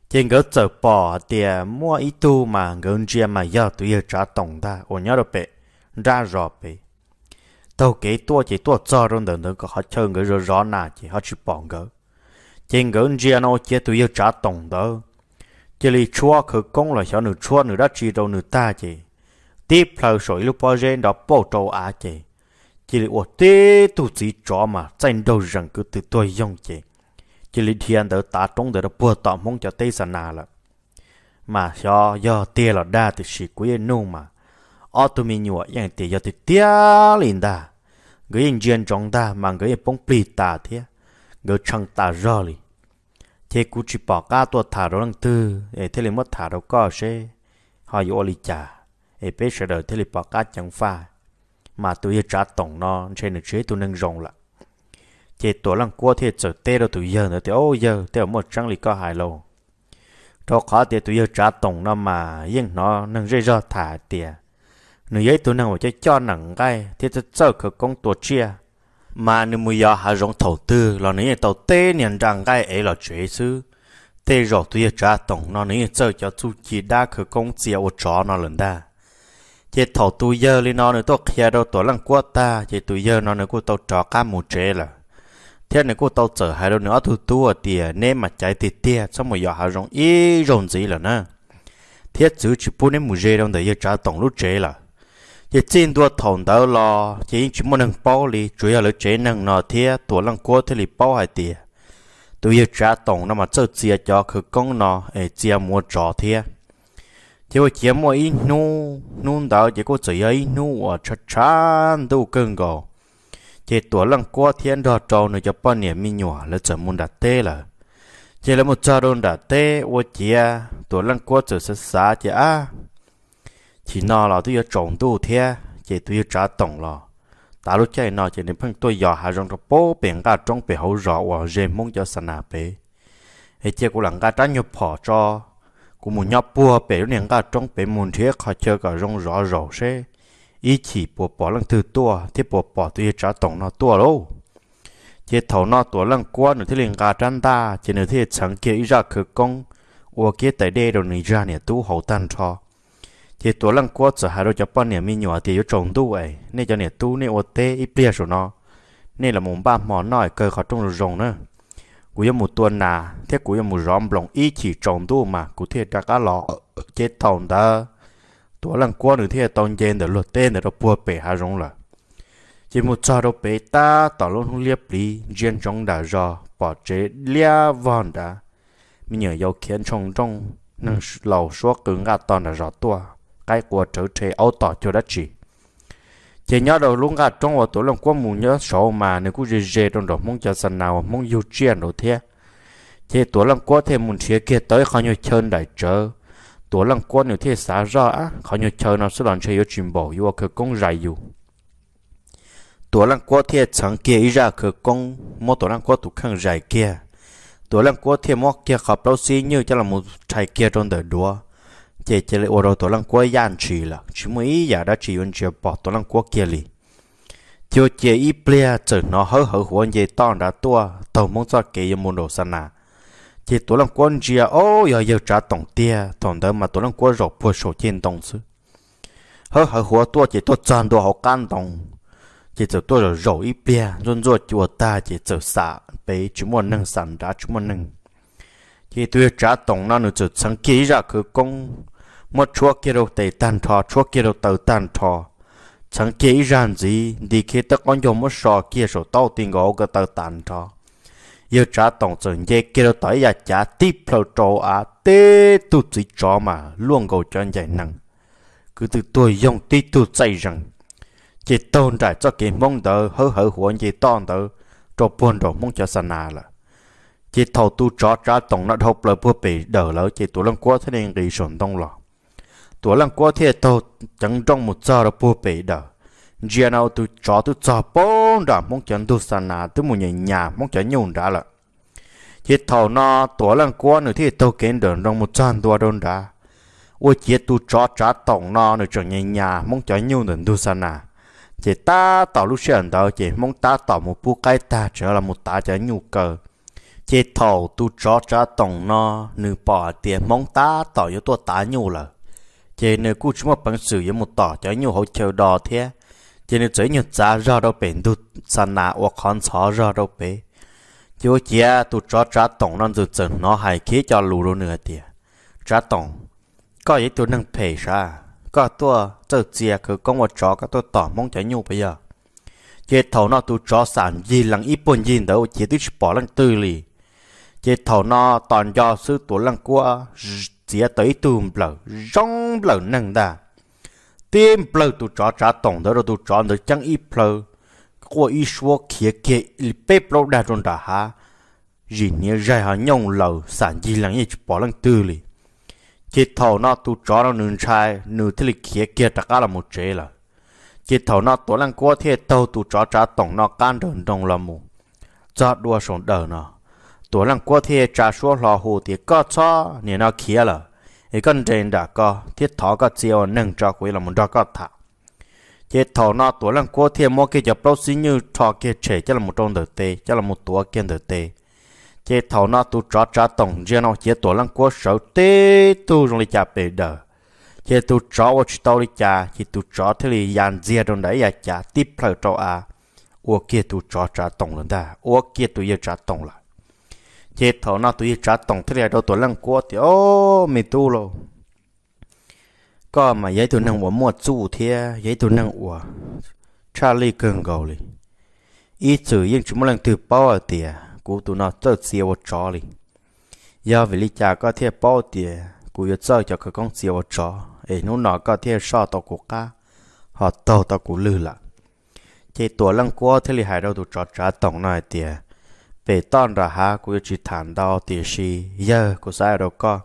trên cái chợ bò thì mua ít tu mà gần chia mà giờ tôi yêu trả tổng ta ở nhớ rồi về ra rọ về tàu kể tua chỉ tua cho rồi đừng đừng có họ chơi cái rồi rõ nào chỉ họ chỉ bỏ cái trên gần chia nó chỉ tôi yêu trả tổng đó chỉ là chua cứ công là cho nửa chua nửa đất chỉ đâu nửa ta chỉ tiếp lâu rồi lúc bao giờ đó bảo trâu á chị chỉ là ủa tê tu chỉ cho mà tranh đầu rằng cứ tự tôi dùng chị chỉ là thiên đỡ ta trong đỡ đó bùa tọm cho tây sản nà là mà cho giờ tia là đa thì chỉ quý nô mà ở tụi mình nhụa yang tia giờ thì tia lìn đa người anh chuyên trong ta mà người anh bông pli ta thế người chẳng ta rõ li thế cú chỉ bỏ cả tua thả đồ lăng tư thế liền mất thả đâu có sẽ hỏi yêu li chả e pe sẽ đợi thế li bỏ cá chẳng pha mà tôi trả tổng nó trên được chế tôi nâng rộng lại chế tổ lăng qua thì trở tê đâu tôi giờ nữa thì ô giờ thì ở một trang li có hai lâu đó khó thì tôi giờ trả tổng nó mà nhưng nó nâng rơi ra thả tiền nữ giấy tôi nâng cho cho nặng cái thì tôi sợ cái công tổ chia mà nếu mua giờ hà rộng thầu tư là nếu tàu tê nhận rằng cái ấy là chuyện xưa thế rồi tôi trả tổng nó nếu sợ cho chú chỉ đa khởi công chia ô chó nó lần ta chị thổ tôi giờ lên nó nữa tôi kia đâu tôi lăng quá ta chị tôi giờ nó nữa cô tao trò cá mù chế là thế này cô tao chở hai đâu nữa thu tua tiền nên mà chạy tiền tiền xong một giờ hà rong y rong gì là nè thế chữ chỉ bún nên mù dê đâu để giờ trả tổng lúc trễ là chỉ trên tua thòng đó lo chỉ chỉ muốn nâng bao lì chủ yếu là chế nâng nó thế tôi lăng quá thế lì bao hai tiền tôi giờ trả tổng nó mà chơi chia cho cứ con nó ấy chia mua trò thế chỉ có chỉ mua ít nu nu đó chỉ có chỉ ấy nu ở chăn chăn đâu cần gò chỉ tuổi lăng qua thiên đo trâu nữa cho bao nhiêu mi nhỏ là chỉ muốn đặt tê là chỉ là một trò đồn đặt tê ô chỉ tuổi lăng qua chỉ sẽ xả chỉ à chỉ nó là tôi trồng đủ thế chỉ tôi trả tổng là ta lúc chạy nó chỉ nên phân tôi dò hà rong bố biển cả trong bể hậu rõ và rèm mong cho sanh bể ấy chỉ có lăng cả trả nhiều phò cho กูมูยอปัวเป๋เนี่ยก็จ้องเป๋มูลเทียขอเจอกับรงรอรอเช่อีฉีปัวปอลังตือตัวที่ปัวปอตัวจะตรงนอตัวโล เจ้าถอนอตัวลังกวนหรือที่เลียงกาจันตาเจ้าเนื้อที่สังเกตอีจักคือกงอัวเกตแต่เดดนี้จ้าเนี่ยตู้หูตันทอเจ้าตัวลังกวนจะหาเราจะป้อนเนี่ยมีหนัวเตียวจงตู้ไอ้เนี่ยจะเนี่ยตู้เนี่ยอัวเตอีเปรี้ยสุนอเนี่ยละมุมบ้าหมอนน้อยเกิดขอจงรงเนอะ cú yêu một tuần nà thế cú yêu một rõm lòng ý chỉ trồng tu mà cú thiệt ra cá lọ ờ, chết tòng đó tổ lần qua nữa thiệt tòng trên để luật tên để nó bùa bể hà rong là chỉ một trò đồ bể ta tỏ luôn không liếp lý riêng trong đã rò bỏ chế lia vòn đã mình nhớ yêu khiến trong trong nâng lầu số cứng gạt toàn là rõ tua cái của trở thế áo tỏ cho đất chỉ chỉ nhớ đầu luôn cả trong vào tuổi lòng quá mù nhớ sổ mà nếu cứ dễ dễ trong đó mong cho sân nào mong yêu chuyện đồ thế chỉ tuổi lòng quá thêm muốn chia kia tới khó nhiều chân đại chờ tuổi lòng quá nếu thế xả ra á khó nhiều chân nó sẽ làm chơi yêu chuyện bỏ yêu cái công dài yêu tuổi lòng quá thế chẳng kia ý ra cái công mỗi tuổi lòng quá tụ khăn dài kia tuổi lòng quá thế mỗi kia khắp đâu xí như cho là một trái kia trong đời đua chế chế lại ô tô lăng quá yan chỉ là chỉ ý giờ đã chỉ vẫn chưa bỏ tổ lăng quá kia li cho chế ý bia chở nó hở hở huống chế tao đã tua tàu mong cho kế môn đồ sanh à chế tổ lăng quan chia à, ô giờ giờ trả tổng tia tổng đó mà tổ lăng quá rồi bùa sổ trên tổng sư hở hở huống tua chế tua chăn đồ học can tổng chỉ chở tôi rồi rồi ít bia rồi rồi chùa ta chế chở xả bé chúng muốn nâng sẵn ra chúng muốn nâng chỉ tôi trả tổng nó nữa chở sáng kia ra cứ công một chúa kia đâu tẩy tàn thọ chúa kia đâu tẩu tàn thọ chẳng kỹ rằng gì đi khi ta con dùng một sò kia số tao tiền gỗ cái tàu tàn thọ yêu trả tổng tiền, dê kia đâu tới nhà trả tiếp lầu trò à tê tu chỉ chó mà luôn cầu cho anh dạy năng cứ từ tôi dùng tí tu chạy rằng chỉ tồn tại cho cái mong đợi hở hở huống gì tồn đợi cho buồn rồi mong cho sana à là chỉ thầu tu chó trả tổng nó học lời bữa bị đỡ lỡ chỉ tụ lâm quá thế nên gây sổn đông lòng ตัวลังกัวเทโตจังจ้องมุดจอระปูเปิดเจียนเอาตัวจอตัวจอป้องดามงจันดูสนาตัวมุญญามงจันยุ่งด่าละเจ็ดเท่านอตัวลังกัวหนึ่งที่โตเก่งเดินลงมุดจานตัวโดนด่าโอ้เจ็ดตัวจอจ้าตองนอหนึ่งจังญญามงจันยุ่งเดินดูสนาเจตาต่อลูกเสียนเดาเจมงตาต่อมุปูไกตาเจอละมุตาจะยู่เกอเจเท่าตัวจอจ้าตองนอหนึ่งป่อเตียมงตาต่อยตัวตายู่ละ chế nửa cú chúng mà bằng sử với một tỏ cho nhiều hỗ trợ đỏ thế chế nên chế nhiều giá ra đâu bền đút sàn nà hoặc con xó ra đâu bể chú chia tụ cho trả tổng non dự trần nó hài khí cho lù lù nữa thì trả tổng có ý tụ năng phê ra có tua giờ chia cứ công một chó các tôi tỏ mong cho nhiều bây giờ chế thầu nó tụ cho sản gì lăng ít bốn gì đâu chế tụ bỏ lăng tư lì chế thầu nó toàn do sư tụ lăng qua chia tới tùm bờ rong bờ nâng đà tìm bờ tụ chó trả tổng đó rồi tụ chó nó chẳng ít bờ qua ít số kia kia ít bê bờ đà rồi đà ha gì nhớ dài hà nhông lầu sản gì lăng ít bỏ lăng tư li thầu nó tụ cho nó nương trai nương thế lực kia kia tất cả là một chế là chỉ thầu nó tổ lăng qua thế tàu tụ cho trả tổng nó can đơn đồng là một, cho đua sống đời nó ตัวลังกัวเทียจ่าชัวหล่อหูที่ก็ช้อเนี่ยน่าเขียละไอ้กันเจนดาก็เทียถอก็เจียวหนึ่งจ่อกุยละมันจ่อก็ถ้าเทียถอน่าตัวลังกัวเทียมัวเกี่ยวปลอสิญญ์ถอเกี่ยเฉยจะละมันตรงเดือดเตจะละมันตัวเกี่ยเดือดเตเทียถอน่าตัวจ่อจ่าตรงเจียน่าเจียตัวลังกัวเสาเตตัวลงเลยจ่าเปิดเด้อเจียตัวจ่อว่าชิโตเลยจ่าเจียตัวจ่อเทลียานเจียตรงไหนอยากจ่าติดเพลิดเพลินอ่ะ我给都抓抓懂了的，我给都也抓懂了。chế thọ na tụi trả tổng thế này đâu tụi lăng quá thì ô mì tu lo có mà giấy tụi năng của mua chu thế giấy tụi năng của Charlie cường gầu li ý chữ nhưng chúng lần từ bao ở tiề của tụi nó tớ xìa vào chó li giờ về lý cha có thể bao tiề của giờ tớ cho cái con xìa vào chó ấy nó nó có thể so tao của ca họ tao tao của lư là chế tụi lăng quá thế li hại đâu tụi chó trả tổng này tiề về tòn ra ha của chỉ thản đau thì si giờ của sai đâu có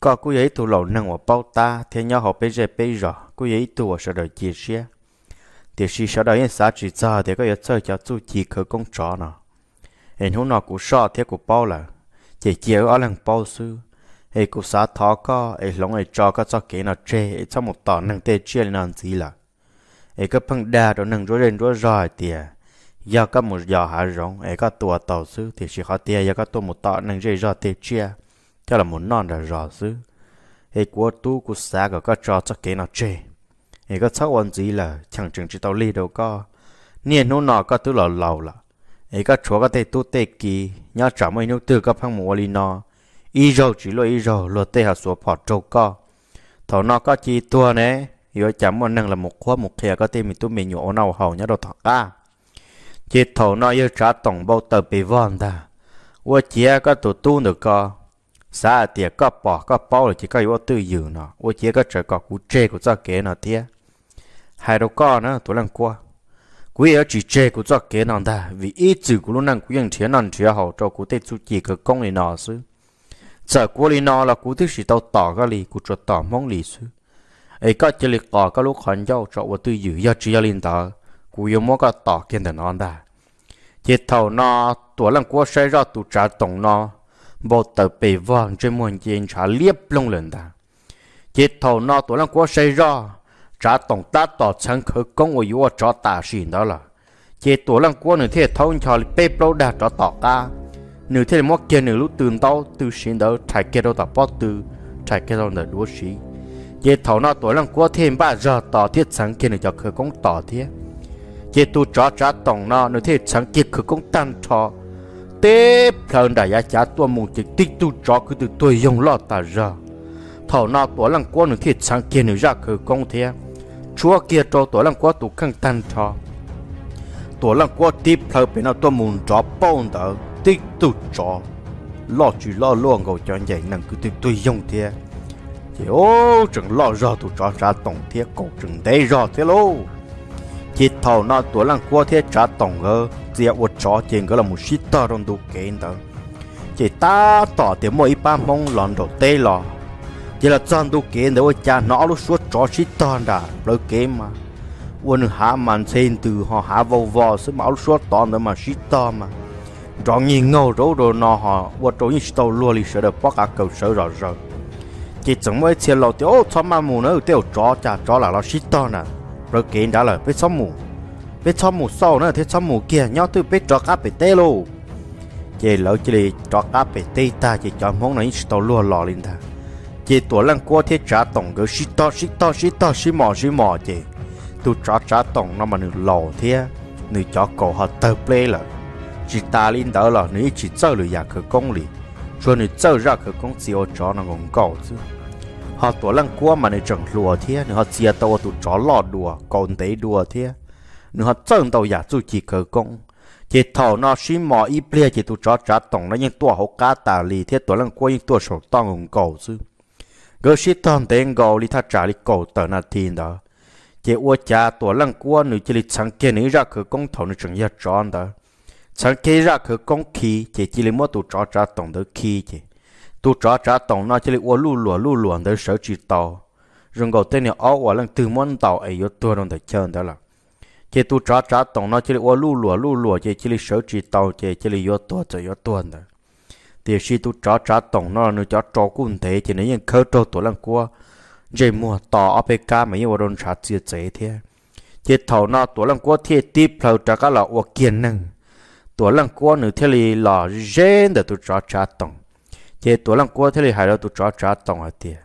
có của ấy tụ lẩu năng của bao ta thế nhau họ bây giờ bây giờ cú ấy tụ sẽ đợi chỉ xe thì si sau đó yên xã chỉ giờ thì có yếu chơi cho chú chỉ khởi công trò nọ anh hôn nọ cú sợ thế cú bao là chỉ chiếu ở lần bao sư ấy cú xã thọ có ấy lòng ấy cho có cho kỹ nọ chê ấy cho một tòn năng tê chia lên gì là ấy có phăng đa đó năng rối lên rối rời tiệt giờ có một giờ hạ rộng ấy có tua tàu xứ thì chỉ khó tia giờ có tua một tọ nâng dây rò tiệt chia cho là một non là rò xứ ấy của tu của xã có có trò cho kế nó chê ấy có sắc quan gì là chẳng chừng chỉ tàu ly đâu có niên nô nọ có tu là lâu là ấy có chúa có thể tu tê kỳ nhớ trả mấy nô tư có phăng mùa ly nọ y rầu chỉ lo y rầu lo tê hạ số phọt trâu co thọ nọ có chi tua nè yếu chẳng một nâng là một khoa một kia có tìm mình tu mình nhổ nào hầu nhớ đồ thọ ca chỉ thổ nó yêu trả tổng bao tờ bị vòn ta ua chia có tụ tu nữa co xa à tiệt có bỏ có bao là chỉ có yếu tư dự nó ua chia có trở có cú chê của cho kế nó tia hai đâu co nữa tôi lăng qua cú ở chỉ chê của cho kế nó ta vì ý chữ của lúc năng cú yên thiên năng chia hậu cho cú tê chú chỉ cơ công lý nó sư sợ của lý nó là cú thứ sĩ tao tỏ cái lý cú cho tỏ mong lý sư ấy có chỉ lý có có lúc hận nhau cho ua tư dự do chỉ linh tao cú yêu mua cái tỏ kiên được nó đã chỉ thầu nó tuổi lần quá xây ra tụ trả tổng nó bộ tờ bị vòn trên muôn chiến trả liếp lông lần đã chỉ thầu nó tuổi lần quá xây ra trả tổng ta tỏ chân khứ công của yêu cho ta xin đó là chỉ tuổi lần quá nửa thế thông cho bị bô đã cho tỏ ta nửa thế mua kia nửa lúc tường tao từ xin đó thải kia đâu ta bỏ từ thải kia đâu nửa đua xí chỉ thầu nó tuổi lần quá thêm ba giờ tỏ thiết sáng kia nửa cho khứ công tỏ thiết chế tu cho chó tổng nó nó thế chẳng kia cứ cũng tan cho tế phần đại gia chả tu mù chỉ tích tu cho cứ từ tôi dùng lo ta ra thảo nào tổ lăng quá nó thế chẳng kia nó ra cứ công thế chúa kia cho tổ lăng quá tu căng tan cho tổ lăng quá tiếp phần bên nó tu mù cho bao đỡ tích tu cho lo chỉ lo luôn ngồi cho vậy nằng cứ từ tôi dùng thế chỉ ô chừng lo ra tu cho ra tổng thế cậu chừng đấy ra thế luôn chỉ thầu nó tuổi lăng cua thế trả tổng ngơ chỉ ở chó tiền gọi là một shit tơ trong đủ kiện đó chỉ ta tỏ tiếng mỗi ba mong lòn đầu tê lò chỉ là trong đủ kiện để cha nó lúc suốt chó shit tơ đã lối kiện mà quân hạ màn sen từ họ hạ vô vò sẽ máu suốt toàn nữa mà shit tơ mà rõ nhìn ngầu rỗ đồ nó họ và trốn như tàu lùa lì sợ được bắt cả cầu sợ rõ rồi chỉ chẳng mấy chia lâu tiêu ô cho mà mù nó tiêu chó chả chó là nó shit tơ nè rồi kiện đã là với xóm mù với xóm mù sau nữa thì xóm mù kia nhau tôi biết trọt áp bị tê lô chị lỡ chị trọt áp bị tê ta chị chọn món này tàu lùa lò lên ta chị tuổi lăng qua thiết trả tổng cứ xí to xí to xí to xí mò xí mò chị tôi trả trả tổng nó mà nửa lò thế nửa cho cổ họ tơ play là chị ta lên đó là nửa chỉ chơi lừa nhà cửa công lý rồi nửa chơi ra cửa công chỉ ở chỗ nó ngon cầu chứ họ tổ lăng cua mà này chẳng lùa thế nữa họ chia tàu tụ chó lọ đùa còn tế đùa thế nữa họ chân tàu giả dù chỉ cờ công chỉ thầu nó xin mò y ple chỉ tụ chó trả tổng nó nhưng tổ hậu cá tà lì thế tổ lăng cua nhưng tổ sổ to ngùng cầu chứ gỡ xí toàn tế cầu lì thà trả lì cầu tờ nà thiên đó chỉ ô cha tổ lăng cua nữ chỉ lì chẳng kia nữ ra cờ công thầu nữ chẳng giả tròn đó chẳng kia ra cờ công khí chỉ chỉ lì mua tụ chó trả tổng đó khí chỉ tu trả trả tổng nó chỉ là ô lu lùa lu lùa tới sở chỉ tàu rồi gọi tên là áo và lần từ món tàu ấy yo tua đồng tới chân đó là chỉ tu trả trả tổng nó chỉ là ô lu lùa lu lùa chỉ chỉ là sở chỉ tàu chỉ chỉ là yo tua tới yo tua đó thì khi tu trả trả tổng nó nó cho trò cũng thế chỉ nên khơi trâu tuổi lần qua chỉ mua tàu apk mà yêu đồng trả chia chế thế chỉ thầu nó tuổi lần qua thì tiếp thầu trả cái là ô kiên năng tuổi lần qua nữa thì là dễ để tu trả trả tổng chế tổ lăng cua thế này hai đâu tụ chó chó tổng ở tiệt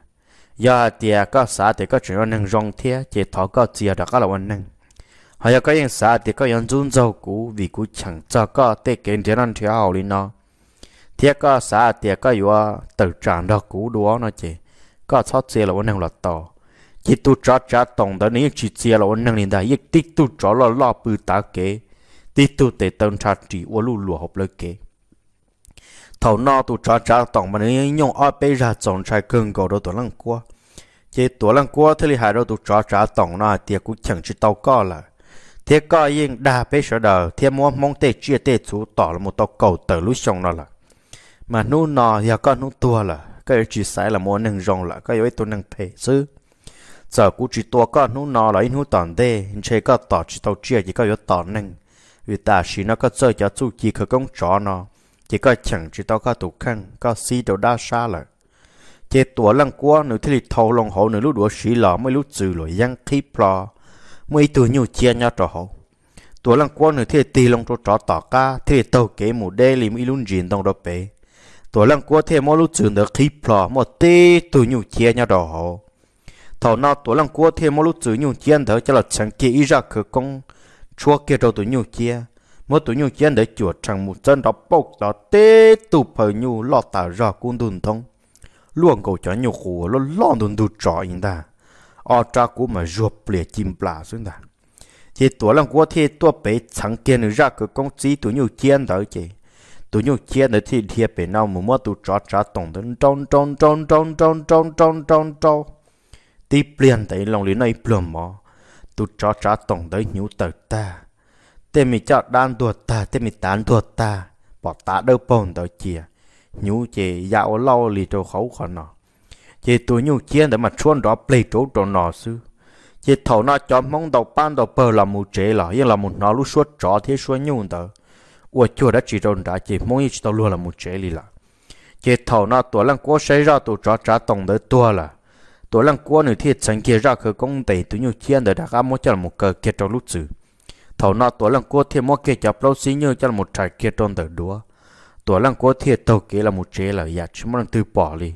giờ tiệt có xã thì có chuyện nâng rong thế chế thọ có chia đã có là vấn năng, họ có những xã thì có những run dầu cũ vì cũ chẳng cho có tê kiến thế năng thiếu hậu lên nó thiết có xã tiệt có yếu tự trạng đó cũ đó nó chế có sót chia là vấn năng là to chỉ tu chó chó tổng đó nếu chỉ chia là vấn năng nâng lên đây ít tu chó là lo bự tá kế tí tu tê tân trà trị ô lù lùa học lấy kế thầu no tụ trả trả tổng mà nếu nhung ở bây giờ tổng trái cưng cầu đó tụ lăng qua chỉ tụ lăng qua thì hai đó tụ trả trả tổng nó tiệt cũng chẳng chỉ tàu co là thế co yên đa bây giờ đời thế mua mong tê chia tê chú tỏ là một tàu cầu tử lũ sông nó là mà nu nò giờ con nu tua là cái chỉ sai là mua nâng rong là cái ấy tụ nâng phê chứ giờ cũng chỉ tua con nu nò là in hú tòn đê chế có tỏ chỉ tàu chia chỉ có yếu tỏ nâng vì ta chỉ nó có chơi cho chú chỉ khởi công chó nó chỉ có chẳng chỉ tao có tủ khăn có si đồ đa xa là chế tuổi lăng qua nửa thế lịch thâu lòng hậu nửa lúc đùa xí lò mới lúc trừ lỗi giang khí plò mới từ nhiều chia nhau trò hậu Tuổi lăng qua nửa thế tì lòng cho trò tỏ ca thế tàu kế mù đê lìm y luôn dìn đồng đồ bể Tuổi lăng qua thế mỗi lúc trừ được khí plò mà tê từ nhiều chia nhau trò hậu Thâu nào tuổi lăng qua thế mỗi lúc trừ nhiều chia đỡ cho là chẳng kia ý ra cửa công chúa kia trò tuổi nhiều chia mỗi tuổi nhu chiến để chùa chẳng một chân đó bốc đó tê tụ phở nhu lo tả ra cũng đồn thông luôn cầu cho nhu khu lo lo đồn đùn trò yên ta ở cha cũ mà ruột lìa chim plà xuống ta chỉ tuổi lần của thì tuổi bé chẳng tiền ra cái công trí tuổi nhu chiến đó chị tuổi nhu chiến đó thì thiệt bé nào mà mỗi tuổi trọ trả tổng đến trong trong trong trong trong trong trong trong trong tí liền thấy lòng lý này plum mò tụi trọ trọ tổng tới nhu tờ ta tê mi chọt đan tuột ta tê mi tán tuột ta bỏ ta đâu bồn đâu chìa nhú chê dạo lâu lì trâu khấu khó nọ chê tôi nhú chiến để mà chuôn đó plei trâu trâu nọ sư chê thầu nó cho mong đầu ban đầu bờ là một chế là yên là một nó lúc suốt trò thế suốt nhú tờ ủa chùa đã chỉ rồn đã chỉ mong ít tao luôn là một chế lì là chê thầu nó tuổi lăng cố xây ra tụ trò trả tổng tới tua là tuổi lăng cố nữa thiệt chẳng kia ra khởi công tẩy tôi nhú chiến để đã ra một chân một cờ kia trâu lúc xử thầu nọ tuổi lăng cua thì mua kia chập lâu xí như cho là một trái kia trôn tử đúa tuổi lăng cua thì tàu kia là một chế là giặt chúng mình từ bỏ đi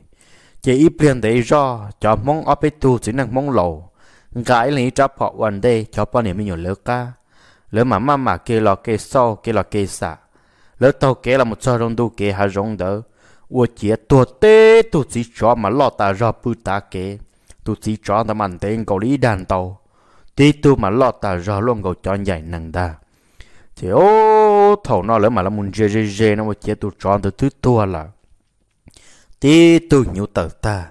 chế ít liền đấy do cho mong ấp tu chỉ năng mong lầu gái lý cho họ quần đây cho bao niệm nhiều lỡ ca lỡ mà mà mà kia là kia sau kia là kia xả lỡ tàu kia là một sao rong đu kia hà rong đỡ ủa chỉ tuổi tê tu chỉ cho mà lo ta ra bự ta kia tu chỉ cho ta mình tên cầu lý đàn tàu tí tu mà lọt ta rõ luôn gầu cho nhảy nàng ta thì ô thầu nó lớn mà là muốn dê dê dê nó mà chế tu tròn từ thứ tua là tí tu nhiều tờ ta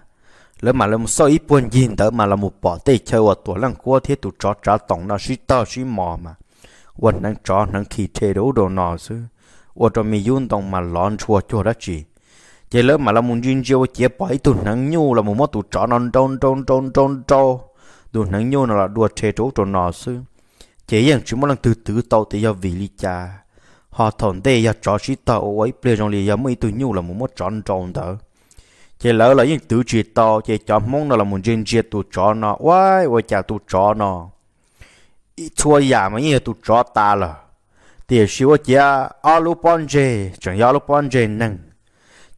lớn mà là một số ít buồn nhìn tờ mà là một bỏ tay chơi ở tuổi lăng cua thế tu trò trả tổng nó suy to suy mò mà quần năng trò năng khí thế đấu đồ nọ chứ ở trong mi yun tông mà lon chua chua đó chỉ chế lớn mà là muốn duyên chiêu chế bỏ tu năng nhu là một món tu trò non tròn tròn tròn tròn tròn đồ nắng nhô nó là đùa trẻ trố trộn nọ sư chế yên chỉ muốn lần từ từ tàu thì giờ vì lý cha họ thổn tê giờ trò chỉ tàu ấy ple trong lì giờ mới từ nhu là một mất tròn tròn tờ chế lỡ là những từ chỉ tàu chế cho mong nó là một chuyện chia tụ trò nọ quái quái chả tụ trò nọ chua nhà mà như tụ trò ta là thì xíu chế alu ponje chẳng alu ponje nâng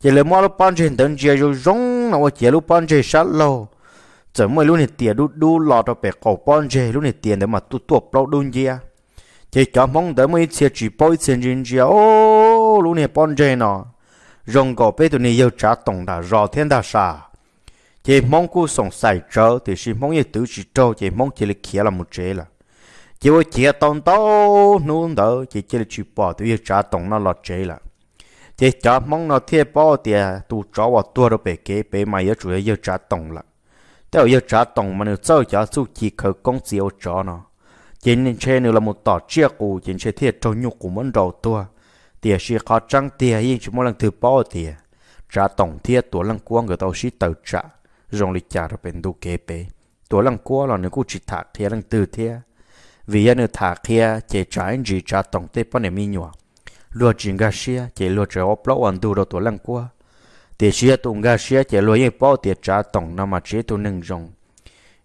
chế lỡ mua alu ponje 等 chế rồi rong nó chế alu ponje sát lâu giờ mày luôn này tiền đu đu lọ cho bé cầu bón chơi luôn này tiền để mà tu tu bao đun gì à chỉ cho mong đỡ mới chia chỉ bao tiền gì gì ô luôn này bón chơi nó rong cổ bé tụi này yêu trả tổng đã rò thiên đã sa thì mong cô sống sai trở thì chỉ mong như tự chỉ trâu chỉ mong chỉ là kia là một chế là chỉ có chỉ tổng tao nuông đỡ chỉ chỉ là chỉ bỏ tụi yêu trả tổng nó lọt chế là thì cho mong nó thiệt bỏ tiền tu cho vào tua đâu bé kế bé mà yêu chủ yêu trả tổng là tao yêu trả tổng mà nếu sau trả su chỉ khởi công gì ở chỗ nó chính nên chơi nếu là một tổ chia cụ chính chơi thiệt trong nhục của mình đầu tua tiền sĩ khó trăng tiền yên chỉ mỗi lần thứ bao tiền trả tổng thiệt tuổi lần qua người tao sĩ tự trả rồi lịch trả được bên đủ kế bế tuổi lần qua là nếu cũng chỉ thả thiệt lần từ thiệt vì nếu thả kia chỉ trả anh chỉ trả tổng tiền bao nhiêu mi nhọ lúa chính gà xia chỉ lúa chơi ốp lâu anh đủ đầu tuổi lần qua thì xia tụng ga xia chỉ lo yên bao thì trả tổng nằm mà chế tu nâng rong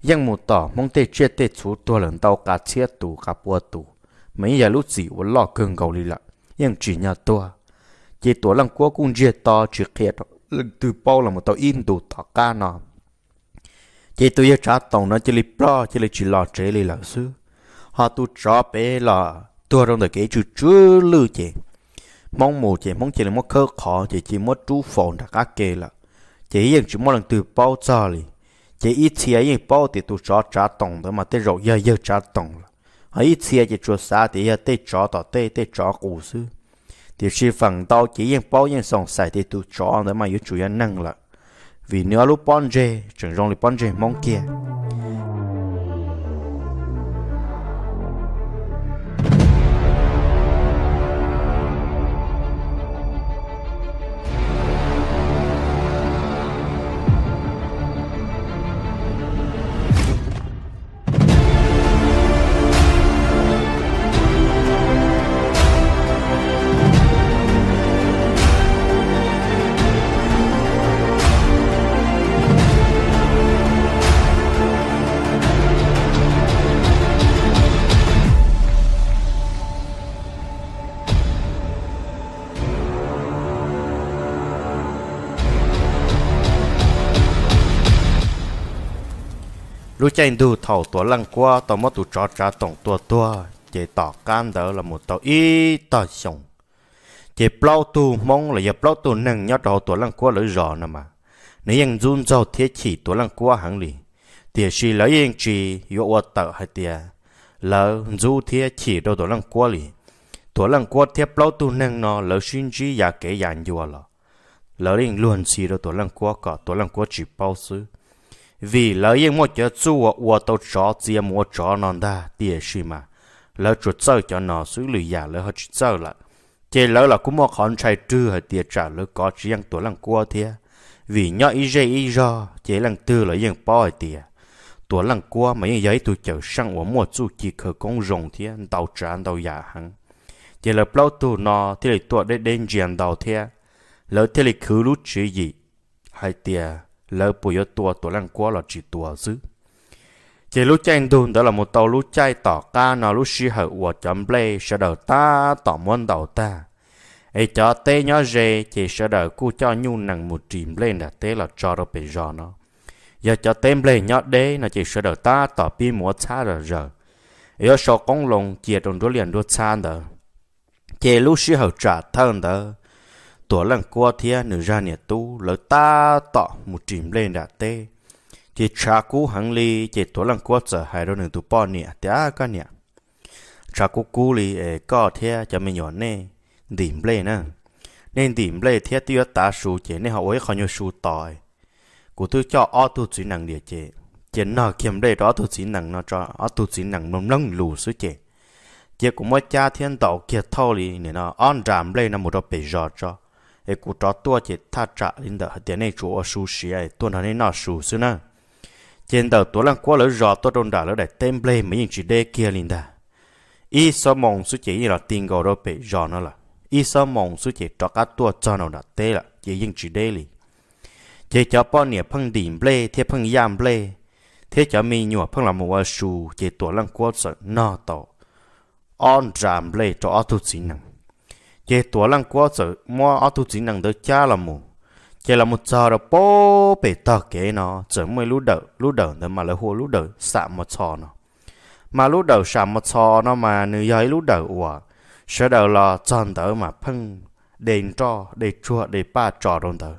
yang mu tỏ mong tê chia tê chú tua lần tàu cá chia tù cả bùa tù mấy giờ lúc gì vẫn lo cơn cầu lì lợ yang chỉ nhà tua chỉ tua lăng quốc cũng chia to chỉ kia lần từ bao là một tàu in tù tỏ ca nọ chỉ tu yêu trả tổng nó chỉ lì pro chỉ lì chỉ lo chế lì lợ sư họ tu trả bé là tua trong đời kế chú chú lưu chế mong mù chỉ mong chỉ là một khơ khó chỉ chỉ một chú phồn đặc ác kê là chỉ yên chỉ một lần từ bao giờ li chỉ ít xia yên bao thì tụ chó trả tổng đó mà tê rồi giờ giờ trả tổng là hay ít xia chỉ chúa xa thì giờ tê chó tỏ tê tê chó cũ sư thì chỉ phần tao chỉ yên bao yên sòng sài thì tụ chó đó mà yếu chủ yên năng là vì nếu lúc bọn dê chẳng rong lúc bọn dê mong kia lúc trên đủ thầu tua lăng qua tao mất tụ trò trà tổng tua tua chỉ tỏ can đỡ là một tàu ít tỏ sống chỉ plau tu mong là giờ bao tu nâng nhát đầu tua lăng qua lưỡi rõ nè mà nếu anh run rau thiết chỉ tua lăng qua hàng lì thì chỉ lấy anh chỉ yếu ở tờ hay tiề lỡ du thiết chỉ đâu tua lăng qua lì tua lăng qua thiết plau tu nâng nó lỡ xin chỉ giả kể giàn dùa lọ lỡ anh luôn xì đâu tua lăng qua cả tua lăng qua chỉ bao xứ vì lỡ yên mua cho chú ở ua tàu chó chia mua chó non ta tiền gì mà lỡ chuột sơ cho nó xử lý giả lỡ hết chuột sơ là chỉ lỡ là cũng mua con trai trư hết tiền trả lỡ có chỉ ăn tuổi lăng cua thế vì nhỏ ý dây ý do chỉ lăng tư lỡ yên bỏ hết tiền tuổi lăng cua mấy giấy tôi chở sang ở mua chú chỉ khờ con rồng thế tàu trả tàu giả hằng chỉ lỡ bao tù nó thì lại tuổi để đến chuyện tàu thế lỡ thì lại cứ lút chữ gì hai tiền lỡ bùi yếu tua tổ lăng quá là chỉ tua dư. chỉ lúc chen đồn đó là một tàu lúc chay tỏ ca nó lúc xí hở của chấm lê sẽ đầu ta tỏ muốn đầu ta ấy cho tê nhớ rề chỉ sẽ đầu cu cho nhu nặng một trìm lên là tê là cho đâu bị giò nó giờ cho tem lê nhớ đế nó chỉ sẽ đầu ta tỏ pi múa xa rồi giờ ấy cho con lùng chia đồn đôi liền đôi xa đó chỉ lúc xí hở trả thân đó ตัว lần qua thia nữ ra nhà tu lỡ ta tọ một chìm lên đã tê chỉ cha cú hăng li chỉ tổ lần qua giờ hai đôi nữ tu bỏ nè tía cái nè cha cú cú li ê có thia cho mình nhỏ nè điểm lên nè nên điểm lên thia tiêu ta su chỉ nên họ ấy không nhiều su tỏi cú tôi cho ở tu chỉ năng địa chỉ chỉ nó kiếm đây đó tu chỉ năng nó cho ở tu chỉ năng nó nông lù su chỉ chỉ cũng mới cha thiên tàu kiệt thâu li nên nó on giảm lên nó một đôi bề giọt cho ai cụ trò tua chỉ tha trả lên đỡ này chủ ở su sĩ ai tuần này nọ su xứ trên đầu tua lăng quá lỡ rò tua đông đảo lỡ đại tem ble chỉ đê kia lên đà ý sao mong su chỉ là tiền gò đâu bị rò nó là ý sao mong su chỉ trọ cá tua cho nó đã tê là chỉ những chỉ đê li chỉ cho bọn nè phăng đỉnh ble thế phăng yam ble thế cho mi nhua phăng làm một su chỉ tua lăng quá sợ nọ tàu on jam ble cho ở tu sinh chế tổ lăng quá sợ mua ở tu chỉ năng được cha là mù chế là một trò đó bố bị tờ kế nó chở mới lú đỡ lú đỡ nữa mà là hồ lú đỡ xạ một trò nó mà lú đỡ xạ một trò nó mà nữ giới lú đỡ ủa sợ đỡ là chọn đỡ mà phăng đền cho để chùa để ba trò đồng đỡ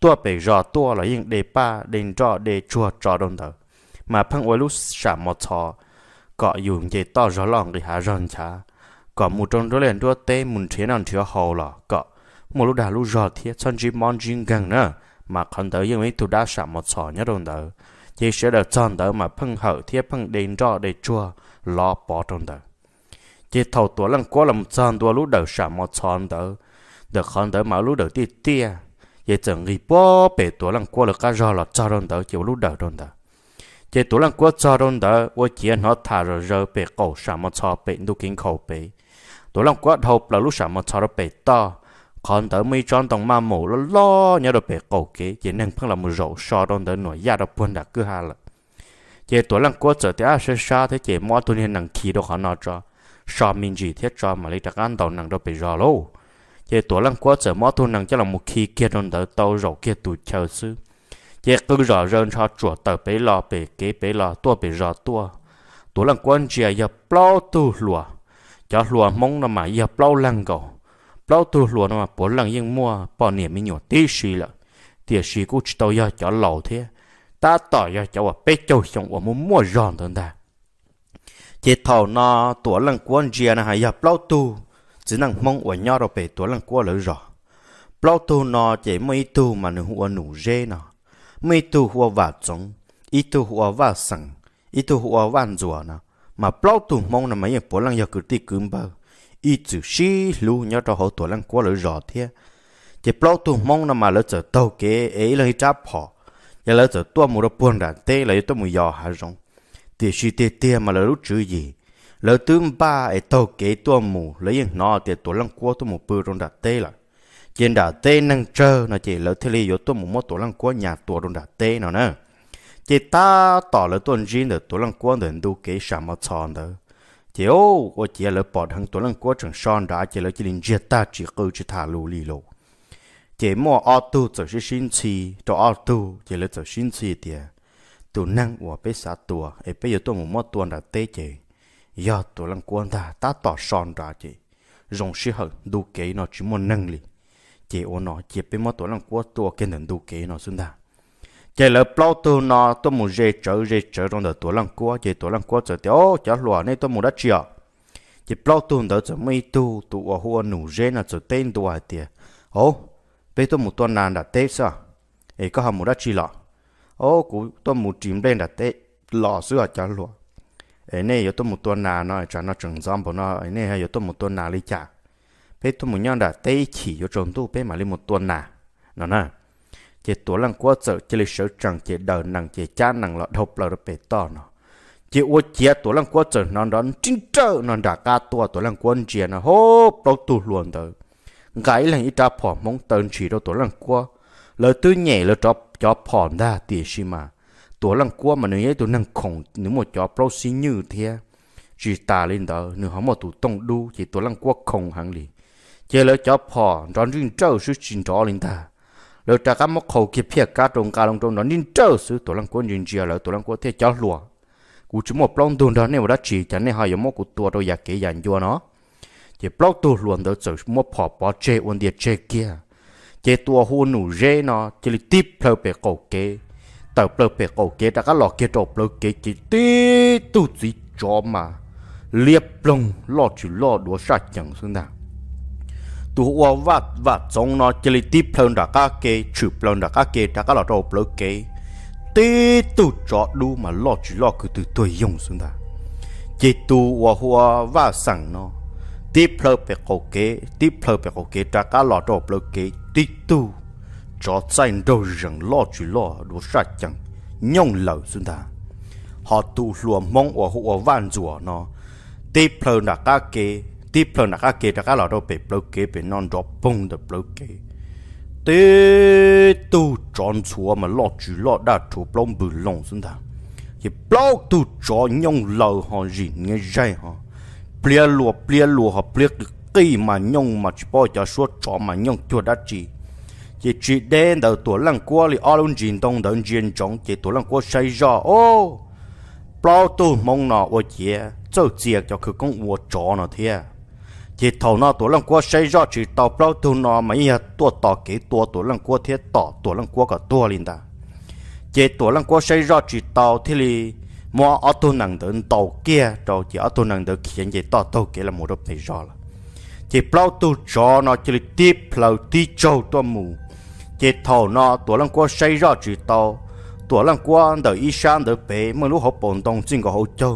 tua bể rò tua là những để ba đền cho để chùa trò đồng đỡ mà phăng ủa lú xạ một trò gọi dùng chế to rõ lòng để hạ ròn chả có một trong đó liền đua tê muốn thế nào thiếu hậu là có một lúc đã lúc rồi thì chân chỉ mong riêng gần nữa mà còn tới những mấy tụ đã sắm một sọ nhớ đồng tử chỉ sẽ được chọn tử mà phân hậu thì phân đến rõ để chua lo bỏ trong tử chỉ thầu tuổi lần qua một chọn tuổi lúc đầu sắm một sọ tử được còn tới mà lúc đầu thì tia chỉ chẳng nghĩ bỏ bể tuổi lần qua là cả rõ là cho trong tử chỉ lúc đầu trong tử chỉ tuổi lần qua cho trong tử tôi chỉ nó thả rồi rồi bể cổ sắm một sọ bể đủ kinh khẩu bể tổ lòng quá thầu là lúc sáng mà cho nó bể to còn tới mấy tròn tông ma mổ nó lo nhớ được bể cầu kế chỉ nên phân là một rổ so đông tới nổi da đó buồn đã cứ hà là chỉ tổ lòng quá trở tới à sẽ thế chỉ mua tôi nên nặng khí đó khó nó cho so minh gì thiết cho mà lấy đặc ăn tàu nặng đó bể rò lâu chỉ tổ lòng quá trở mua tôi nặng cho là một khí kia đông tới tàu rổ kia tụt chờ sư chỉ cứ rò rơn cho chuột tờ bể lò bể kế bể lò tua bể rò tua tổ lòng quan chỉ là bao tu lùa cho lùa mong nó mà giờ bao lăng cầu bao tu lùa nó mà bỏ lăng yên mua bỏ niệm mình nhỏ tí là tiền xì cũng chỉ tao giờ cho lâu thế ta tỏ giờ cho ở bế châu xong ở muốn mua giòn thôi ta chỉ thầu nó tuổi lăng quan chia là hay giờ tu chỉ năng mong ở nhau rồi về tuổi lăng quan rồi bao tu nó chỉ mấy tu mà nó hùa nụ dê nó mấy tu hùa vả trống ít tu hùa vả sẵn ít tu hùa vạn rùa nó mà bao tù mong là mấy bố lăng giờ cứ ti cứng bờ ít chữ xí lu nhớ cho họ tuổi lăng quá lời rõ thế chỉ bao tù mong là mà lỡ giờ tàu kế ấy là chấp họ giờ lỡ chờ tua mù đó buồn đàn tê là tôi mù giò hà rong thì xí tê tê mà lỡ lúc chữ gì lỡ tướng ba ấy tàu kế tua mù lấy nó thì tuổi lăng quá tôi mù bự rong đàn tê là trên đà tê năng trơ nó chỉ lỡ thế li yo tôi mù mất tuổi lăng quá nhà tuổi rong đàn tê nào nữa chỉ ta tỏ lỡ tuần riêng được tuần lăng quân đến đâu cái sản mà chọn đó chỉ ô ô chỉ lỡ bỏ thằng tuần lăng quân chẳng son đã chỉ lỡ chỉ linh giết ta chỉ câu chỉ thả lù lì lù chỉ mua ô tô chỉ là sinh chi cho ô tô chỉ lỡ chỉ sinh chi tiền tu năng của bé sa tua ấy bé yêu tôi một mua tuần đã tê chỉ giờ tuần lăng quân ta ta tỏ son ra chỉ dùng sĩ hợp đủ kế nó chỉ muốn năng lực chỉ ô nó chỉ bên mua tuần lăng quân tua cái nền đủ kế nó xung đa chỉ là bao tu nó tôi muốn dễ chở dễ chở trong đời tuổi lăng cua chỉ tuổi lăng cua chở tiêu chở lúa nên tôi muốn đất chia chỉ bao tu đó chở mấy tu tu ở hoa nụ dễ là chở tên tuổi tiền ô bây tôi muốn tuần nàn đã tết sao ấy có hàm muốn đất chia lọ ô cũng tôi muốn chìm lên đã tết lọ sữa chở lúa ấy này tôi muốn tuần nàn nó cho nó trồng rong bọn nó ấy này hay tôi muốn tuần nàn lấy chả bây tôi muốn nhau đã tết chỉ cho trồng tu bây mà lấy một tuần nàn nó nè chỉ tổ lăng quá sợ chỉ là sợ rằng chỉ đời nàng chỉ cha nàng lọ độc là bể to nó chỉ ô chia tổ lăng quá sợ nó đón chính trợ non đã ca tua tổ lăng quân chia nó hô bao tu luôn tới gái là ít ra phỏ mong tên chỉ đâu tổ lăng quá lời tư nhẹ lời cho cho phỏ ra tiền xí mà tổ lăng quá mà nơi ấy tổ năng khổng nếu mà cho bao xí như thế chỉ ta lên đó nếu họ mà tụ tông đu chỉ tổ lăng quá khổng hẳn lì chỉ lời cho phỏ rón riêng trâu suy trình rõ lên ta rồi ta các mốc khẩu kia phía cá trồng cá lồng trồng nó nín trơ xứ tổ lăng quân nhìn chia là tổ lăng quân thế cháu lùa cú chỉ một plong đồn đó nên đã chỉ chẳng nên hai giống mốc của tua đâu giả kế dàn vua nó chỉ plong tu luôn đó chỉ một phò bỏ chê ôn địa chê kia chế tua hôn nụ rê nó chỉ là tiếp pleo bề cầu kế tờ pleo bề cầu kế ta các lọ kế trộn pleo kế chỉ tí tu chỉ cho mà liệp plong lọ chỉ lọ đùa sát chẳng xứng đáng tu wa wa wa zong no chỉ ti plon đã cả kê chữ plon đã cả kê đã cả là đâu plon kê tê tu cho đu mà lo chỉ lo cứ từ tuổi dùng xuống ta chỉ tu wa wa wa sẵn nó ti plon pe cổ kê ti plon pe cổ kê đã cả là đâu plon kê ti tu cho sein đâu rằng lo chỉ lo đủ sạch chẳng nhông lẩu xuống ta họ tu lùa mong wa wa van rùa nó ti plon đã cả kê tiếp theo là các kê các á đó bị blâu kế bị non drop bung được blâu kế tế tu chọn chùa mà lọ chú lọ đã chú bông bự lòng xuống thằng thì bao tu chọn nhông lầu họ gì nghe dây họ plia lùa plia lùa họ plia cây mà nhông mà chỉ bao giờ suốt cho mà nhông chưa đã chỉ chỉ chỉ đen đầu tuổi lăng qua thì ở luôn chín đông đầu chín trống chỉ tuổi lăng qua say ra ô bao tu mong nọ ô chia cho chia cho cứ công ô cho nó thì thầu nó tổ lăng cua xây ra chỉ tàu bao tu nó mà nhà tua tỏ kế tua tổ lăng cua thiết tỏ tổ lăng cua cả tua liền ta chế tổ lăng cua xây ra chỉ tàu thì li mua ô tô nặng đến tàu kia rồi chỉ ô tô nặng đến khiến chế tỏ tàu kia là một đợt này rõ là chế bao tu cho nó chỉ tiếp bao ti châu tổ mù chế thầu nó tổ lăng cua xây ra chỉ tàu tổ lăng cua đợi y sản đợi bể mà lúc họ bồn đông xin có hỗ trợ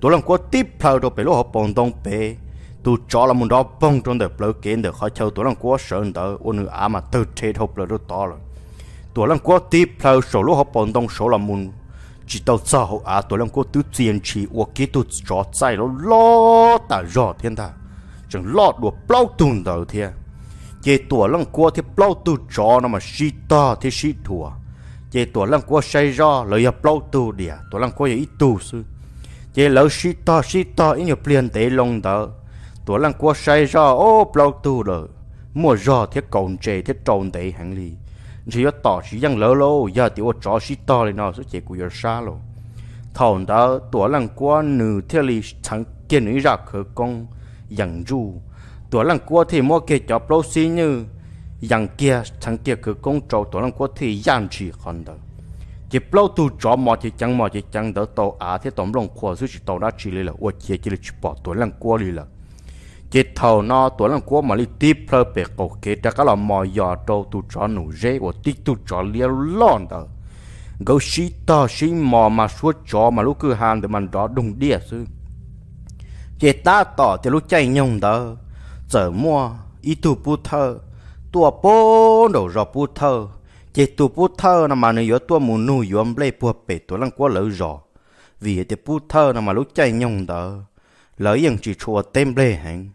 tổ lăng cua tiếp bao đợi bể lúc họ bồn đông bể tu cho là muốn đó bông trong đời bờ kiến đời khó châu tuổi lăng quá sợ đời ôn nữ á mà từ chế hộp lời đó to rồi tuổi lăng quá tiếp bờ số lúc họ bọn đông số là muốn chỉ tàu sợ họ á tuổi lăng quá tu tiền chỉ uo kỹ tu cho sai nó lo ta rõ thiên ta chẳng lo đùa bao tuần đời thiên chế tuổi lăng quá thì bao tu cho nó mà xí ta thì xí thua chế tuổi lần quá say ra lời bao tu địa tuổi lần quá ít tu sư chế lỡ xí ta xí ta ít nhiều tiền tế long đỡ lăng say ô thiết thiết ตัวลังกัวใช้จอโอ้เปล่าตูเลยมัวจอเทียกงเจเทียจงเตหังลี chỉ có tỏ chỉ rằng lỡ lô giờ tiểu chó chỉ to lên nó sẽ chế của giờ xa lô thằng đó tuổi lăng qua nữ thiết li chẳng kiến nữ ra khởi công rằng du tuổi lăng qua thì mua cái cho lâu xí như rằng kia chẳng kia khởi công trâu tuổi lăng qua thì giàn chỉ còn đó chỉ lâu tu cho mò chỉ chẳng mò chỉ chẳng đỡ tàu á thiết tổng lòng khoa suy chỉ tàu đã chỉ là ô chỉ chỉ là chỉ bỏ tuổi lăng qua đi là chế thầu nó tuổi lần cuối mà li tiếp phơ bể cổ kế đã có là mò giò trâu tu chó nụ rễ của tích tu chó liêu lon đó gấu xí to xí mò mà suốt chó mà lúc cứ hàng để mình đó đùng đĩa sư chế ta tỏ thì lúc chạy nhung đó giờ mua ít tu bu thơ tua bố đồ rọ bu thơ chế tu bu thơ là mà nó yếu tua mù nụ yếm ông bùa bể tuổi lần cuối lỡ rọ vì thế bu thơ là mà lúc chạy nhung đó lỡ yên chỉ chùa tem lê hành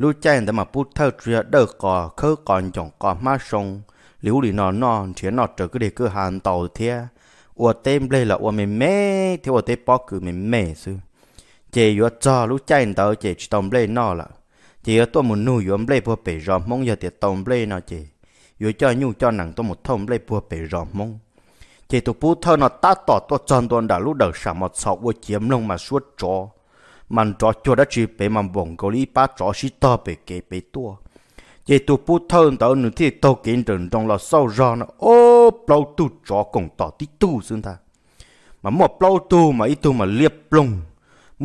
lúc chạy để mà bút thơ trìa đỡ cò khơ còn chọn có má sông liu lì nó nó thì nó trở cứ để cứ hàng tàu thia ủa tên lê là ủa mình mê thì ủa tên bó cứ mình mê sư chị yếu cho lúc chạy tàu chị chỉ tông lê nó là chị yếu tôi muốn nuôi yếu lê bùa bể rò mong giờ thì tông lê nó chị yếu cho nhu cho nặng tôi một thông lê bùa bể rò mong chị tôi bút thơ nó tát tỏ tôi tròn tuần đã lúc đầu sả một sọ ủa chiếm lông mà suốt trò มันจอจวดจีไปมันบ่งกลีป้าจอชิตอไปเกไปตัวเจตัวผู้เท่าตัวหนึ่งที่โตเกินจนตรงเราเศร้าร้อนโอ้เปล่าตู้จอกงต่อที่ตู้ซึ่งท่ามันหมดเปล่าตู้มาอีตู้มาเรียบลง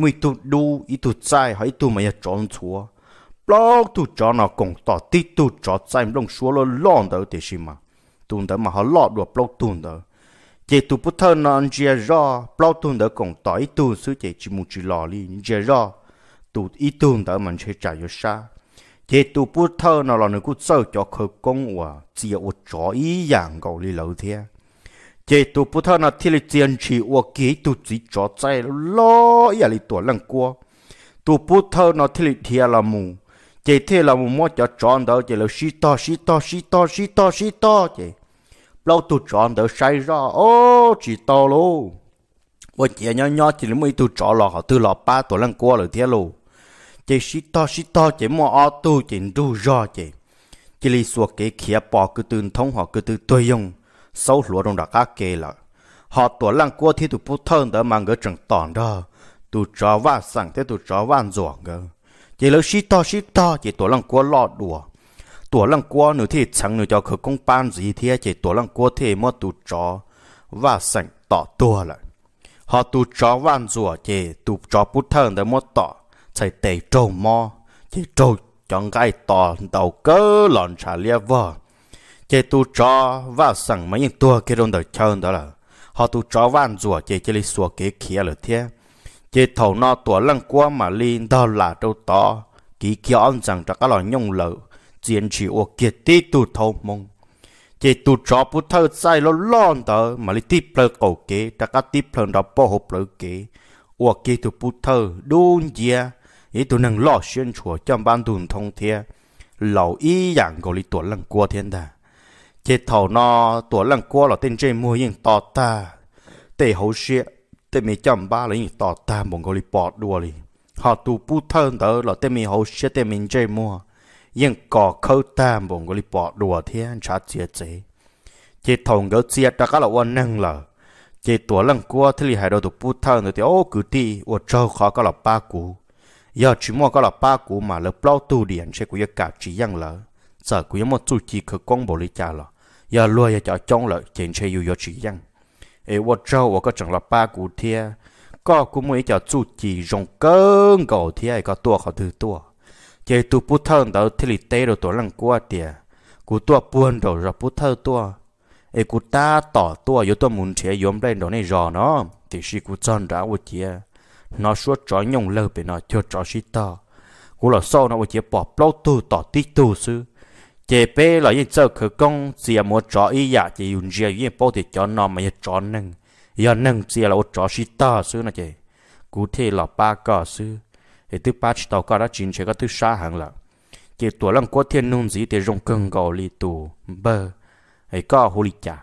มีตู้ดูอีตู้ใจหอยตู้มาอย่าจอนชัวเปล่าตู้จอหนอกงต่อที่ตู้จอใจมันลงชัวแล้วล้อนเตอเตชิมาตุนเตอมาเขาลอดดัวเปล่าตุนเตอ chị tu bút thơ nó chia rõ bao tuần đỡ còn tỏ ít tuần xứ chị chỉ một chữ lò li chia rõ tu ít tuần đỡ mình sẽ trả cho sa chị tu bút thơ nó là nó cũng sợ cho khờ công và chỉ ở chỗ ý dạng cầu li lâu thế chị tu bút thơ nó thì là tiền chỉ ở kỹ tu chỉ cho chạy lo ý là tuổi lăng qua tu bút thơ nó thì là thiệt là mù chị thì là mù mua cho tròn đỡ chị là xí to xí to xí to xí to xí to chị lâu tụt tròn đỡ say ra ô chỉ to lô ôi chị nhỏ nhỏ chỉ mới tụt tròn lò họ tư lò ba tuổi lần qua rồi thế lô chị xí to xí to chị mua ô tu chị đu ra chị chỉ lý suộc cái kia bỏ cứ từ thông họ cứ từ tôi dùng sâu lúa đông đặc các kê là họ tuổi lần qua thì tụt bút thân đỡ mang cái trần tòn đó tụt tròn vạn sẵn thế tụt tròn vạn ruộng cơ chỉ lấy xí to xí to chị tuổi lần qua lọ đùa ตัวลังกัวหนูที่ชังหนูจะคือคงปานสีเทียเจตัวลังกัวเทมอตูจอว่าสั่งต่อตัวละหอตูจอว่านจัวเจตูจอพุทเทิงแต่มอต่อใส่เตะโจมอเจโจจังไกต่อเต่าเกอหลอนชาเลียว่าเจตูจอว่าสั่งมายังตัวเกดนเดเชิงแต่ละหอตูจอว่านจัวเจเจลิสัวเกเขียเลยเทียเจเท่านอตัวลังกัวมาลีนดอลลาเจ้าต่อกี่เกี่ยวอันสั่งจากก็หลอนยงเลย chiến chỉ ô kiệt tí tù thâu mông chỉ tù cho bút thơ sai lo lon tờ mà lý tí plơ cổ kế đã cá tí plơ đó bỏ hộp lỡ kế ô kế tù bút thơ đôn dìa ý tù nâng lo xuyên chùa trong ban tùn thông thiê lão ý dạng gọi lý tù lăng cua thiên đà chỉ thầu nó tù lăng cua là tên trên mua yên tò ta tê hậu xịa tê mì chăm ba lấy tò ta mong gọi lý bỏ đùa lý họ tù bút thơ tờ là tê mì hậu xịa tê mì chơi mua ยังก่อเข้าตามบ่งก็รีบปอดัวเทียนชาเจียเจเจทงก็เจียตะก็ละวันนั่งละเจตัวลังกัวที่ลีหายเราตัวพูดเท่าเนี่ยโอ้กูตีอวดเจ้าขอก็ละป้ากูยอดชิมอก็ละป้ากูมาแล้วเปล่าตู้เดียนใช่กูยังกาจียังละจากกูยังมาจู่จีคือกองบริจาละอย่ารวยอย่าจะจ้องละเจนใช่อยู่ยอดจียังเอวเจ้าว่าก็จังละป้ากูเทียก็กูไม่จะจู่จีจงเกิงก่อเทียก็ตัวเขาถือตัว chế tu bút thơ đó thì lì tê rồi lăng qua tiề cú tua buồn đồ rồi bút thơ tua ấy cú ta tỏ tua yếu tua muốn chế yếm đây đồ này rò nó thì si cú chọn ra một chia nó suốt chó nhung lơ bị nó cho chó si ta, cú là sau nó một chia bỏ plau tu tỏ tí tu sư chế bê là những giờ khờ công chỉ muốn chó ý dạ chỉ dùng gì những bao thì chó nó mà những chó nâng giờ nâng chỉ là một chó si ta sư nó chế cú thì là ba cò sư thì thứ ba tàu cá đã chín chỉ có thứ xa hàng là chỉ tuổi lăng có thiên nung gì để rong cơn gò li tù bơ hay có hồ li chả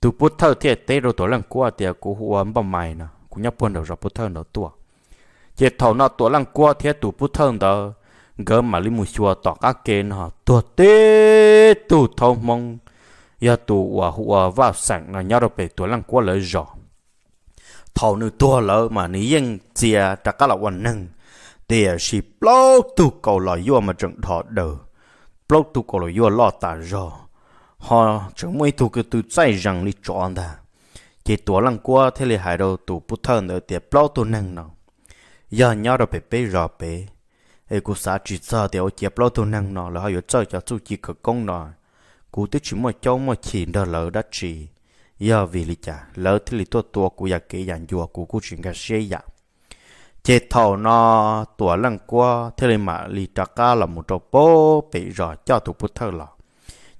tụ bút thơ thiệt tế rồi tuổi lăng có thì cũng hồ ấm bằng mày nè cũng nhấp buồn đầu rồi bút thơ nó tua chỉ thầu nó tuổi lăng có thiệt tụ bút thơ đó gỡ mà li mùi xua tỏ các kê nó tua tê tụ thâu mong giờ tụ hồ hồ vào sẵn nó nhớ rồi về tuổi lăng có lời rõ thầu nữ tua lỡ mà ní yên chia trả các là quan năng để chỉ bao tu cầu là vua mà chẳng thọ đời bao tu cầu là vua lo ta rồi họ chẳng mấy tu cái tu chạy rằng đi chọn ta chỉ tuổi lăng qua thế lì hai đầu tu bút thơ nữa thì bao tu năng nọ, giờ nhớ rồi bé bé rồi bé ấy cô xã chỉ sợ thì ở chỉ bao tu năng nọ là họ yêu chơi cho chú chỉ cực công nọ, cú tức chỉ mà cháu mà chỉ đó lỡ đã chỉ giờ vì lý cha lỡ thì lì tua tua của nhà kế nhà chùa của cô chuyện cái xe dạng chế thầu nó tuổi lần qua thế là mà lì trà ca là một trò bố bị rõ cho thủ bút thơ lọ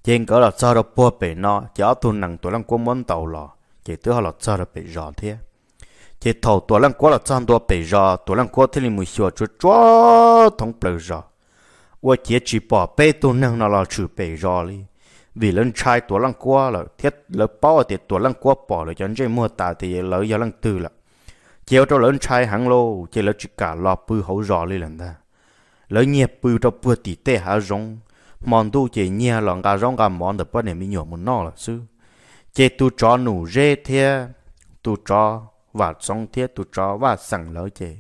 trên cỡ là sao đâu bố bị nó cho ở năng tuổi tủa lần qua món tàu lọ chỉ thứ họ là sao đâu bị rõ thế chế thầu tuổi lần qua là sao đâu bị rõ tuổi lần qua thế là mùi xua chúa chúa thông bờ rõ và chế chỉ bỏ bê tu nặng nó là chữ bị rõ đi vì lần trai tủa lần qua là thiết lỡ bao thì tủa lần qua bỏ là chẳng chơi mua tà thì lỡ giờ lần tư là chiều cho lớn trai hàng lô chỉ lớn chỉ cả lò bự hậu rõ lên lần ta lớn nhẹ bự cho bự tỉ tê hà rong món đồ chỉ nhẹ lòng cả rong cả món được bao nhiêu mình nhổ một nọ là sư chỉ tu cho nụ rễ thia tu cho và song thia tu cho và sẵn lỡ chỉ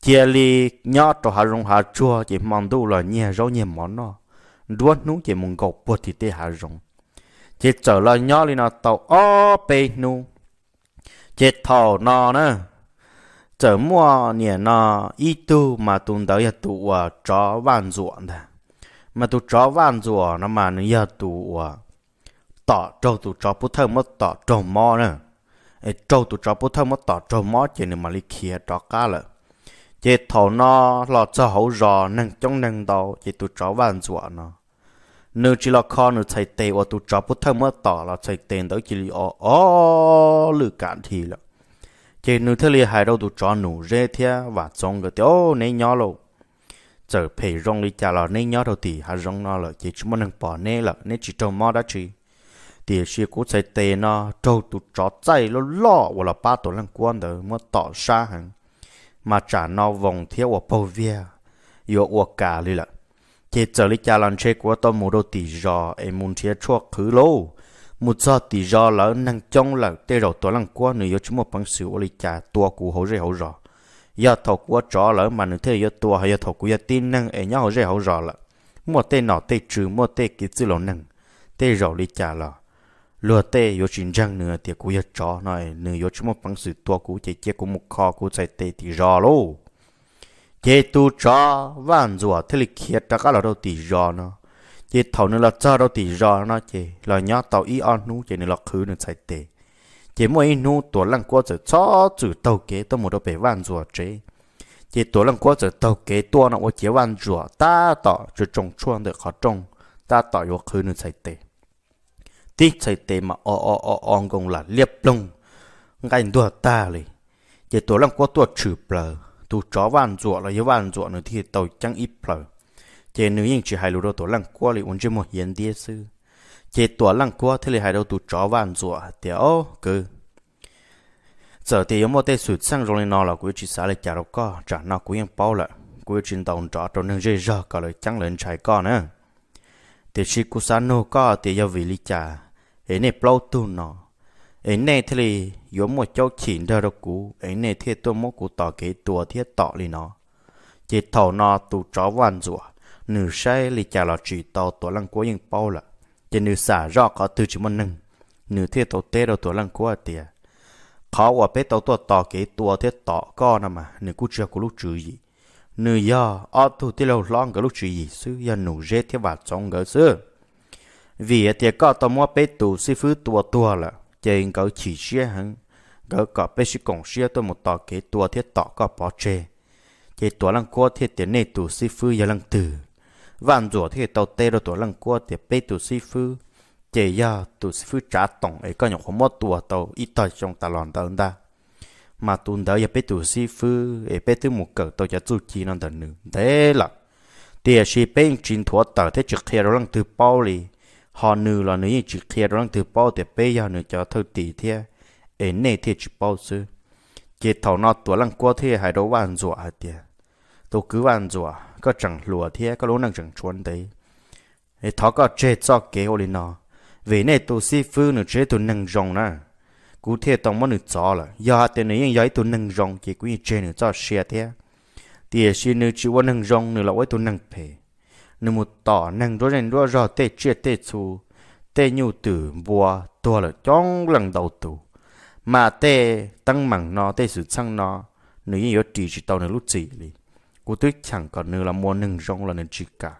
chỉ li nhỏ cho hà rong hà chua chỉ món đồ là nhẹ rau nhẹ món nọ đuôi nụ chỉ muốn gọc bự tỉ tê hà rong chỉ trở lại nhỏ lên là tàu ó bê nú chỉ thò nọ nữa 怎么年呢？一度嘛，东到一度啊，找万左的，嘛都找万左，那嘛能一度啊，打找都找不透，么打找么呢？哎，找都找不透，么打找么？今天嘛里去找家了，这头呢，老早好热，能中能到，这都找万左呢。nếu chỉ là con nó chạy tè và tụt chó bút thơm mất tỏ là chạy tè đó chỉ là ó ó lừa cản thì là chế nữ thế li hai đầu tụ cho nụ rê thia và trông cái tiêu nấy nhỏ lâu giờ phải rong đi chả là nấy nhỏ đầu thì hai rong nó là chỉ chúng mình đang bỏ nấy là nấy chỉ trông mò đã chỉ thì chỉ cố chạy tê nó trâu tụ cho chạy lo lo và là ba tổ lăng quan đó mà tỏ xa hẳn mà trả nó vòng theo và bầu vía yo ở cả đi là chế giờ đi chả làm chế của tôi mua đồ thì giờ em muốn chế chuộc khứ lâu một giờ thì do là năng trong là tê rồi tuổi lăng qua nữa chúng một bằng sự ô lý trả tua cụ hậu rễ hậu rõ giờ thọ qua trò là mà nữa thế giờ tua hay giờ thọ cụ giờ tin năng ở nhau hậu hậu rõ là một tê nọ tê trừ một tê kỹ sư lỗ năng tê rồi lý trả là lừa tê yếu chính răng nữa thì cụ giờ trò nói nữa yếu chúng một bằng sự tua cụ chạy chia của một kho cụ chạy tê thì rõ lô chế tu trò vạn rùa thế lịch khiết ta cả là đâu tỷ rõ nó chị thầu nữa là cho đâu thì rõ nó chị là nhớ tàu ý on nu chị nữa là khứ nữa chạy tệ chỉ mỗi nu tổ lăng qua chở cho chữ tàu kế tôi một đôi bể vạn rùa chế chị tổ lăng qua chở tàu kế tua nó chỉ vạn rùa ta tỏ chữ trồng chuông được khó trồng ta tỏ vô khứ nữa chạy tệ tí chạy tệ mà o o o on công là liệp lông ngay đùa ta liền chị tổ lăng qua tua chữ bờ tu chó vạn rùa là yếu van rùa nữa thì tàu chẳng ít bờ chế nữ yên chỉ hai lúa tổ lăng qua li uống chế một hiền địa sư chế tổ lăng qua thế li hai đầu tụ chó vàng rùa thì ô cứ giờ thì yếm một tay sụt sang rồi nó là quý chỉ xả lại chả đâu có chả nó quý yên bao lại quý chỉ đồng trọ trong nâng dây giờ cả lời chẳng lên trái con nữa thế chỉ cú sáng nô có thì giờ vị lý chả ấy này bao tu nó ấy này thế li yếm một cháu chín ra đâu cú ấy này thế tôi muốn cú tỏ cái tua thiết tỏ li nó chế thầu nó tụ chó vàng rùa nữ sai lì chả lọ chỉ tàu tổ lăng cố yên bao là chỉ nữ xả rõ có từ chỉ một nâng nữ thiết tàu tê đầu tổ lăng cố à tiề khó quả bé tàu tổ kế tổ thiết tỏ co nè mà nữ cú chưa có lúc chữ gì nữ ya ở thủ tê lâu long cái lúc chữ gì sư ya nữ dễ thiết vào trong cái sư vì tiề có tàu mua bé tù sư phứ tua tua là chỉ có chỉ xe hằng có có bé sư còn xe tôi một tỏ kế tổ thiết tỏ có bỏ chê chỉ tổ lăng cố thiết tiền này tù sư phứ ya lăng từ vạn rủa thì tàu tê rồi tuổi lăng qua thì bê tù si phu chỉ giờ tù si phu trả tổng ấy có những khổ mót tụ à, tàu ít tàu trong tà lòn tàu ta mà tụ đỡ giờ bê tù si phu ấy bê tụ một cỡ tàu cho chủ chi nó tàu nữ thế là thì à si bê chín thua tàu thế trực kia rồi lăng từ bao lì họ nữ là nữ trực kia rồi lăng từ bao thì bê giờ nữ cho thâu tỷ thế ấy này thì trực bao sư chỉ tàu nó tuổi lăng qua thì hai đồ vạn rủa thì à tôi cứ vạn rủa ก็จังหลัวเทียก็รู้นังจังชวนตีไอ้ทอก็เจ๊จอกเกอลินอเวเนตัวซีฟื้นหนูเจ๊ตัวหนึ่งจงนะกูเทียต้องมันหนูจอละยาแต่หนูยังย้ายตัวหนึ่งจงเกี่ยกูยังเจ๊หนูจอเชียเทียเตี๋ยชีหนูชีว่าหนึ่งจงหนูละไว้ตัวหนึ่งเพหนูมุดต่อหนึ่งร้อยหนึ่งร้อยรอเตเจ๊เตชูเตยูตื่บัวตัวละจ้องหลังเดาตูมาเตตั้งมังนอเตสุดช่างนอหนูยังยอดดีจิตเอาหนูรู้จีเลย cô tuyết chẳng còn nữa là mua nâng rong là nâng chỉ cả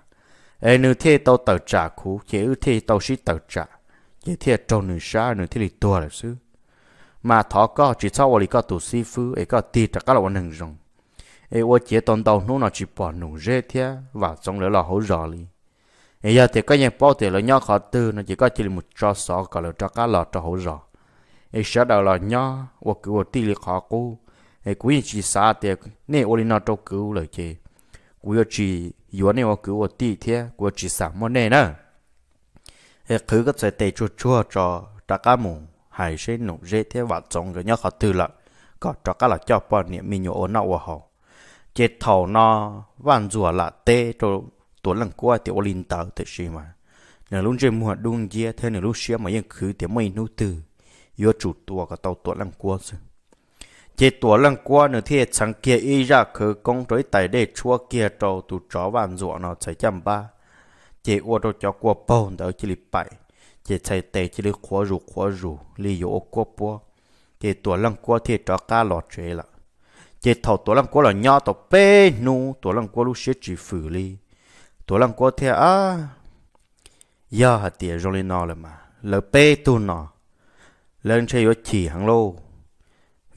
ê nữ thế tao tờ trả cú chế ư thế tao sĩ tờ trả chế thế trâu nữ xa nữ thế lì tua là sư mà thọ có chỉ sau vào lì có tù si phứ ấy có tì trả các là nâng rong ê ô chế tòn đầu nó nó chỉ bỏ nụ rê thế và trong lửa là hổ rõ lì ê giờ thì có nhà bao thì là nhau khó tư nó chỉ có chỉ là một trò sọ cả là trò cá lọt trò hổ rõ ê sợ đầu là nhau ô cứ ô tì lì khó cú e quý chỉ sa thế? nè ô linh nó trâu cứu lời chê quý chỉ yếu nè ô cứu ô tì thế quý chỉ sa mò nè nè e cứ cái sẽ tê chua chua cho ta cá mù hải sẽ nụ dễ thế và trồng cái nhớ khó từ lại có cho cá là cho bọn niệm mình nhổ ôn nó ô hồ chết thầu nó vạn rùa là tê cho tuấn lần qua thì ô linh tàu thế gì mà nếu lúc chơi mua đông dê thế nếu lúc xia mà yên cứ thì mới nụ từ yếu chủ tua cả tàu tuấn lần qua rồi chỉ tuổi lần qua nữa thì chẳng kia y ra cứ công đối tại đây chua kia trâu tụ chó vàng ruộng nó chạy chăm ba chỉ ô đồ cho qua bồn đỡ chỉ lì bảy chỉ chạy tệ chỉ lì khóa rù khóa rù lì yếu qua bua chỉ tuổi lần qua thì cho cá lọt chế là chỉ thầu tuổi lần qua là nho tổ bê nu tuổi lần qua lúc xế chỉ phử lì tuổi lần qua thì à giờ hạt tiền rồi nó là mà lỡ bê tu nó lên chơi yếu chỉ hàng lâu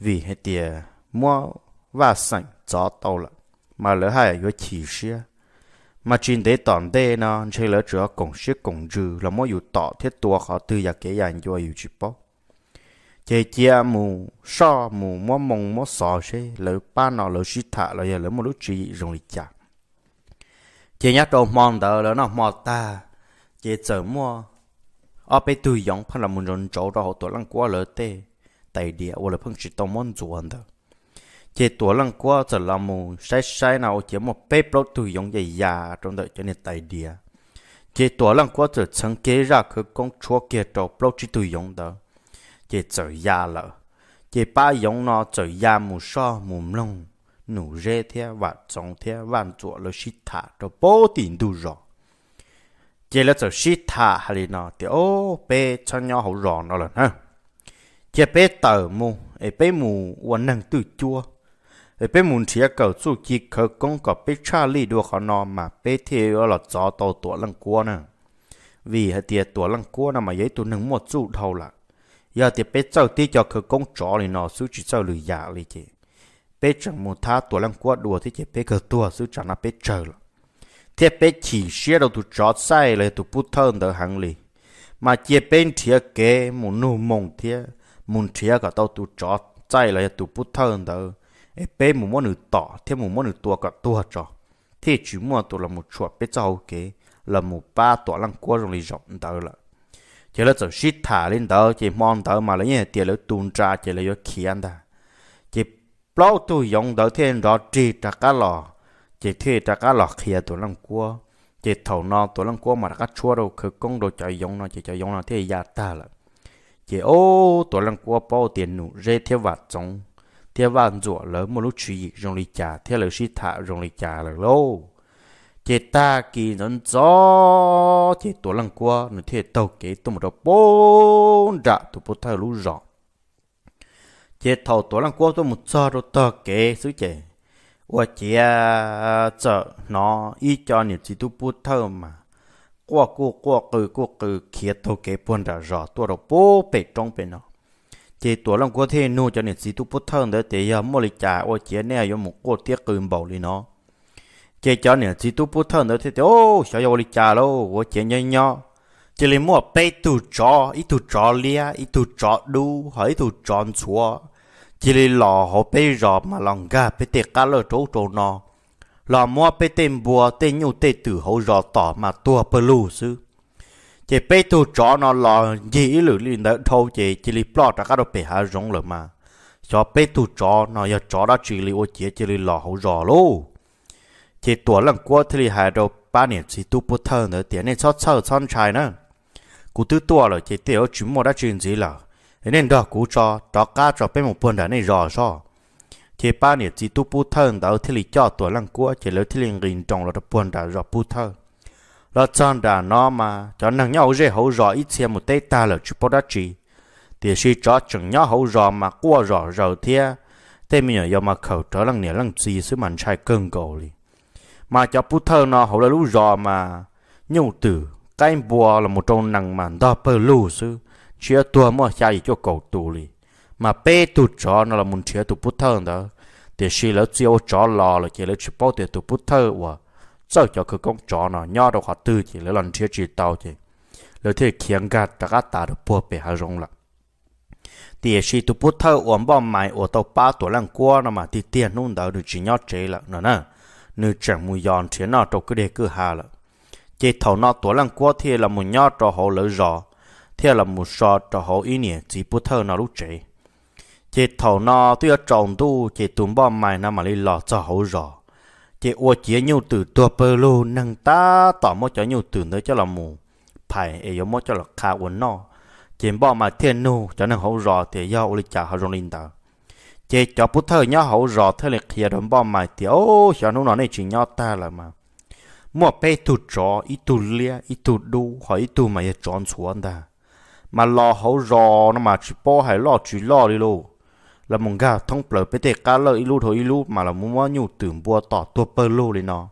vì hệ tiề mua và sẵn gió tàu lận mà lỡ hai ở chỉ xia mà chuyện để tòn đê nó chơi lỡ chữa cùng xia cùng trừ là mỗi dù tỏ thiết tua họ tư và kế dàn cho dù chỉ bó chế chia mù so mù mua mông mua sò xê lỡ ba nó lỡ xí thả lỡ giờ lỡ một lúc chỉ lịch chả chế nhắc đầu mong đỡ lỡ nó mò ta chế chờ mua ở bên tôi giống phải là một rộn chỗ đó họ tuổi lăng quá lỡ tê tay địa ô là phong chỉ tông môn ruộng đó chỉ tổ lăng qua trở làm mù sai sai nào chỉ một bếp lót tùy dùng dày già trong đó cho nên tay địa chỉ tổ lăng qua trở chẳng kế ra cứ con chúa kia trò lót chỉ tùy dùng đó chỉ trở già lợ chỉ ba giống nó trở già mù so mù lông nụ rê thế và trồng thế và chỗ là xịt thả cho bố tiền đủ rồi chỉ là giờ xịt thả hay là nó thì ô bê cho nhau hậu rõ nó là ha chế bé tờ mù ấy bé mù quần năng tự chua ấy bé mù chỉ cầu chú chỉ khờ công có bé cha Charlie đua khó nó mà bé theo là gió tàu tuổi lăng cua nè vì hạt tiệt tuổi lăng cua nè mà giấy tụi nâng một chút thôi là giờ thì bé cháu tí cho khờ công chó thì nó sư chỉ cháu lười dạ lì chứ, bé chẳng một tha tuổi lăng cua đùa thì chỉ bé khờ tua sư chẳng là bé chờ là thế bé chỉ xe đầu tu chó sai là tu bút thân đỡ hàng lì mà chị bên thiệt kế một nụ mông thiệt mun chia cả tao tu chó chạy lại tu bút thơ đó ấy bé một món nữ tỏ thêm một món nữ tua cả tua cho thế chú mua tu là một chuột biết cháu kế là một ba tỏ lăng qua rồi lì rộng đó là chỉ là chỉ shit thả lên đó chỉ mong đó mà lấy nhà tiền lấy tuôn ra chỉ là do khí anh ta. chỉ bao tu dùng đó thêm đó chỉ trả cá lò chỉ thuê trả cá lò kia tu lăng qua chỉ thầu nó tu lăng qua mà đã cá chua đâu cứ công đồ chạy dùng nó chỉ chạy dùng nó thì giá ta là chế ô tổ lăng qua bao tiền nụ rê theo vạt trong theo vạt rủa lớn một lúc truy rong lì trà theo lời suy thả rong lì trà là lâu chế ta kỳ nhân gió chế tổ lăng qua nụ thế tàu kế tôi một đầu bốn rạ tụ bố thay lũ rõ chế thầu tổ lăng qua tôi một cho rồi tờ kế xứ chị, và chế chợ nó y cho nhiều chỉ tu bút thơ mà qua cu qua cừ qua cừ kia thâu kế buồn ra rõ tua đồ bố bể trong bên nó chỉ tua lòng có thể nô cho nên gì tu bút thân đỡ để giờ mua lịch trả ô chế nè yo một cô tiếc cừ bảo lý nó chỉ cho nên gì tu bút thân đỡ thế ô sao yo lịch trả lô ô chế nhảy nhọ chỉ lấy mua bể tu trò ít tu trò lia ít tu trò đu hỏi tu tròn chua, chỉ lấy lò họ bể rõ mà lòng ga bể tiệc cá lơ trâu trâu nó là mua bê tên bùa tên nhu tê tử hậu rõ tỏ mà tua bờ lù sư. Chỉ bê tu chó nó là dĩ lử lì nợ thâu chỉ chỉ lì bỏ ra các đồ bê hà rộng lửa mà. Cho bê tu chó nó ya chó đã chỉ lì ô chế chỉ lì lò hậu rõ lô. Chỉ tùa lần qua thì lì hạ đồ ba niệm chỉ tu bố thơ nữa tiền nên cho sơ son trai nữa. Cú tư tùa là chỉ tiểu chúng mô đã truyền gì là. Nên đó cú cho, đó ca cho bê một buồn đã này rõ rõ thì ba nè chỉ tu bút thân đó thì lì cho tuổi lăng cua chỉ lấy thì lì rình trong là buồn đã rõ bút thơ là chọn đã nó mà cho nàng nhau dễ hậu rõ ít xe một tay ta là chụp bao đắt chỉ thì suy cho chừng nhau hậu rõ mà qua rõ rồi thia thế mình ở do mà khẩu trở lăng nè lăng gì xứ màn trai cơn cầu đi, mà cho bút thơ nó hậu là lũ rõ mà nhung tử cái bùa là một trong nàng mà đo bơ lù xứ chia tua mua xài cho cầu tù đi mà bé tu chó nó là muốn chơi tu bút thơ đó thì khi lỡ chơi chó lò là chỉ lỡ chỉ bao tiền tu bút thơ và sau cho cứ công chó nó nhỏ đâu họ tư chỉ lỡ lần chơi chỉ tàu chỉ lỡ thì khiến cả ta cả ta được bùa bể hà rong là thì khi tu bút thơ uống bao mai uống tàu ba tuổi lăng qua nó mà thì tiền nung đó được chỉ nhỏ chế là nó nè nữ chẳng mùi giòn thì nó đâu cứ để cứ hà là chỉ thầu nó tuổi lăng qua thì là một nhỏ cho họ lỡ rõ thì là một so cho họ ý niệm chỉ bút thơ nó lúc chế chị thầu nó tuy ở trồng tu chị tụm bom mày nằm mà đi lọ cho hậu rõ chị ô chị nhau từ tua bơ lô năng ta tỏ mốt cho nhau từ nữa cho là mù phải ấy mốt cho là khá uốn nó chị bom mà thiên nu cho nên hậu rõ thì do ô trả hậu rong linh ta chị cho bút thơ nhá hậu rõ thế là kia đồn bom mày thì ô cho nó nói này chỉ nhau ta là mà mua bê tu trọ ít tu lia ít tu đu hỏi ít tu mày tròn xuống ta mà lo hậu rõ nó mà chỉ bỏ hay lo chỉ lò đi luôn là mong gà thông bờ bê tê cá lơ ilu thôi ilu mà là muốn mua nhu tưởng bùa tỏ tua bơ lô lên nó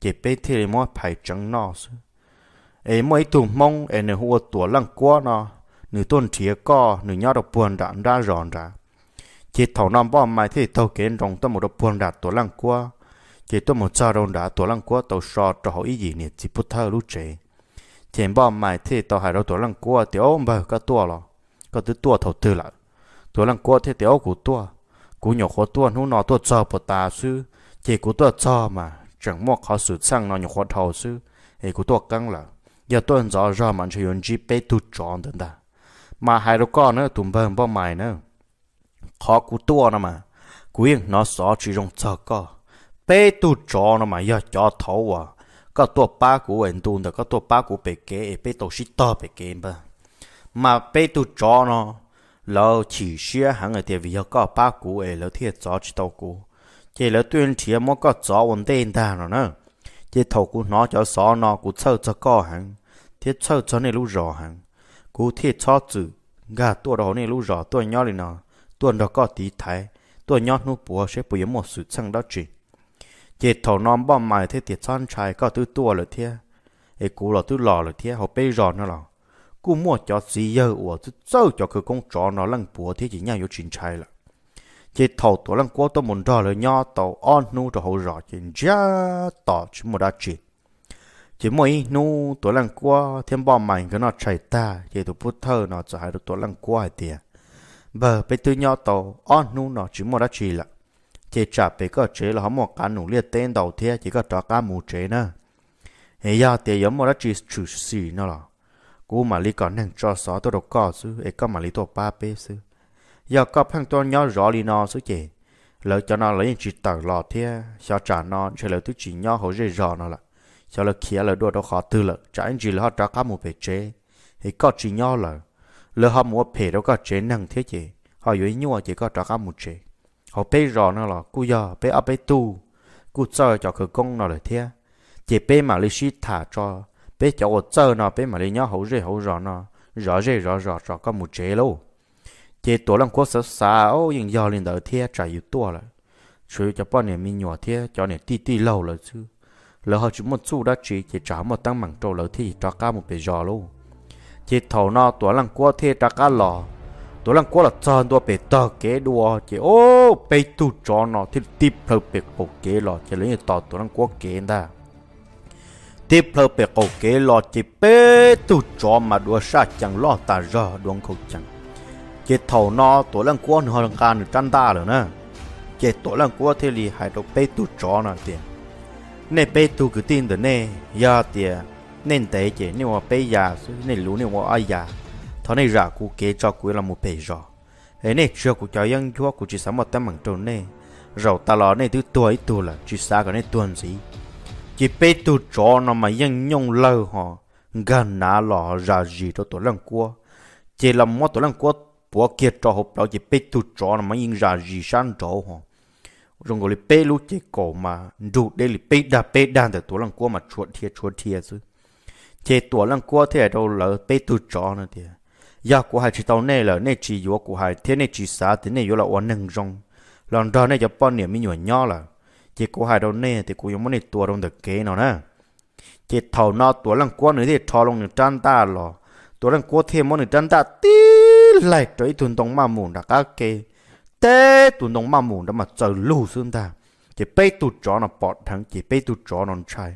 chỉ bê tê là mua phải trắng nó ấy mỗi tù mong ấy nửa hùa tua lăng qua nó nửa tuần chia co nửa nhau đọc buồn đã ra ròn ra chỉ thầu nam bom mai thì thầu kiến rồng tôi một đọc buồn đã tua lăng qua chỉ tôi một cha rong đã tua lăng qua tàu sọ cho họ ý gì nè chỉ bút thơ lúc trẻ chỉ bom mai thì tàu hải đâu tua lăng qua thì ôm bờ cả tua lo có thứ tua thầu tư lại ตัวลังกัวเทเตียวกูตัวกูหยกหัวตัวหูนอตัวจอปตาซื้อเจกูตัวจอมาจังมอกเขาสุดสั่งนอนหยกหัวเทาซื้อเอกูตัวกังละอย่าตัวจอรอมันชยนจีเปตุจอนเดินดามาหายรก็เนอะตุ่มเบิ่มบ่ใหม่เนอะขอกูตัวนะมากูยังนอสอชีรงจอก็เปตุจอนมาอย่าจอเทาว่ะก็ตัวป้ากูเอ็นตูนแต่ก็ตัวป้ากูเปเกเปโตชิตอเปเกนปะมาเปตุจอนเนาะ lo chỉ xia hàng người tiền vì họ có ba cú ấy lo thiệt gió chỉ tàu cú chỉ lo tuyên chỉ mà có gió ổn định ta nó nữa chỉ thầu cú nó cho gió nó cú sâu cho co hàng thiết sâu cho nên lúc rõ hàng cú thiết cho chữ gà tua đó nên lúc rõ tua nhỏ lên nó tua đó có tí thái tua nhỏ nu bùa sẽ bùi một sự sang đó chỉ chỉ thầu non bom mày thế thiết son trai có tư tua rồi thiết ấy cú là tư lò rồi thiết họ bây giờ nó rồi cú mua cho gì giờ của chứ sâu cho cái công chó nó lăng bùa thế chỉ nhau vô chính chạy là chỉ thầu tổ lăng quá tôi muốn đòi là nho tàu on nu cho hậu rõ chuyện giá tỏ chứ một đa chuyện chỉ mỗi nu tổ lăng quá thêm bom mảnh cái nó chạy ta chỉ tụ bút thơ nó cho hai tổ lăng quá hai tiền à. bờ bây tư nho tàu on nu nó chỉ một đa chỉ là chỉ trả về cái chế là họ một cá nụ liệt tên đầu thế chỉ có cho cá mù chế nữa hay giờ tiền giống một đa chỉ chủ sĩ nó là cú mà lý còn nàng cho xó tôi đâu có chứ ấy có mà lý tôi ba bê chứ giờ có phăng tôi nhớ rõ lý nó chứ chị lỡ cho nó lấy chỉ tờ lò thế cho trả nó chơi lỡ tôi chỉ nhớ hồ dễ rõ nó là cho lỡ kia lỡ đua đâu khó tư lỡ trả anh chỉ họ trả cả một bề chế thì có chỉ nhớ lỡ lỡ họ mua bề đâu có chế năng thế chị họ yếu nhua chỉ có trả cả một chế họ bê rõ nó là cú giờ bê ở bê tu cú chơi cho khởi công nó là thế chỉ bê mà lý sĩ thả cho bé cho ô tơ nó bé mà lấy nhá hậu rễ hậu rõ nó rõ rễ rõ rõ rõ có một chế lâu chế tổ lăng quốc sở xa nhưng do lên đỡ thiê trả yếu tua lại chứ cho bọn này mình nhỏ thiê cho này ti ti lâu là chứ lỡ họ một chú đã chỉ chỉ trả một tăng mảng trâu lỡ thì trả cá một bề giò luôn chỉ thầu nó tổ lăng quốc thiê trả cá lò tổ lăng quốc là tròn tua bề tờ kế đua chỉ ô bề tu cho nó thì tiếp hợp bề bộ kế lò chỉ lấy tỏ tổ lăng quốc kế ta tiếp lơ bề cầu kế lo chỉ bê tu cho mà đua sa chẳng lo ta giờ đuông khẩu chẳng chế thầu nó tổ lăng cua nó lần can chăn ta rồi nè chế tổ lăng cua thế li hai đầu bê tu cho nè tiền nè bê tu cứ tin được nè giờ tiền nên tế chế nếu mà bê già nên lũ nếu mà ai già thằng này ra cụ kế cho cụ là một bê giò thế nè chưa cụ cho dân chúa cụ chỉ sắm một tấm bằng trồn nè rồi ta lo này thứ tuổi tuổi là chỉ xa cái này tuần gì chỉ bé tu chó nó mà yên nhung lâu họ gần nã lò ra gì đó tổ lăng cua chỉ là mua tổ lăng cua bỏ kia cho hộp đó chỉ bé tu chó nó mà yên ra gì sang chỗ họ rồi gọi là bé lú chỉ cổ mà đủ để là bé đa bé đa để tổ lăng cua mà chuột thiệt chuột thiệt chứ chỉ tổ lăng cua thế đâu là bé tu chó nó thì ya của hai chỉ tàu này là này chỉ yếu của hai thế này chỉ xa thế này yếu là oan nâng rong lần đó này cho bọn niệm mình nhỏ là chỉ có hai đầu nè thì cũng muốn đi tua đồng được kế nó nè chỉ thầu nó tua lần qua nữa thì thò lòng được trăn ta lò tua lần qua thêm món được trăn ta tí lại trở tuần đồng mà mù đã các kế té tuần đồng mà mù đã mà chờ lù xuống ta chỉ bê tu chó nó bọt thằng chỉ bê tu chó nó trai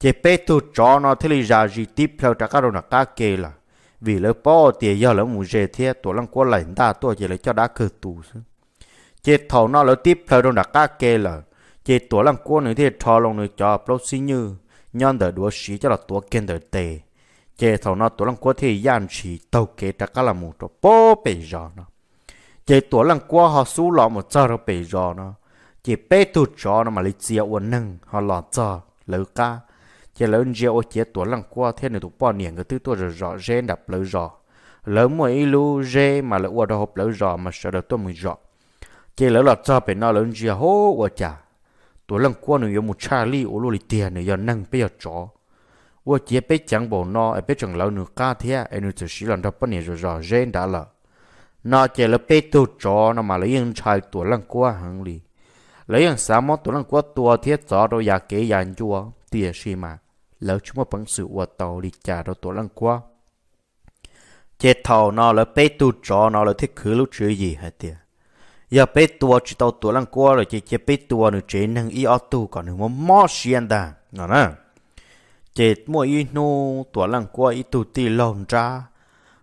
chỉ bê tu chó nó thế là ra gì tiếp theo đã các đâu là các kế là vì lỡ bỏ tiền giờ lỡ mù dê thế tua lần qua lại ta tua chỉ lấy cho đã cử tù xuống chỉ thầu nó lỡ tiếp theo đồ là các kế là chỉ tuổi lăng cua nữa thì thò lòng nữa cho bốc xin như nhân đỡ đua xí cho là tuổi kiên đỡ tề chỉ thầu nó tuổi lăng cua thì gian xí tàu kế ta cả là một chỗ bố bể giờ nó chỉ tuổi lăng cua họ xú lọ một giờ rồi bể giờ nó chỉ bé tu cho nó mà lấy chia uốn nâng họ lọ giờ lỡ ca chỉ lỡ chia ô chỉ tuổi lăng cua thế nữa tụ bỏ niệm cái thứ tôi rồi rõ rẽ đập lỡ rõ lỡ mua ilu rê mà lỡ uốn đó hộp lỡ rõ mà sợ được tôi mới rõ chỉ lỡ lọt cho bên nó lỡ chia hô uốn chả ตัวลังกัวหนึ่งยมุชาลีโอโลลิเตียหนึ่งยนั่งไปยจอว่าเจี๊ยไปจังบ่นอไอไปจังเหล่าหนึ่งก้าเทียไอหนึ่งจะสิหลังดับปนี่จะรอเจนด่าละนอเจี๊ยละไปตัวจอนมาเลยยังชายตัวลังกัวหังลีเลยยังสามตัวลังกัวตัวเทียจอเราอยากเกยยันจัวเตียชีมาแล้วชั่วปังสือว่าเตาลิจ่าเราตัวลังกัวเจี๊ยเท่านอละไปตัวจอนอละที่คือลูกเชื่อยี่ฮะเตีย giờ bé tua chỉ tàu tua lăng qua rồi chỉ chỉ bé tua nữa chế năng y ở tu còn nữa mà mò xiên đà ngờ nè chế mua y nu tua lăng qua y tu ti lồng ra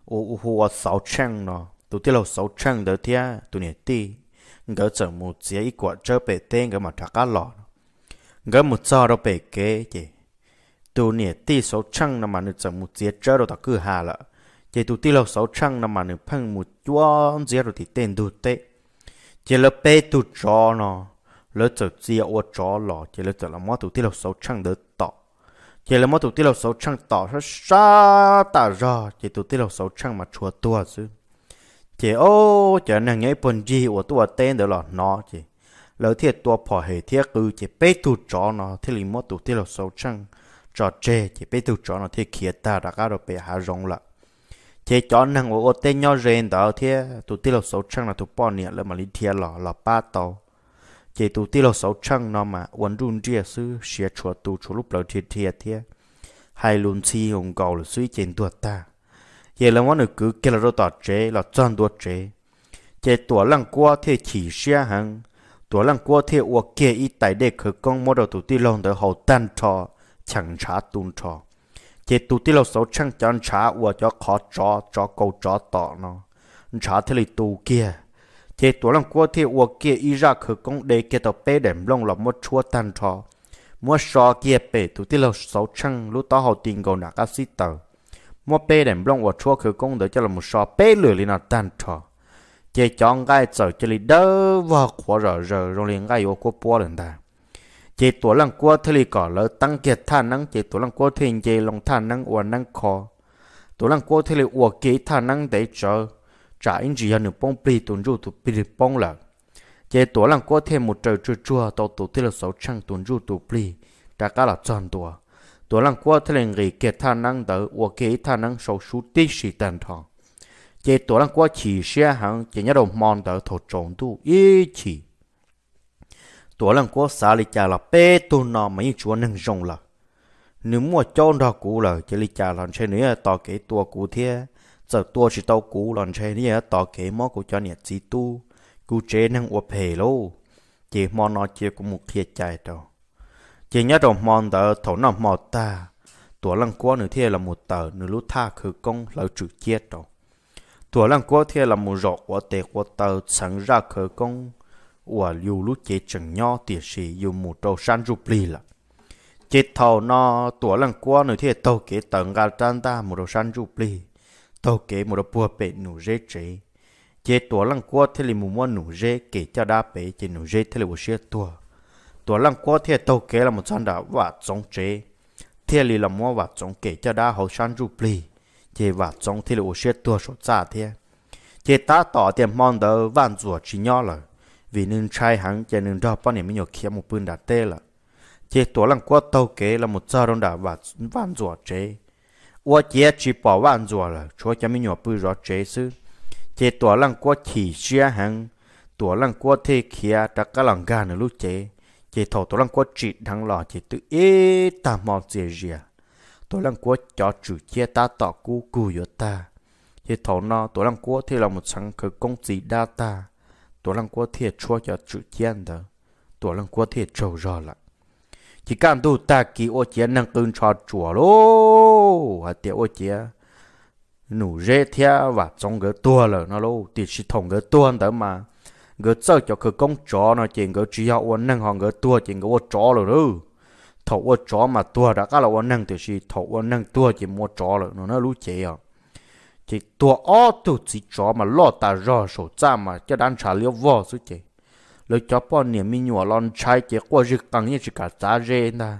ô ô sáu chăng nó tu ti lồng sáu chăng đó thia tu nè ti ngỡ chờ một chế y quả chơi bé tên ngỡ mà trả cá lọ ngỡ một giờ đó bé kế chế tu nè ti sáu chăng nó mà nữa chờ một chế chơi đó ta cứ hà lợ chỉ tu ti lồng sáu chăng nó mà nữa phăng một chuông chế rồi thì tên đủ tệ chỉ là bé tu cho nó lỡ tổ chia ô cho lọ chỉ là tổ là mót tụ tiết lộc xấu chẳng đỡ tỏ chỉ là mót tụ tiết lộc xấu chẳng tỏ sa sa tả ra chỉ tụ tiết lộc xấu chẳng mà chùa tua chứ chỉ ô chỉ nàng nhảy bồn gì ô tua tên đó là nó chỉ lỡ thiệt tua phò hệ thiệt cứ chỉ bé tu cho nó thì lì mót tụ tiết lộc xấu chẳng trò chê chỉ bé tu cho nó thì kia ta đã cả rồi bé hạ rong lại chế chó năng ô tê nhau rèn đó thế tụi tê lộc sâu chăng là tụi bỏ nè là mà lý thiệt lọ là ba tàu chế tụi tê lộc sâu chăng nó mà quấn run chia sư xia chùa tụ chùa lúc lầu thiệt thiệt thế hai luôn chi hùng cầu là suy chèn tuột ta chế là món được cứ kia là đồ tọt chế là chọn tuột chế chế tụi lăng qua thế chỉ xia hàng tụi lăng qua thế ô kê ít tài đây khởi công mô đầu tụi tê lông tới hậu tan trò chẳng trả tuôn trò thì tụi tí lâu xấu chăng cho chá trả ua cho khó cho cho câu cho tỏ nó chá trả thế lì tù kia thì tụi lăng cua thì ua kia y ra khử công đề kia tàu bê đềm lòng là mua chua tan trò mua sò kia bê tụi tí lâu xấu chăng lúc tao hậu tình gầu nạc á xí tờ mua bê đềm lòng ua chua khử công để cho là một sò bê lửa lì nà tan trò thì chọn gai trở cho lì đỡ vào khó rờ rờ rồi liền gai ua cua bó lần ta chỉ tổ lăng qua thì có lỡ tăng kiệt tha năng chỉ tổ lăng qua thì chỉ lòng tha năng uổng năng khó tổ lăng qua thì uổng kế tha năng để chờ trả anh chị hàng bông bì tuần ru tu bì bông là chỉ tổ lăng qua thêm một trời trưa trưa tàu tu thì là sáu trăng tuần ru tu bì đã cả là tròn tua tổ lăng qua thì là người kiệt tha năng đỡ uổng kế tha năng sáu số tí sĩ tàn thọ chỉ tổ lăng qua chỉ xe hàng chỉ nhớ đầu mòn đỡ thổ trộn tu ý chỉ lăng có xả lì chả là bê tu nọ mấy chúa nâng rồng là nếu mua cho nó cũ là chỉ lì chả lần chơi nữa tỏ cái tua cũ thế giờ tua chỉ tàu cũ lần chơi nữa tỏ cái mó của cho nhiệt chỉ tu cú chế nâng uộp hề lô chỉ mò nó chỉ cũng một thiệt chạy đâu chỉ nhớ đồng mòn tờ thổ ta, lăng lăng thế thế là là một một tờ tờ công rộ ra mò công và dù lúc chế chẳng nho tiền sĩ dù một trâu san rụp lì là chế thầu nó tuổi lần qua nữa thì tàu kế tận gà tan ta một trâu san rụp lì tàu kế một trâu bùa bể nụ dễ chế chế tuổi lần qua thì li mù mua nụ dễ kế cho đa bể chế nụ dễ thì li bộ xe tuổi tuổi lần qua thì tàu kế là một san đã và chống chế thì li là mua và chống kế cho đa hậu san rụp lì chế và chống thì li bộ xe tuổi số giả thế chế ta tỏ tiền mong đỡ vạn rùa chỉ nhỏ lời vì nên trai hắn cho nên đó bao nhiêu mình nhớ kia một bún đã tê là chế tổ lăng qua tàu kế là một giờ đông đã và vạn rùa chế ua chế chỉ bỏ vạn rùa là cho cho mình nhớ bún rõ chế sư chế tổ lăng qua chỉ xia hắn tổ lăng qua thế kia đã cả lòng gà nữa lúc chế chế thổ tổ lăng qua chỉ thằng lò chế tự ê ta mò chế rìa tổ lăng qua cho chủ chế ta tỏ cú cù yo ta chế thổ nó tổ lăng qua thì là một sáng khởi công gì đa ta ตัวลังกัวเทียชัวจะจุเจียนเดตัวลังกัวเทียโจรอละ chỉ cần đủ ta kỳ ô chia năng cưng cho chùa lô à tiệt ô chia nụ rễ thia và trong cái tua là nó lô tiệt sĩ thống cái tua đó mà cái sợ cho cái công chó nó chỉ người chỉ yêu ôn năng hàng người tua chỉ người ô chó rồi đó thầu ô chó mà tua đã các là ôn năng thì sĩ thầu ôn năng tua chỉ mua chó rồi nó nó lú chế à chỉ tua ó tu chỉ chó mà lo ta rò sổ cha mà cho đan trả liêu vò suy chị lời cho bọn niệm mi nhủa lon chai chị qua rực cẳng như chỉ cả giá rê na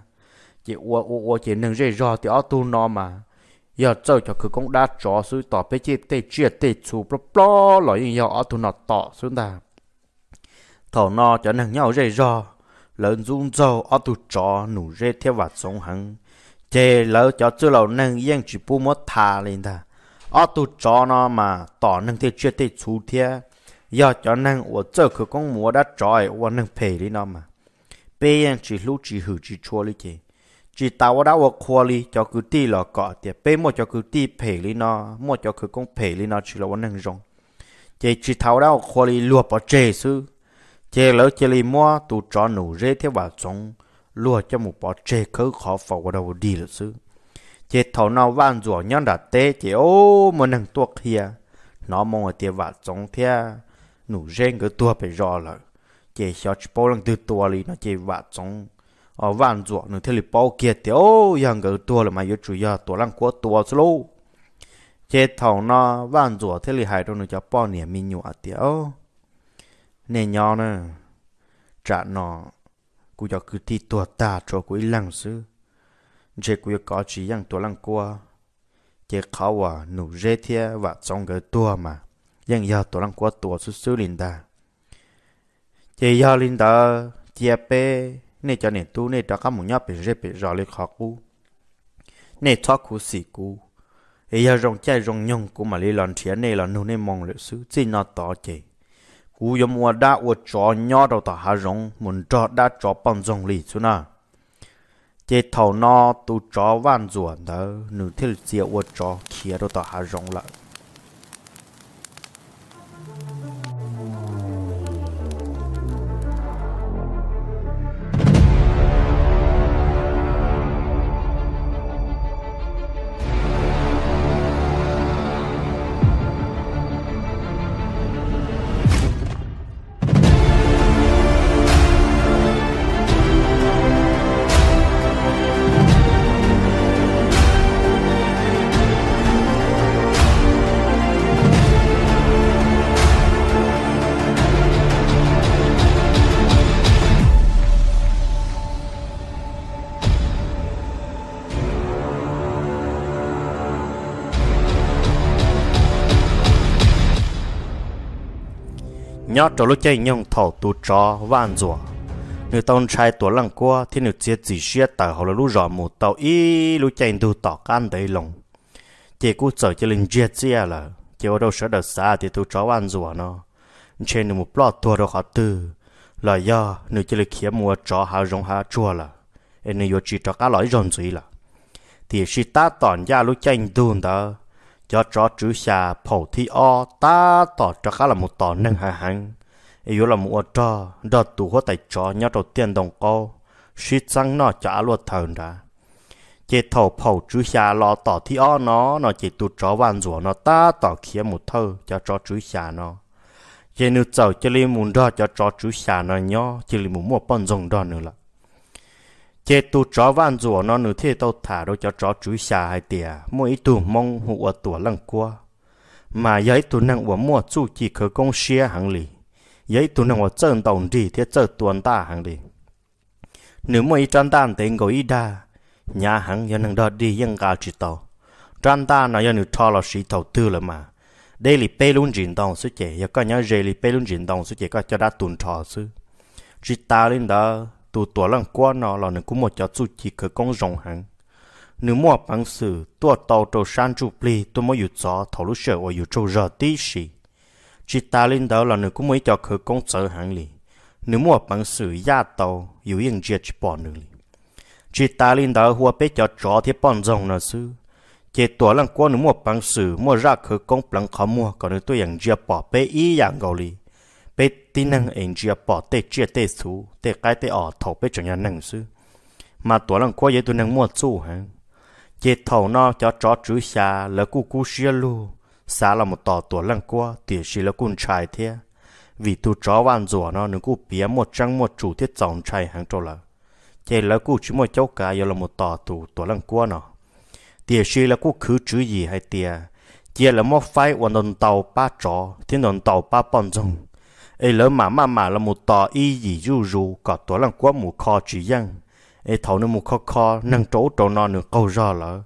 chị qua qua chị nâng rê rò thì ó tu nó mà giờ cho cho cứ cũng đã chó suy tỏ bé chị tê chia tê chú blo blo lo như giờ ó tu nó tỏ số ta thầu nó cho nâng nhau rê rò lớn run dầu ó tu chó nụ rê theo vạt sống hằng chê lỡ cho chưa lâu nâng yên chỉ bu mất thà lên ta อาตูจอนามาต่อนึงที่เชื่อที่ชูเทียยอดจอนึงว่าเจ้าคือกงมัวดัดจอยว่านึงเพลีนอมาเปยังจีรู้จีหูจีชัวลิจีจีตาวดาวควอลีจอกือตีหลอกเกาะเตียเปยมัวจอกือตีเพลีนอมัวจอคือกงเพลีนอชีลว่านึงจงเจจีทาวดาวควอลีลวบปอเจสือเจแล้วเจลีมัวตูจอหนูเรเทว่าจงลวดจมูกปอเจเขาขอฝากวดาวดีลรือือ chế thầu nó van rủa nhân đã tê chế ô một nàng tuột hìa nó mong ở tiền vạt giống thế nụ rên cứ tua phải rõ là chế xóa chế bao lăng từ tua lì nó chế vạt giống ở van rủa nụ thế lì bao kia thế ô yang cái tua là mà yếu chủ ya tua lăng của tua slo chế thầu nó van rủa thế lì hại đâu nụ cho bao nè mi nhụa thế ô nè nhỏ nè trả nó cú cho cứ thi tua ta cho cú lăng xứ chế quý có chỉ yang tua lăng qua chế khảo à nụ rê thia và trong cái tua mà yang ya tua lăng qua tua su su linh ta chế ya linh ta chế pe nè cho nè tu nè đó các một nhóm bị rê bị rõ lịch học u nè thoát cú xì cú ấy ya rong chạy rong nhung cú mà lấy lon chia nè lon nụ nè mong lịch sử chỉ nó tỏ chế cú yếm mua đã uo chó nhỏ đầu ta hà rong muốn chó đã chó bằng rong lì chứ nào chế thầu no tu chó van ruộng đó nửa thế là chia chó kia đó tao hà rong lại nhớ trò lúc chơi nhông thầu tu trò van rùa nếu tông trai tuổi lăng qua thì nữ chết chỉ chia tại hồ là lúc rõ một tàu y lúc chạy tu tỏ can đầy lòng chỉ cú sợ cho linh chết chết à là chỉ ở đâu sợ đợt xa thì tu trò van rùa nó trên nữ một plot tua đâu khó tư là do nữ chỉ là khía mua trò hà rong hà chua là nên nữ chỉ trò cá lõi rồng gì là thì si ta tòn ra lúc chạy tu đó cho cho chữ xà phổ thi o ta tỏ cho khá là một tỏ nâng hàng hàng yếu là một trò đợt tù hóa tài chó nhau đầu tiên đồng cô suy chăng nó trả luật thần ra chế thầu phổ chữ xà lọ tỏ thi o nó nó chỉ tụ chó văn rủa nó ta tỏ khía một thơ cho cho chữ xà nó chế nữ chầu cho li muốn đó cho cho chữ xà nó nhó chỉ li muốn một bọn rồng đó nữa là chế tu chó van rùa nó nửa thế tao thả đâu cho chó chú xà hai tìa mỗi ít tu mong hụa ở lăng qua mà giấy tu năng của mua chú chỉ khởi công xe hàng lì giấy tu năng của chân tàu đi thế chân tuần ta hàng lì nếu mỗi ít chân tan tên gọi ít đa nhà hàng giờ năng đo đi dân cả chỉ tàu trang ta nó giờ nửa thọ là sĩ tàu tư là mà đây là bê luôn chuyển đồng số chế giờ có nhớ rề là bê luôn chuyển đồng số chế có cho đã tuần thọ sư chỉ ta lên đó tụ tỏ lăng qua nó là nên cũng một cho chú chỉ cái công rộng hẳn nếu mua bằng sự tua tàu trâu san chú pli tôi mới dụ cho thầu lúc sợ ở dụ trâu rờ tí xì chỉ ta lên đó là nên cũng mới cho cái công sợ hẳn lì nếu mua bằng sự gia tàu dụ yên chia chỉ bỏ nữa lì chỉ ta lên đó hoa bé cho chó thì bọn rồng nó sư chỉ tỏ lăng qua nếu mua bằng sự mua ra cái công bằng khó mua còn nếu tôi yên chia bỏ bé ý dạng gầu lì tí năng anh chia bỏ tê chia tê xú tê cái tê ở thầu bê cho nhà năng xứ mà tuổi lăng qua vậy tôi năng mua chú hả chế thầu nó cho chó chú xa là cú cú xia lu xa là một tò tuổi lăng qua thì chỉ là cún trai thế vì tu chó van rùa nó nó cú bía một trăng một chủ thiết dòng trai hàng trâu là chế là cú chỉ một cháu cá giờ là một tò tù tuổi lăng qua nó thì chỉ là cú cứ chữ gì hay tiề chỉ là một phái hoàn toàn tàu ba chó thiên đoàn tàu ba bọn rồng ai lỡ mà mà mà là một tòa y gì du du có tổ lăng quá một kho chỉ dân ai thầu nó một kho kho nâng chỗ chỗ nó nửa câu ra là,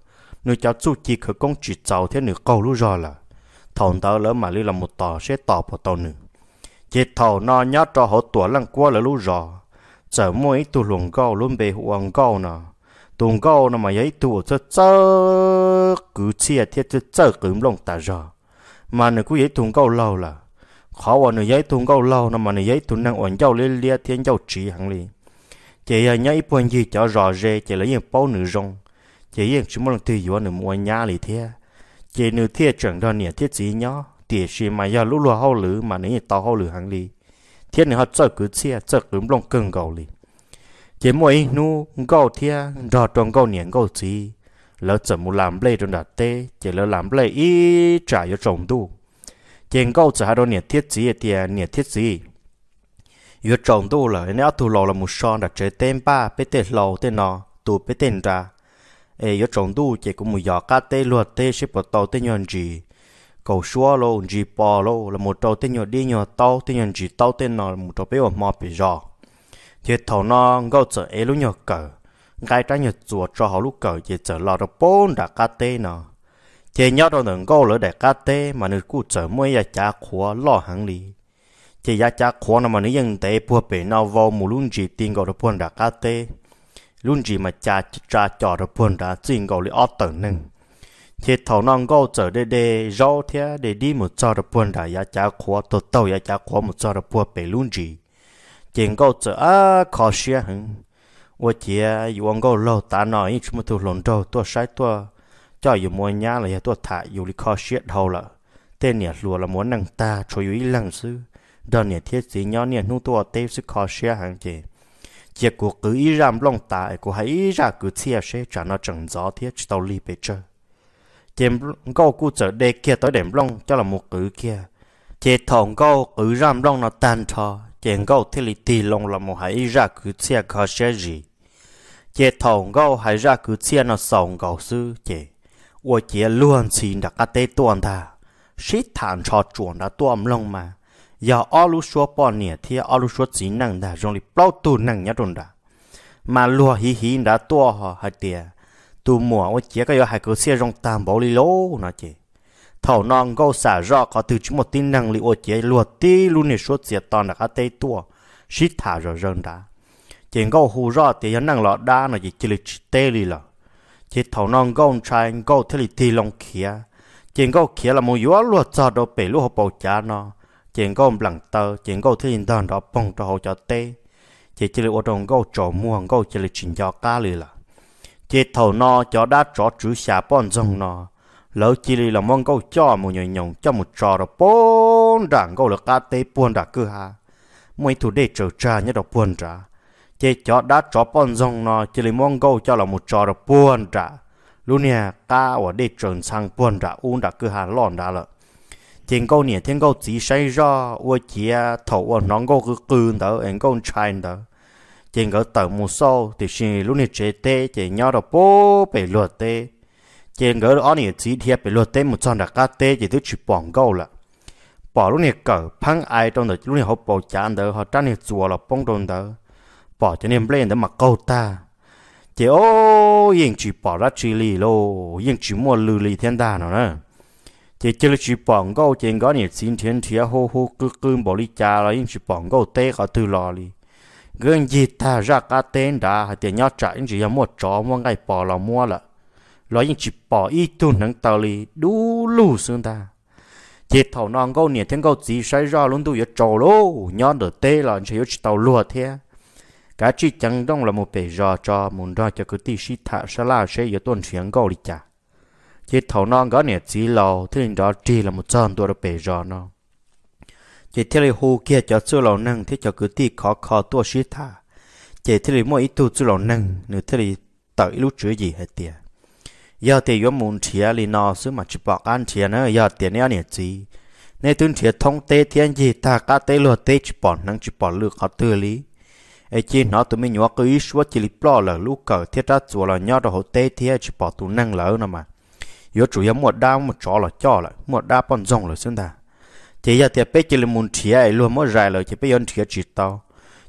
nửa cháu chú chỉ khởi công chỉ giàu thế nửa câu lú ra là thầu tao lỡ mà lý là một tòa sẽ tòa của tàu nửa chỉ thầu nó nhớ cho họ tổ lăng quá là lú ra chở mỗi tụ luồng gạo luôn bề hoàng gạo nè tuồng gạo nó mà ấy tụ cho chớ cứ chia thiết cho chớ cứ lông ta ra mà nó cứ ấy tuồng gạo lâu là khó vào nửa giấy tung câu lâu nằm mà nửa giấy tung năng ổn cháu liên lia thiên cháu trí hẳn liền chị à nhá ít buồn gì cho rõ rề, chị lấy những bao nữ rong chị yên chúng mình thì vừa nửa mua nhà lì thế chị nửa thế chuẩn đó nè thiết gì nhá tiền gì mà giờ lúc lúa hậu lử mà nửa tao hậu lử hẳn liền thiên nửa họ chơi cứ xe chơi cứ lòng cưng gấu liền chỉ mỗi nu gấu thia đo trong gấu niệm gấu gì lỡ chậm một làm lê trong đặt tê chị lỡ làm lê ít trả cho chồng tu tiền câu chỉ hai đôi nhiệt thiết gì tiền nhiệt thiết gì yếu trồng đủ là nếu tu lò là một son đặc chế tên ba bê tên lầu tên nọ tu bê tên ra ê yếu trồng đủ chỉ cũng một giọt cá tê luật tê sẽ bỏ tàu tên nhon gì cầu xua lô gì bò lô là một trâu tên nhon đi nhon tàu tên nhon gì tàu tên nọ là một trâu bê ở mò bì giò thiệt thầu nó câu chỉ ê lúc nhon cờ cái trái nhon chuột cho họ lúc cờ chỉ trở lò được bốn đặc cá tê nọ chị nhớ đâu đừng câu lỡ để cá tê mà nữ cụ trở mới ya cha khóa lo hàng lì chị ya cha khóa nó mà nữ dân tê bùa bể nào vô mù luôn gì tiền gọi được buồn đã cá tê luôn gì mà cha cha cho được buồn đã tiền gọi lì ót tầng nưng chị thầu non câu trở đê đê rau thế để đi một cho được buồn đã ya cha khóa tổ tàu ya cha khóa một cho được bùa bể luôn gì chị câu trở à khó xia hứng 我姐，我个老大那一直没都轮到多晒多。cho dù mua nhà là tôi thải dù đi khó shit hầu là tên nhà lùa là muốn nâng ta cho dù ý lăng sư đó nhà thiết gì nhỏ nhà nung tôi tê sư khó shit hẳn chị chỉ của cứ ý làm lòng ta của hãy ra cứ chia sẻ cho nó chẳng rõ thiết tàu li bê chơi chém câu cụ trở đề kia tới điểm long cho là một cử kia chế thòng câu cứ ram long nó tàn thò chém câu thì lì tì long là một hãy ra cứ chia khó sẽ gì chế thòng câu hãy ra cứ chia nó sòng cầu sư chế 我姐乱心的个得断他，谁谈吵转的多么弄嘛？要阿鲁说半年天，阿鲁说只能的，容易包都能一种的，嘛乱嘻嘻的多哈还点，都莫我姐个要还够些用担保里喽那姐。thảo non câu xả rõ có từ chỉ một tin năng liệu ô chế luật tí luôn này suốt diệt toàn là cá tê tua xít thả rồi rơn đã chỉ câu hù rõ thì năng lọ đa là gì chỉ là tê lì lọ chỉ thầu non gom trai gom thế thì tì lòng kia chỉ gom kia là một yếu luật cho đồ bể lúc họ bảo trả nó chỉ gom lằng tờ chỉ gom thế thì đàn đó bông cho họ cho tê chỉ chỉ là ô đồng gom chỗ mua gom chỉ là chuyện cho cá lì là chỉ thầu nó cho đã cho chữ xả bón rồng nó lỡ chỉ là mong gom cho một nhồi nhồng cho một trò đó bốn đàn, gom là cá tê buồn đã cứ ha mấy thủ để trở tra nhất đó buồn ra chế cho đã cho bọn dòng nó chỉ lấy mong câu cho là một trò là buồn trả lúc nè ta ở đây trần sang buồn trả uống đã cứ hà lòn đã lợ thiên câu nè thiên câu chỉ say ra ở chỉ thầu ở nón câu cứ cứ đó anh câu trai đó thiên câu tờ một sau thì xin lúc nè chế tê chỉ nhau đó bố bị lột tê thiên câu ở nè chỉ thiệp bị lột tê một tròn đã cá tê chỉ thứ chỉ bọn câu là bỏ lúc nè cờ phăng ai trong đó lúc nè họ bỏ chán đó họ trang nè chùa là bông đồn đó bỏ cho nên ừ. lên để mà câu ta chỉ ô yên chỉ bỏ ra chỉ lì lô yên chỉ mua lư lì thiên đà nó nè chỉ là chỉ bỏ câu chỉ có nhiều xin thiên thiên hô hô cứ cứ bỏ đi cha rồi yên chỉ bỏ câu tê có từ lò lì gần gì ta ra cả tên đã hay tiền nhau trả yên chỉ mua chó mua ngay bỏ là mua là rồi yên chỉ bỏ ít tu nắng tàu lì đủ lù xương ta chỉ thầu non câu nhiều thiên câu chỉ sai ra luôn tu giờ trầu lô nhau được tê là chỉ tàu lùa thiên cả chi chẳng đông là một bề giò cho muốn đo cho cái tí sĩ thả sa la sẽ yếu tôn chuyển cầu đi chả chỉ thầu non có nè chỉ lâu thì nên đó chỉ là một trăm tuổi bề giò nó chỉ thế là hồ kia cho chú lâu năng thì cho cái tí khó khó tua sĩ thả chỉ thế là mỗi ít tu chú lầu năng nữa thế là tự lúc chữa gì hết tiền giờ thì yếu muốn chia li nó xứ mà chỉ bỏ ăn chia nữa giờ tiền này nè chỉ nên tuân chia thông tê thiên gì ta cả tế lừa tế chỉ bỏ năng chỉ bỏ lưu khó tư lý ai chỉ nó tụi mình nhớ cái ý số chỉ lip lo là lúc cờ thiết ra chùa là nhớ đồ hậu tê thiết chỉ bảo tụi năng lỡ mà yếu chủ yếu một đao một chó là cho lại một đao bọn rồng là xuyên ta thế giờ thì bây chỉ là muốn chia ai luôn mới dài lời chỉ bây giờ chia chỉ tao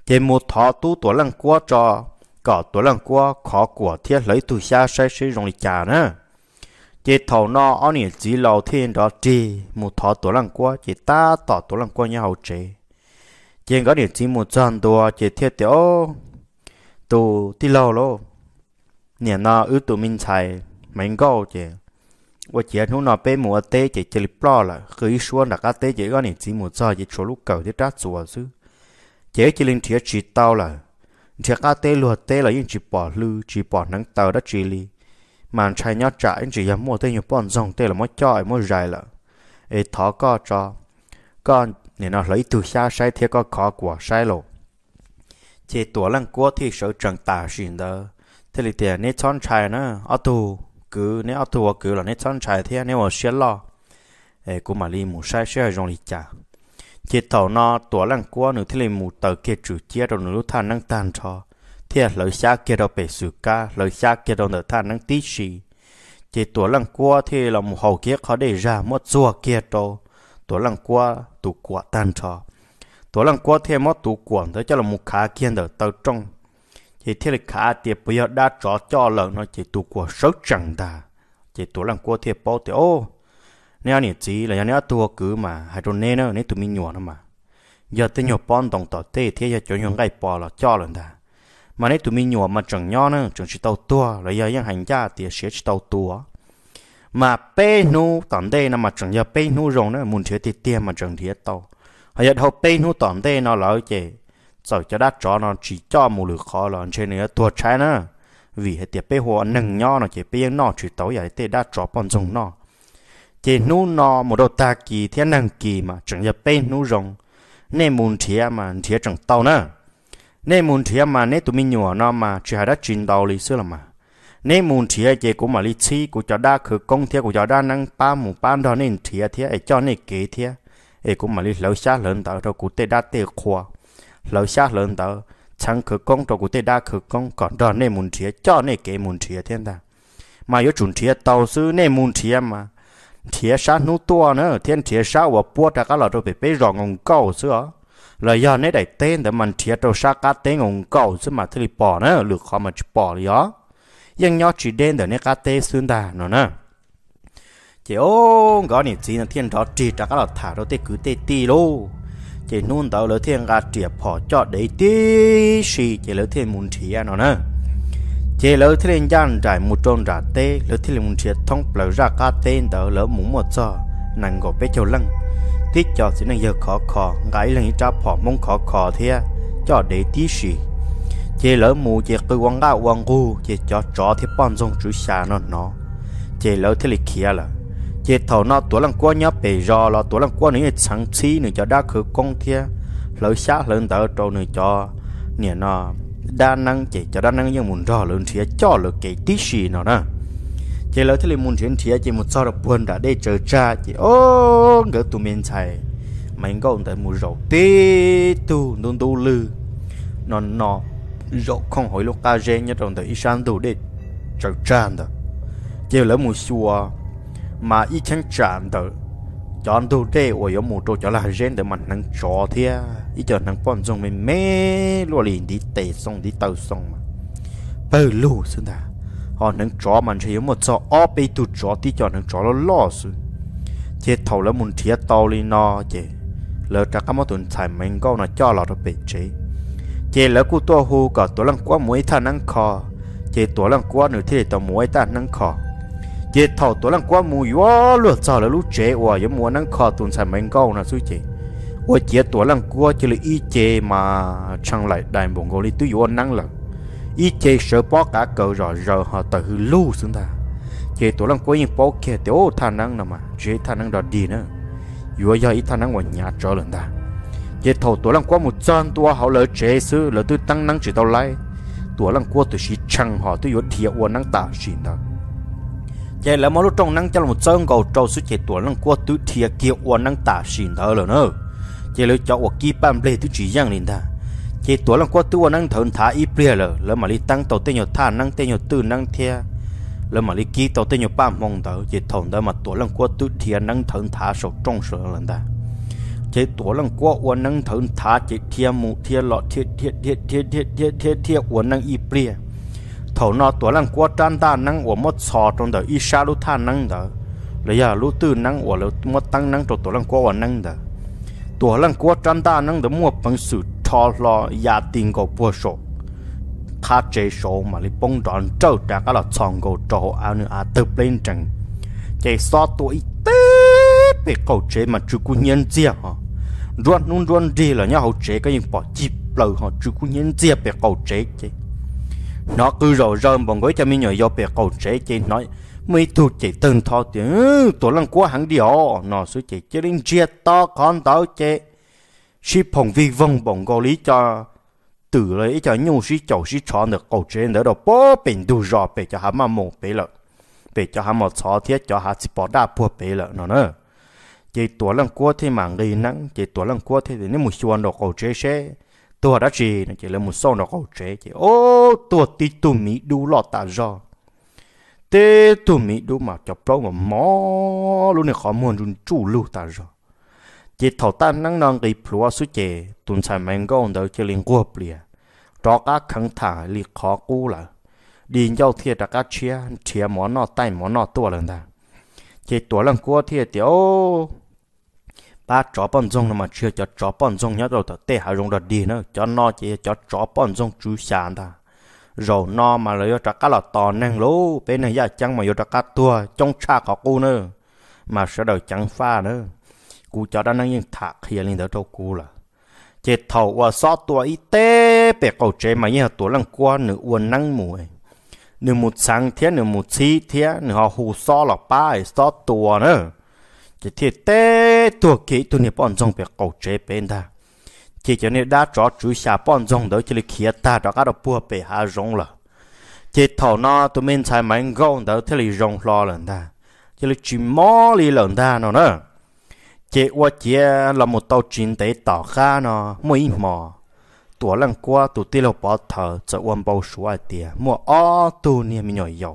thế một thọ tu tuổi lăng qua cho cả tuổi lăng qua khó của thiết lấy từ xa say say rồng chả nữa chỉ thầu nó anh chỉ lâu thiên đó chỉ một thọ tuổi lăng qua chỉ ta tỏ tuổi lăng qua nhau hậu chế chỉ có điều chỉ một trận đua chỉ thiết tiểu tù tí lâu lô nè nó ư tụ minh xài mình gâu chỉ và chỉ nó nó bé mùa tê chỉ chỉ lip lo là khi xuân đặt cá tê chỉ có điều chỉ một trận chỉ chỗ lúc cầu thì trát xua chứ chỉ chỉ linh thiệt chỉ tao là chỉ cá tê lúa tê là những chỉ bỏ lư chỉ bỏ nắng tàu đã chỉ li mà trai nhót anh chỉ dám mua tê nhiều bọn rồng tê là mất chọi mua dài là ấy thó co cho còn nên nó lấy từ xa sai thế có khó của sai lộ chỉ tuổi lần cua thì sợ trần tà xin đó thế thì tiền nét chọn trai nữa ở tù cứ nét ở tù cứ là nét chọn trai thế nét ở xe lo ấy cũng mà li mù sai xe rồi lịch trả chỉ tàu nó tuổi lần cua nữa thì là mù tờ kia chủ chia rồi nữa than năng tàn cho thế lời xa kia đâu bị sự ca lời xa kia đâu nữa than năng tí xì chỉ tuổi lần cua thì là một hầu kia khó để ra một chùa kia đâu quả quả, tan mất ตัวลังกัวตัวกัวตันชอตัวลังกัวเทียมอตัวกัวเธอจะละมุขาเกียนเดอเตาจง chỉ thiết là khá tiệp bây giờ đã cho cho lợn nó chỉ tụ quả sớt chẳng ta chỉ tụ làm cua thiệp bao thì ô nếu như chỉ là nếu tua cứ mà hai tuần nên nữa nếu tụi mình nhọ nó mà giờ tới nhọ pon đồng tỏ tê thế giờ cho nhổ gai bò là cho lợn ta mà nếu tụi mình nhọ mà chẳng nhọ nữa chẳng chỉ tàu tua là giờ những hành gia thì sẽ chỉ tàu tua mà bê nu tòn đây nó mà chẳng giờ bê nu rồi nó muốn thiếu tiết tiêm mà chẳng thiếu tàu, họ giờ họ bê nu tòn đây nó lỡ chè rồi cho đắt cho nó chỉ cho một lượt khó là trên này tua trái nữa vì hệ tiệp bê hồ nâng nhau nó chỉ bê nó chỉ tàu, vậy thì đắt cho bọn dùng nó chỉ nu nó một đôi ta kỳ thiên năng kỳ mà chẳng giờ bê nu rồng nên muốn thiếu mà thiếu chẳng tàu nữa nên muốn thiếu mà nên tụi mình nhỏ nó mà chỉ hai đắt chín đầu lý xưa là mà nên muốn thì ai chơi cũng mà lý chi của cho đa khử công thiệt của cho đa năng ba mù ba đó nên thì ai thiệt cho nên kế thiệt ấy cũng mà lý lâu xa lớn tao rồi cũng tê đa tê khoa lâu xa lớn tao chẳng khử công cho cũng tê đa khử công còn đó nên muốn thì cho nên kế muốn thì thiên ta mà yếu chuẩn thì tàu sư nên muốn thì mà thì sa nu tua nữa thiên thì sa và bua ta cả là rồi bị bế rò ngồng cầu xưa lời do nấy đại tên để mình thiệt đâu sa cá tên ngồng cao xưa mà thứ bỏ nữa lược khó mà bỏ lý ยังยอจีเดนเดเนกาเตซุนดาเนาะนะ เจ้าก็นี่จีนเทียนทอจีจากเราถ่ายเราเตกือเตตีโล เจนุ่นเตาเราเทียนกาเจียพอจอดได้ตีสีเจเราเทียนมุนเทียเนาะนะ เจเราเทียนย่านจ่ายมุจงจ่าเตเราเทียนมุนเทียท้องเปล่าจากกาเตนเตาเราหมุนหมดซอนังก็ไปเจ้าลังที่จอดสินังเยอะขอขอไงลังจ้าพอมงขอขอเทีย จอดได้ตีสี chỉ lỡ mù chỉ cứ quăng gạo quăng gu chỉ cho cho thì bọn rong chú xa nó nó chỉ lỡ thì lịch kia là chỉ thầu nó tuổi lăng qua nhớ bề rò là tuổi lăng qua nữa sáng xí nữa cho đa khử công thia lỡ xa lớn tờ trâu nữa cho nè nó đa năng chỉ cho đa năng nhưng muốn rò lớn thia cho lỡ cái tí xì nó nè chỉ lỡ thì lịch muốn chuyển thia chỉ một sau đó buồn đã để chờ cha chỉ ô ngỡ tụi mình chạy mình có ông tại mù rầu tí tu đôn tu lư nó nó rõ không hỏi lúc ta gen nhớ trong tới isan đủ để trở tràn đó chỉ là một xua mà ít chẳng tràn đó chọn đủ để ở yếu một chỗ cho là gen để mình nâng chó thia ít à. cho nâng quan trọng mình mê lo liền đi tệ xong đi tàu xong mà bờ lù xưa ta họ nâng chó mình chỉ yếu một chỗ óp ấy tụt chó tí cho nâng chó nó lo xưa chỉ thầu là muốn thiệt tàu lên nó chỉ lỡ chắc các món tuần xài mình có nó cho lọt được bể chế chỉ là cô tua hù cả tổ lăng quá muối thà năng khó chỉ tổ lăng quá nửa thì tổ muối ta năng khó chỉ thầu tổ lăng quá mùi quá luôn sao là lúc chế hòa giống muối năng khó tuần sản mình câu là suy chế hòa chỉ tổ lăng quá chỉ là y chế mà chẳng lại đại bổng goli tu yếu năng là y chế sợ bỏ cả cờ rồi rồi họ tự hư lưu xuống ta chỉ tổ lăng quá nhìn bỏ kia tiểu thà năng nào mà chế thà năng đó đi nữa yếu giờ ít thà năng ngoài nhà trở lần ta giờ thầu lăng qua một trăm tuổi họ lỡ chế sư lỡ tôi tăng năng chỉ tao lại tuổi lăng qua tôi chỉ chẳng họ tôi yến thiệt uốn năng tạ chỉ đó giờ là mỗi lúc trong năng cho một trăm cầu trâu suốt chế tuổi lăng qua tôi thiệt kia uốn năng tạ chỉ đó rồi nữa giờ lỡ cho uốn kia bám lê tôi chỉ giang liền ta chế tuổi lăng qua tôi uốn năng thượng thả ít bia rồi lỡ mà đi tăng tàu tên nhiều thả năng tên nhiều tư năng thiệt lỡ mà lý ký tao tên nhiều ba mong tàu chỉ thòng đó mà tổ lăng qua tôi thiệt năng thần thả sầu trong sầu lần ta chế tổ lăng quá uốn năng thần thả chế thiê mụ thiê lọ thiê thiê thiê thiê thiê thiê thiê thiê uốn năng y bia thầu nó tổ lăng quá trăn ta năng uốn mất sò trong đời y sa lú tha năng đời lấy à lú tư năng uốn lú mất tăng năng trong tổ lăng quá uốn năng đời tổ lăng quá trăn ta năng đời mua bằng sự thọ lọ gia tiền của bùa sổ thả chế sổ mà lấy bông đòn trâu trả cả là chọn cổ trâu áo nữa à tự lên chẳng chế so tuổi tê để cầu chế mà chú cú nhân chia hả ruột nôn ruột đi là nhá hậu chế cái những bỏ chip lầu họ chú cú nhân chia để cầu chế chứ nó cứ rồi rơm bọn gói cho mình nhờ do để cầu chế chứ nói mấy thu chỉ từng thọ tiền ừ, tổ lăng quá hẳn đi họ nó số chỉ chế đến chia to con tao chế sĩ phòng vi vong bọn gói lý cho từ lấy cho nhau sĩ chậu sĩ chọn được cầu chế nữa đồ bó bình đủ rõ bè cho hắn mà mồm bề lợn bề cho hắn mà chó thiết cho hắn chỉ bỏ đa bùa bề lợn nó nữa chỉ tuổi lần cua thì mà người nắng chỉ tuổi lần cua thì nếu một số nó cầu chế chế tuổi đã gì chỉ chỉ là một số nó cầu chế chỉ ô tuổi tí tụ mỹ đủ lọt ta do thế tụ mỹ đủ mà cho pro mà mò luôn này khó muốn luôn chủ lưu ta do chỉ thầu ta nắng nong cái plua suy chế tuần sai mang con đầu chỉ liên quan bìa đó cả khẳng thả lì khó cú là đi giao thiệt là cả chia chia món nọ tay món nọ tua lần ta chỉ tuổi lần cua thì tiểu ba chó bọn rong mà chưa cho chó bọn rong nhớ rồi tê hà rong đợt đi nữa cho nó chỉ cho chó bọn rong chú sàn ta rồi nó mà lấy cho cá là to năng lú bên này giờ chẳng mà vô cho cá tua trong cha có cu nữa mà sẽ đời chẳng pha nữa cú cho đó năng yên thạc hiện lên đỡ cho cú là chỉ thầu và xót tua y tế bề cầu chế mà như tuổi lần qua nữa uốn năng mùi nếu một sáng thiên nếu một chi thiên nửa họ hù so là ba ấy so tua nữa chỉ thiệt tê tua kỹ tu nè bọn dòng việc cầu chế bên ta chỉ cho nên đã cho chú xa bọn dòng đó chỉ là kia ta đó các đồ bùa bể hà rong là chỉ thầu nó tụi mình sai máy gông đó thế là rong lo lần ta chỉ là chỉ mò li lần ta nó nữa chỉ qua chỉ là một tàu chiến tế tàu khá nó mới mò ตัวลังกัวตัวตีเราปอเธอจะอวมเบาชัวเตียมัวอ้อตัวเนี่ยมีหน่อยยาว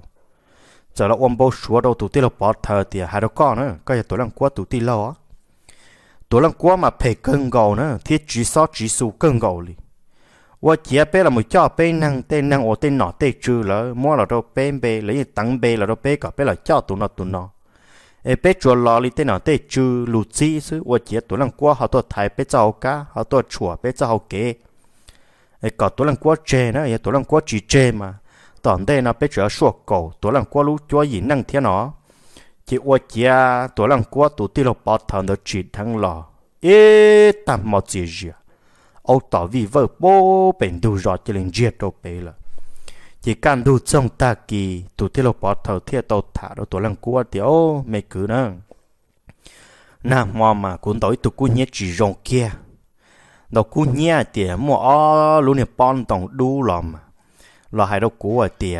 จะเราอวมเบาชัวเราตัวตีเราปอเธอเตียหาเราก็เนอะก็จะตัวลังกัวตัวตีเราตัวลังกัวมาเพกึ่งเกาเนอะที่จีซอจีสูกึ่งเกาเลยว่าเจียเป้เราไม่ชอบเป้นั่งเต้นนั่งโอเต้นหนอเต้จือเลยมัวเราเราเป้เป้เลยตั้งเป้เราเราเป้ก็เป้เราชอบตัวนอตัวนอเอเปจวนลอลิเตนอเตจูลูซี่ซื้อว่าเจียตัวลังกัวเขาตัวไทยเปเจ้าก้าเขาตัวฉัวเปเจ้าเก๋ ấy có tổ quá chê nó ấy tổ lăng quá chỉ chê mà tòn đây nó bây giờ sủa cổ tổ lăng quá lú cho gì năng thế nó chỉ ô chia tôi lăng quá tổ tiêu lộc bảo thần đó chỉ thằng lò ê tạm một gì gì ông tỏ vì vợ bố bệnh đủ rõ cho linh diệt đâu bê là chỉ cần đủ trong ta kỳ tổ tiêu lộc bảo thần thiệt tàu thả đó tôi lăng quá thì ô mày cứ nè nà mò mà cũng tối tụ cũng nhét chỉ rong kia nó cú nhẹ tiề mua ó luôn nè bon tổng đu lòm lo hai đầu cú ở tiề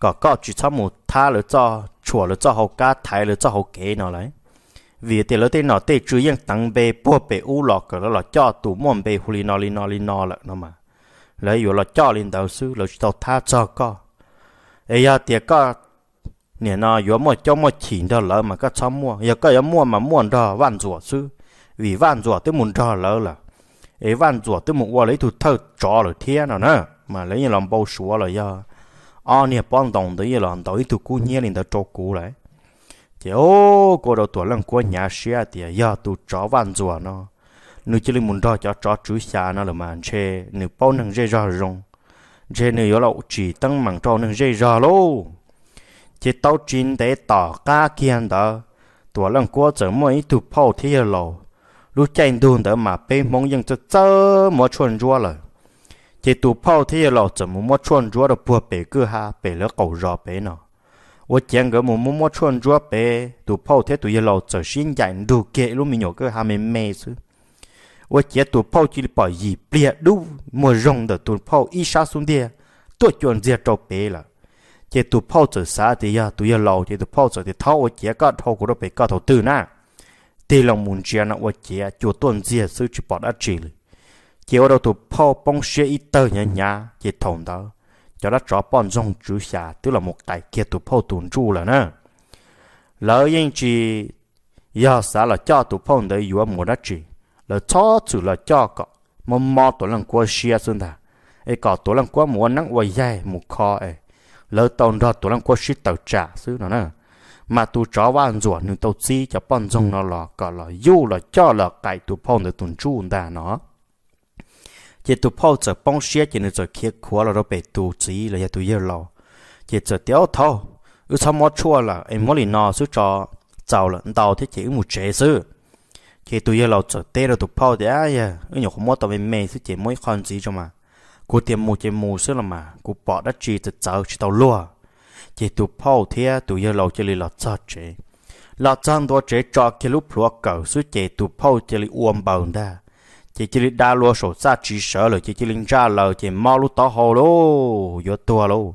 có có chỉ cho một tha lỡ cho chùa lỡ cho hậu cá thái lỡ cho hậu kế nó lại, vì thế lỡ tên nó tê chú yên tăng bê bùa bê u lọ cỡ lỡ cho tủ mồm bê huli nó li nó li nó lợ nó mà lấy yếu lọ cho lên đầu sư lỡ cho tha cho co ấy giờ tiề có nè nó yếu một cho một chỉ đó lỡ mà có cho mua giờ có yếu mua mà mua đó vạn rủa sư vì vạn rủa tới muốn đó lỡ là ấy văn rủa tới một quả lấy thủ thơ trò rồi thiên nào nè mà lấy như làm bao sủa rồi giờ à nè bọn đồng tới như làm tới thủ cú nhẹ lên tới trò cú lại thì ô cô đầu tuổi lần của nhà xe thì giờ tụ trò văn rủa nó nếu chỉ là muốn đo cho trò chú xa nó là mà chê nếu bao năng dây ra rong chê nếu yếu lậu chỉ tăng mảng trò năng dây ra lô chỉ tao chín tế tỏ ca kiên đó tuổi lần của chở mỗi tụ phao thế lâu lúc chạy đồn đó mà bên mong dân cho chớ mua chuẩn rùa rồi chỉ tụ bao thì là chỉ mua mua chuẩn rùa được bùa bể cứ ha bể lỡ cầu rò bể nó tôi chẳng cái mua mua mua chuẩn rùa bể tụ bao thế tụ là chỉ xin dạy đủ kệ luôn mình nhỏ cứ ha mình mê chứ tôi chỉ tụ bao chỉ là bỏ gì bịa đủ mua rong được tụ bao ít sao xuống đi tôi chuẩn diệt trâu bể là chỉ tụ bao chỉ sa thì ya à, tụ là chỉ tụ bao chỉ thì thâu tôi chỉ có thâu của nó bể có thâu tư na tê lòng muốn chia nó ở chia chùa tuần dìa sư chỉ bỏ đã chỉ lì chỉ ở đâu tụ po bông xe ít tơ nhá nhá chỉ thòng đó cho đã chó bọn rong chú xà tức là một tài kia tụ phô tuần chu là nè lỡ yên chỉ giờ xã là cho tụ po để yêu một đã chỉ là cho chủ là cho cọ mà mò tổ lăng qua xe xuân thà ấy cọ tổ lăng qua muốn nắng quay dài một kho ấy lỡ tồn đó tổ lăng qua xe tàu trả xứ nó nè mà tu chó vào rùa nên tàu chi cho bọn rong nó lò có lò yêu lò cho lò cái tu phong để tuần chu đà nó chỉ tu phong chỉ bông xe chỉ nên chỉ kia khóa là nó bị tu chỉ là tu yêu lò chỉ chỉ tiêu thâu ư sao mót chua là em mót lì nọ sư cho cháu là đầu thế chỉ một chế sư chỉ tu yêu lò chỉ tê là tu phong thì ai à ư nhiều không mót tao về mẹ sư chỉ mỗi con gì cho mà cô tiêm một chỉ mù sư là mà cô bỏ đất chi từ cháu chỉ tao luôn chỉ tụ phao thia tụ yêu lâu chỉ là cho chế là trang đó chế cho cái lúc lúa cầu suy chế tụ phao chỉ là uom bầu đa chỉ chỉ đa lúa sổ xa chỉ sợ rồi chỉ chỉ linh ra lờ chỉ mau lúc tao hồ lô yo tua lô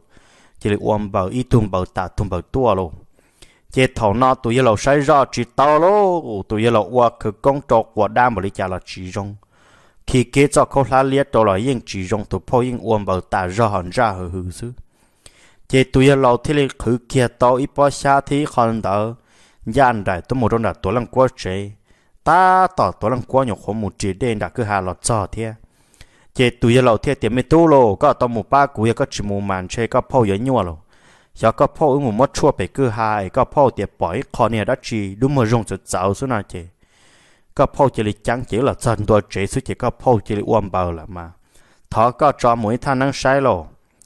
chỉ là uom bầu ít tung bầu tạ tung bầu tua lô chỉ thầu nó tụ yêu lâu sai ra chỉ tao lô tụ yêu lâu qua cứ công trọ qua đa mà lý trả là chỉ rong khi kế cho câu lá liệt đó là yên chỉ rong tụ phao yên uom bầu tạ ra hẳn ra hờ hư xứ chế tụi lâu thì lì khử kia tàu ít bao xa thì còn đỡ gia dạ, anh đại tôi một trong đã tôi lăng quá chế ta tỏ tôi lăng quá nhục không một chỉ đen đã cứ hà lọt cho thế chế tụi lâu thì tiền mới tu lo, có tao một ba cú có chỉ một màn chế có phô yếu nhua lo, giờ có phô một mất chua bị cứ hai có phô tiền bỏ còn này đã chỉ đúng một rong sụt dạo số nào chế có phô chỉ lì chẳng chỉ là chân tôi chế số chỉ có phô chỉ lì uông bao là mà thọ có cho mỗi thằng năng sai lo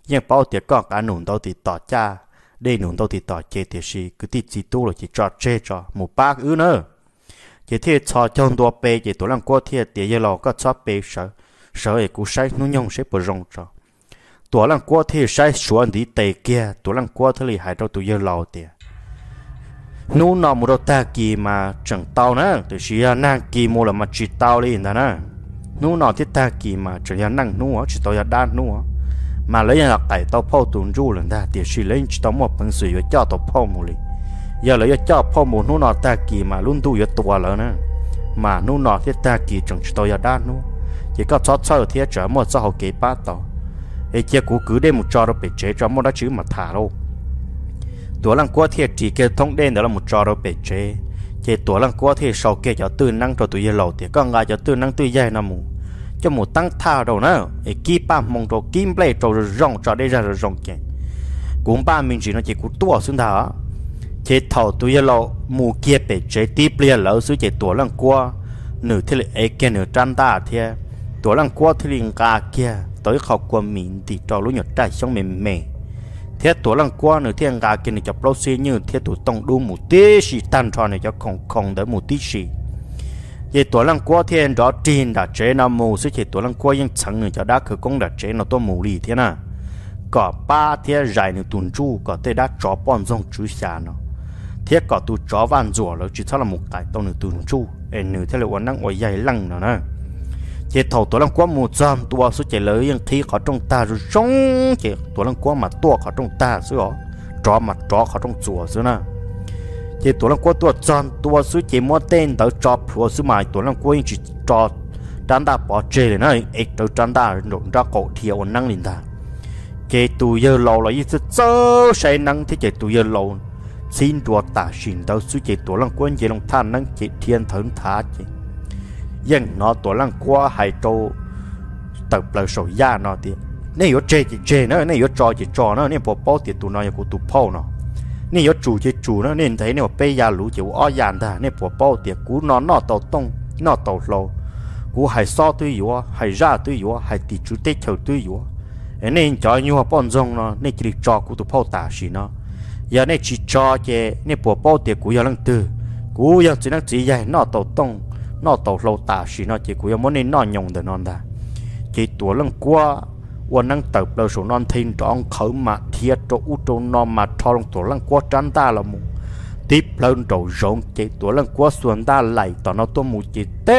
nhưng bảo tiệt con cả nụ đâu thì tỏ cha đây nụ đâu thì tỏ chế thì xì cứ tiệt chỉ tu rồi chỉ cho chế cho một ba ư nữa chỉ thế cho trong đua bê chỉ tổ làm qua thiệt tiệt giờ lò có cho bê sợ sợ ấy cũng sai nó nhông sẽ bờ rong cho tổ làm qua thiệt sai xuống đi tề kia tổ làm qua thế thì hại đâu tụi giờ lò tiệt, nụ nọ một đôi ta kỳ mà chẳng tao nữa từ xí à nàng kỳ mua là mà chỉ tao liền nè nè nụ nọ thiết ta kỳ mà chẳng năng nụ chỉ tao ya đan nụ mà lấy là cải tàu phao tuần du lần ta thì suy lên chỉ tàu một phần suy với cho tàu phao mồi, li giờ lấy cho phao mồi nó nọ ta kỳ mà luôn tu với tua lỡ nè, mà nó nọ thì ta kỳ chẳng chỉ tàu giờ đa nó chỉ có cho cho thì chở một cho họ kế ba tàu ấy kia cố cứ đem một trò đó bị chế cho một đó chứ mà thả đâu tua lăng qua thì chỉ cái thông đen đó là một trò đó bị chế chỉ tua lăng qua thì sau kia cho tư năng cho tụi giờ lâu thì con gái cho tư năng tư dài nằm mù cho một tăng thà đầu nữa e ba mong đồ kim play trâu rồi rong trò đây ra rồi rong kẹn cũng ba mình chỉ nó chỉ cú tua xuống thả chế thầu tôi lo mù kia bể chế tiếp liền lỡ xuống chế tua lăng qua nửa thế là e kia nửa trăm ta thế tua lăng qua thế liền cả kia tới học qua mình thì trò lúc nhặt trái xong mềm mềm thế tua lăng qua thế thiên gà kia này cho bao xe như thế tụi tông đu một tí xì tan tròn này cho không không đỡ một tí xì thì tổ lăng qua thiên đó trên đã chế nó mù suy thì tổ lăng qua những chẳng người cho đã khử công đã chế nó to mù lì thế nào có ba thiên giải nữa tuần chu có thể đã cho bọn rong chú xa nó thiết có tu cho van rủa là chỉ cho là một cái tông nữa tuần chu em nữ thế là uốn năng uốn dài lăng nó nè chế thầu tổ lăng qua mù giam tua số chế lớn yên khí khó trong ta rồi sống chế tổ lăng qua mà tua khó trong ta số đó cho mà cho khó trong chùa số nào chỉ tổ lăng qua tổ chọn tổ số chỉ mua tên tổ chọn của số mà tổ lăng qua chỉ chọn trang đa bỏ chê lên này ít tổ trang đa nộn ra cổ thiểu năng lên ta chỉ tổ giờ lâu là ý sự sâu sai năng thì chỉ tổ giờ lâu xin tổ ta xin tổ số chỉ tổ lăng qua chỉ lòng than năng chỉ thiên thần thả chỉ nhưng nó tổ lăng qua hai tổ tập là sầu gia nó thì nếu chơi chỉ chê nó nếu trò chỉ trò nó nếu bỏ bỏ thì tụi nó cũng tụi phao nó nè yo chủ chế chủ nó nên thấy nè bây giờ lũ chịu ó dàn ta nè bỏ bao tiền cú nó nó tàu tông nó tàu lâu cú hay so tôi yếu, hay ra tôi yếu, hay tì chú tết chầu tôi yếu, nên cho như họ bận rong nó nên chỉ cho cú tụi bao tả xí nó giờ nên chỉ cho chế nên bỏ bao tiền cú giờ lăng từ cú giờ chỉ năng chỉ dài nó tàu tông nó tàu lâu tả xí nó chỉ cú giờ muốn nên nó nhồng được non ta chỉ tuổi lăng qua วันนั่งเติบเราสูนอนทิ้งจองเขามาเทียโจอุโจนอนมาทองตัวลังกัวจันตาละมูติปเลินโจยงเจตัวลังกัวส่วนตาไหลต่อนอตัวมูจิเต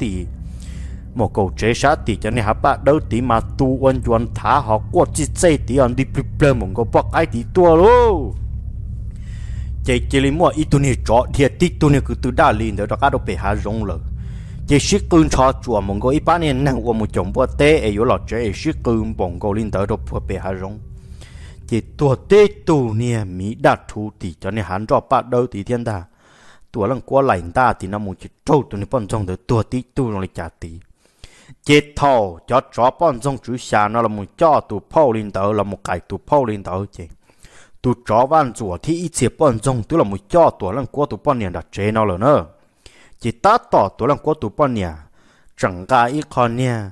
ตีมกเจชาติจะเนี่ยฮะปะเดิตีมาตูอันจวนถาหอกกัวจิเจตีอันดิปเปลมงก็บอกไอตีตัวโลเจเจลิมัวอีตัวนี้จอเทียติตัวนี้คือตัวด้าลินเดี๋ยวเราก็ต้องไปหาจงเลย chỉ sĩ cương cho chùa mong có ít ba nên năng của một chồng bữa tế ấy yếu lọt chế ấy sĩ cương bông linh tới đồ phù bề hà rong chỉ tua tế tu nè mỹ đạt thu thì cho nên hắn cho bắt đầu thì thiên ta tua lăng qua lạnh ta thì nó muốn chỉ trâu tu nè bọn trong tới tua tế tu nó lại trả tí chỉ thầu cho cho bọn trong chú xa nó là một cho tu phô linh tới là một cái tu phô linh tới chỉ tu chó văn chùa thì ít chế bọn trong tu là một cho tua lăng qua tu bọn nè đặt chế nó rồi nữa chỉ ta tỏ tổ lòng của tụ bọn nhà chẳng cả ít con nha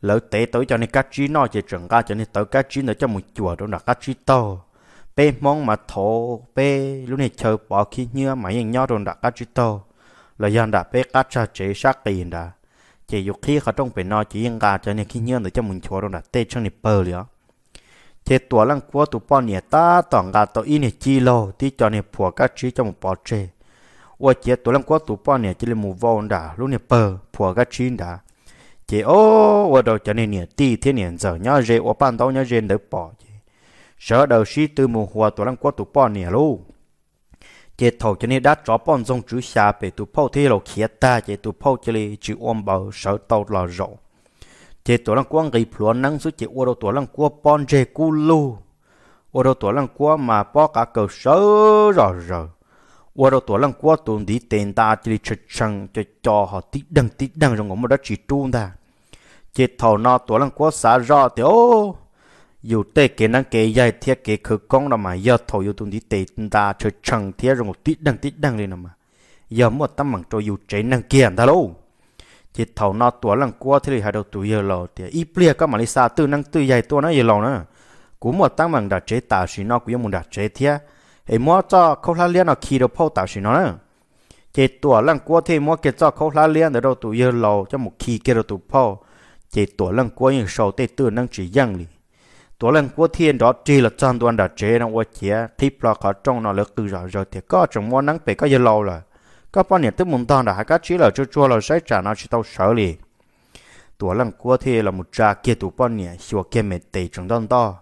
lỡ tế tới cho nên cá trí nó chỉ chẳng cả cho nên tới cá trí nó cho một chùa đó là cá trí to bê mong mà thổ bê lúc này chờ bỏ khi nhớ mà nhìn nhau rồi đã cá trí to là dân đã bê cá cha chế sát kỳ đã chỉ dục khi khả trong bể nó chỉ yên gà cho nên khi nhớ nó cho một chùa rồi đã tê trong này bờ liền chỉ tổ lăng của tụ bọn nhà ta tỏ gà tổ in này chi lô tí cho nên phùa cá trí cho một bỏ chế nè nè chỉ là mù bờ phù chín 我姐多两过多半年，这里木忘的，路呢白破个穿的。chị ô ô đầu cho nên nè ti thế nè giờ nhá rê ô ban tàu nhá rê đỡ bỏ chị sợ đầu xí từ mù hòa tổ lăng quá tụ bỏ nè lu chị thầu cho nên đã trỏ bọn dông chữ xa về tụ phâu thế lộ khía ta chị tụ phâu chỉ là chữ ôm bờ sợ tàu là rộ chị tổ lăng quá nghỉ phủa nắng suốt chị ô đầu tổ lăng quá bọn rê cù lu ô đầu tổ lăng quá mà bỏ cả cầu sợ rồi rồi 我都多人过多的电大这里出生就叫好滴等滴等，让我们的去住的。这头那多人过啥热的哦？有得给人给一天给去讲了嘛？要头有多的电大出生天让我滴等滴等的了嘛？要么他们都有谁能见的喽？这头那多人过这里还都都有了的，一不列干嘛的啥都能对一多那一老呢？估摸他们的这大学那估摸的这天。ấy mua cho khâu lá liên nó khi được phô tạo xin nó chế tuổi lăng qua thì mua cái cho khâu lá liên để đâu tụ yêu lâu cho một khi kia được phô chế tuổi lăng qua những sau tê tư năng chỉ dân lì tuổi lần qua thiên đó chỉ là chân đoan đã chế nó qua chế thì lo khó trong nó là từ rồi rồi thì có trong mua năng về có yêu lâu là có bao nhiêu tức muốn tao đã các chỉ là cho cho là sai trả nó chỉ tao sợ lì tuổi lăng qua thì là một trà kia tụ bao nhiêu xua kia mệt tê trong đòn to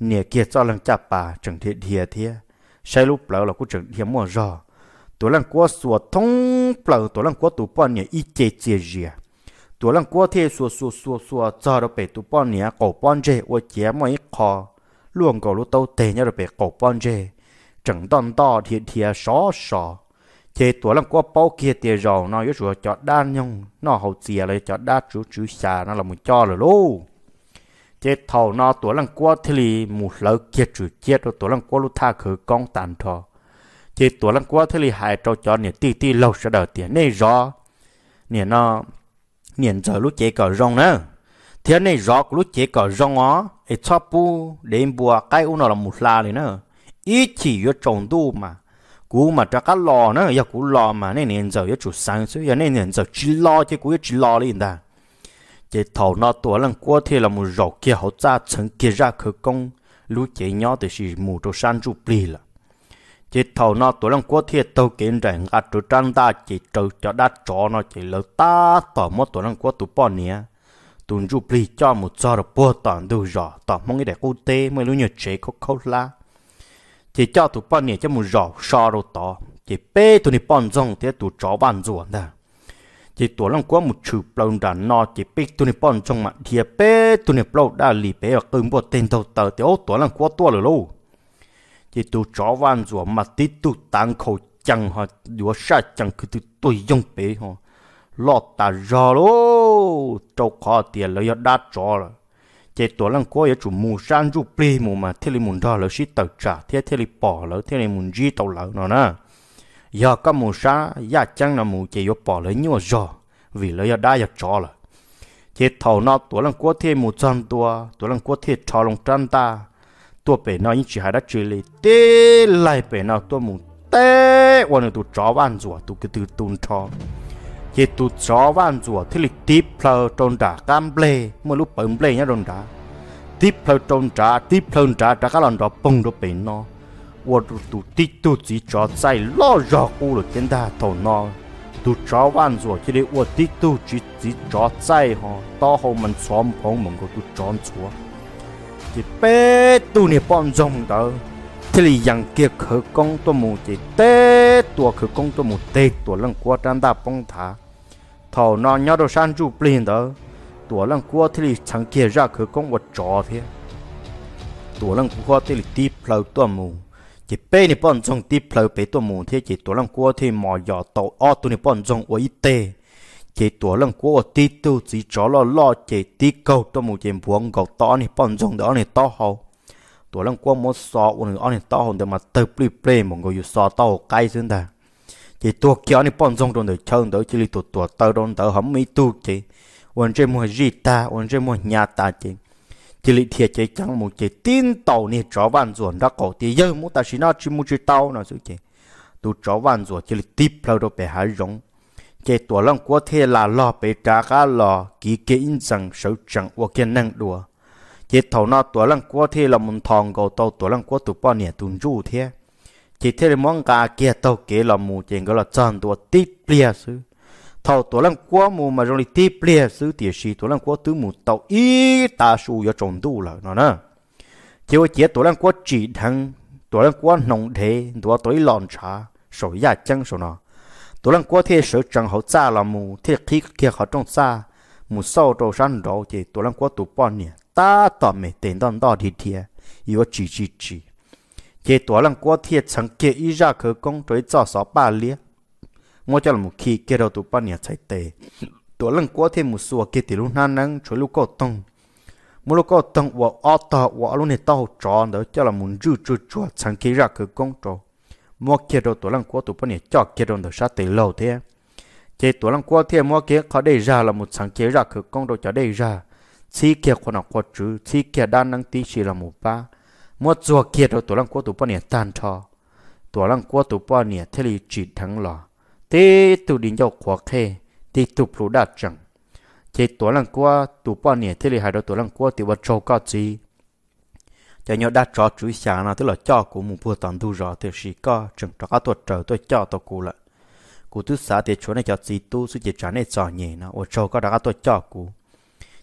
nè kia cho lăng chạp bà chẳng thiệt thiệt thiệt sai lúc bảo là cũng chẳng hiểm mua rõ tổ lăng quá sủa thông bảo tổ lăng quá tổ bọn nhỉ ít chế chế gì tổ lăng quá thế sủa sủa sủa sủa cho nó bể tổ bọn nhỉ cổ bọn chế ô chế mà ít khó luôn cổ lúc tàu tề nhớ nó bể cổ bọn chế chẳng đòn to thì thì xó xó chế tổ lăng quá bao kia tiền rồi nó yếu sủa cho đan nhung nó hậu chia lại cho đa chú chú xa, nó là một cho là lô chế thầu nó tổ lăng quá thì lì một lỡ kia chủ chết rồi tổ lăng quá lúc tha khứ con tàn thọ chế tổ lăng quá thì lì hại cho cho nè ti ti lâu sẽ đợi tiền này rõ nè nó nè giờ lúc chế cỏ rong nữa thế này rõ lúc chế cỏ rong á ấy cho bu đến bùa cái u nó là một la này nữa ít chỉ vô trồng tu mà cú mà cho cá lò nữa giờ cú lò mà nên nè giờ giờ chủ sáng số giờ nên nè giờ chỉ lo chứ cú chỉ lo lên ta chị thầu nó tuổi lần qua thì là một rổ kia hậu ra chẳng kia ra khởi công lúc chị nhỏ thì chỉ mù đồ san rụp lì là chị thầu nó tuổi lần qua thì tàu kiến rảnh ngặt đồ trang ta chị trâu cho đã cho nó chị lỡ ta tỏ mốt tuổi lần qua tụ bỏ nè tụ rụp lì cho một giờ rồi bỏ toàn đồ rõ tỏ mong cái đẹp cô tê mới lúc nhờ chế có khâu la chị cho tụ bỏ nè cho một rổ so rồi tỏ chị bê tụ nè bọn rong thì tụ chó bàn ruộng nè thì tổ lòng quá một chữ plong đã nó chỉ biết tụi nè bọn trong mặt thì bé tụi nè plong đã lì bé và cơm bộ tên thâu tờ thì ô tổ lòng quá tua rồi lâu thì tụi chó van rùa mà tí tụi tăng khẩu chẳng họ rùa sa chẳng cứ tụi tụi dùng bé họ lọt ta rò lô trâu khó tiền lấy đã chó rồi chế tổ lăng quá yếu chủ mù san ru bì mù mà thế li mù đó lỡ xí tàu trả thế thế li bỏ lỡ thế li mù gì tàu lỡ nó nè giờ có mù sa ya chăng là mù chỉ yo bỏ lấy nhiều giờ vì lấy giờ đã giờ cho là chỉ thầu nó tuổi lần quốc thiên mù trăm tua tuổi lần quốc thiên cho lòng trăm ta tua bể nó những chỉ hai đã chơi lấy tê lại bể nó tua mù tê nó tụ chó van rùa tụ cái từ tuôn cho chỉ tụ chó van rùa thì lịch tiếp phờ trôn đá cam ble mà lúc bấm ble nhá trôn đá tiếp phờ trôn đá tiếp phờ trôn đá đã các lần đó bông đó bể nó 我都都地都只脚在老绕过了跟他头脑，都早晚做起来我地都只只脚在哈，到后门床旁门口都装错，这别都你帮中到，这里人家可工作木这得多可工作木得多人过长大帮他，头脑鸟都山猪不灵的，多人过这里常给让可工我找他，多人过这里地跑多木。chỉ bê nè bọn trong tiếp lâu bê tụi mù thế chỉ tụi lăng cua thì mò dọ tàu o tụ nè bọn trong ôi tê chỉ tụi lăng cua tí tu chỉ cho lo lo chỉ tí cầu tụi mù chỉ buông cầu to nè bọn trong đó nè to hầu tụi lăng cua muốn sọ ôi nè nè to hầu để mà tập lì play mong người sọ tàu cay xuyên ta chỉ tụi kia nè bọn trong trong đời chơi đời chỉ lì tụi tụi tàu trong tàu không mi tu chỉ ôn chơi mua gì ta ôn chơi mua nhà ta chỉ chỉ lị thiệt chế chẳng một chế tin tàu này chó van ruộng đã cổ thì giờ muốn ta chỉ nói chỉ muốn chỉ tàu nào rồi chế tụ chó van ruộng chỉ lị tiếp lâu đó bé hải rộng chế tổ lăng của thế là lò bé trả cả lò kỹ kế in rằng sầu chẳng và kiên năng đùa chế tàu nó tổ lăng của thế là muốn thòng cầu tàu tổ lăng của tụ bao nè tụn ru thế chế thế là món cá kia tàu kế là mù chế gọi là chân đùa tiếp lia sư thầu tổ lăng quá mù mà rồi tiếp lìa xứ tiệt sĩ tổ lăng quá tứ mù tàu ý ta su cho trồng tu là nó nè chiều chiều tổ lăng quá chỉ thằng tổ lăng quá nồng thế tổ tối lòn trà sổ ya chân sổ nó tổ lăng quá thế sở chẳng hậu xa là mù thế khi kia họ trong xa mù sau trâu san đó thì tổ lăng quá tụ bọn nè ta tỏ mẹ tiền đòn đo thì thiệt yếu chỉ chỉ chỉ chế tổ lăng quá thế chẳng kia ý ra khởi công trời cho sáu ba liệt ngô cho là một khi kia đầu tụ bát nhà chạy tề tụ lần quá thêm một số kia thì lúc nan năng chuối lúc có tông một lúc có tông và ở ta và lúc này tao tròn đó cho là muốn rú rú rú chẳng kia ra cứ công trò mua kia đầu tụ lần quá tu bát nhà cho kia đầu đó sát tề lâu thế chế tụ lần quá thêm mua kia khó để ra là một chẳng kia ra cứ công đồ cho để ra chỉ kia khoan học quá chứ chỉ kia đa năng tí chỉ là một ba mua chùa kia đầu tụ lần quá tụ bát nhà tan trò tụ lần quá tu bát nhà thế thì chỉ thắng lò thế tụ đình dọc quá khe thì tụ phụ đã chẳng chế tổ lăng qua tụ ba nhiêu thế là hai đầu tổ lăng qua thì bắt trâu cao gì cho nhau đã cho chú xả nào tức là cho của một bữa toàn thu rõ thì chỉ có chẳng cho các tổ trở tôi cho tổ cụ lại cụ thứ xã thì chỗ này cho gì tu sự chỉ trả này cho nhẹ nó ở trâu có đã tổ cho cụ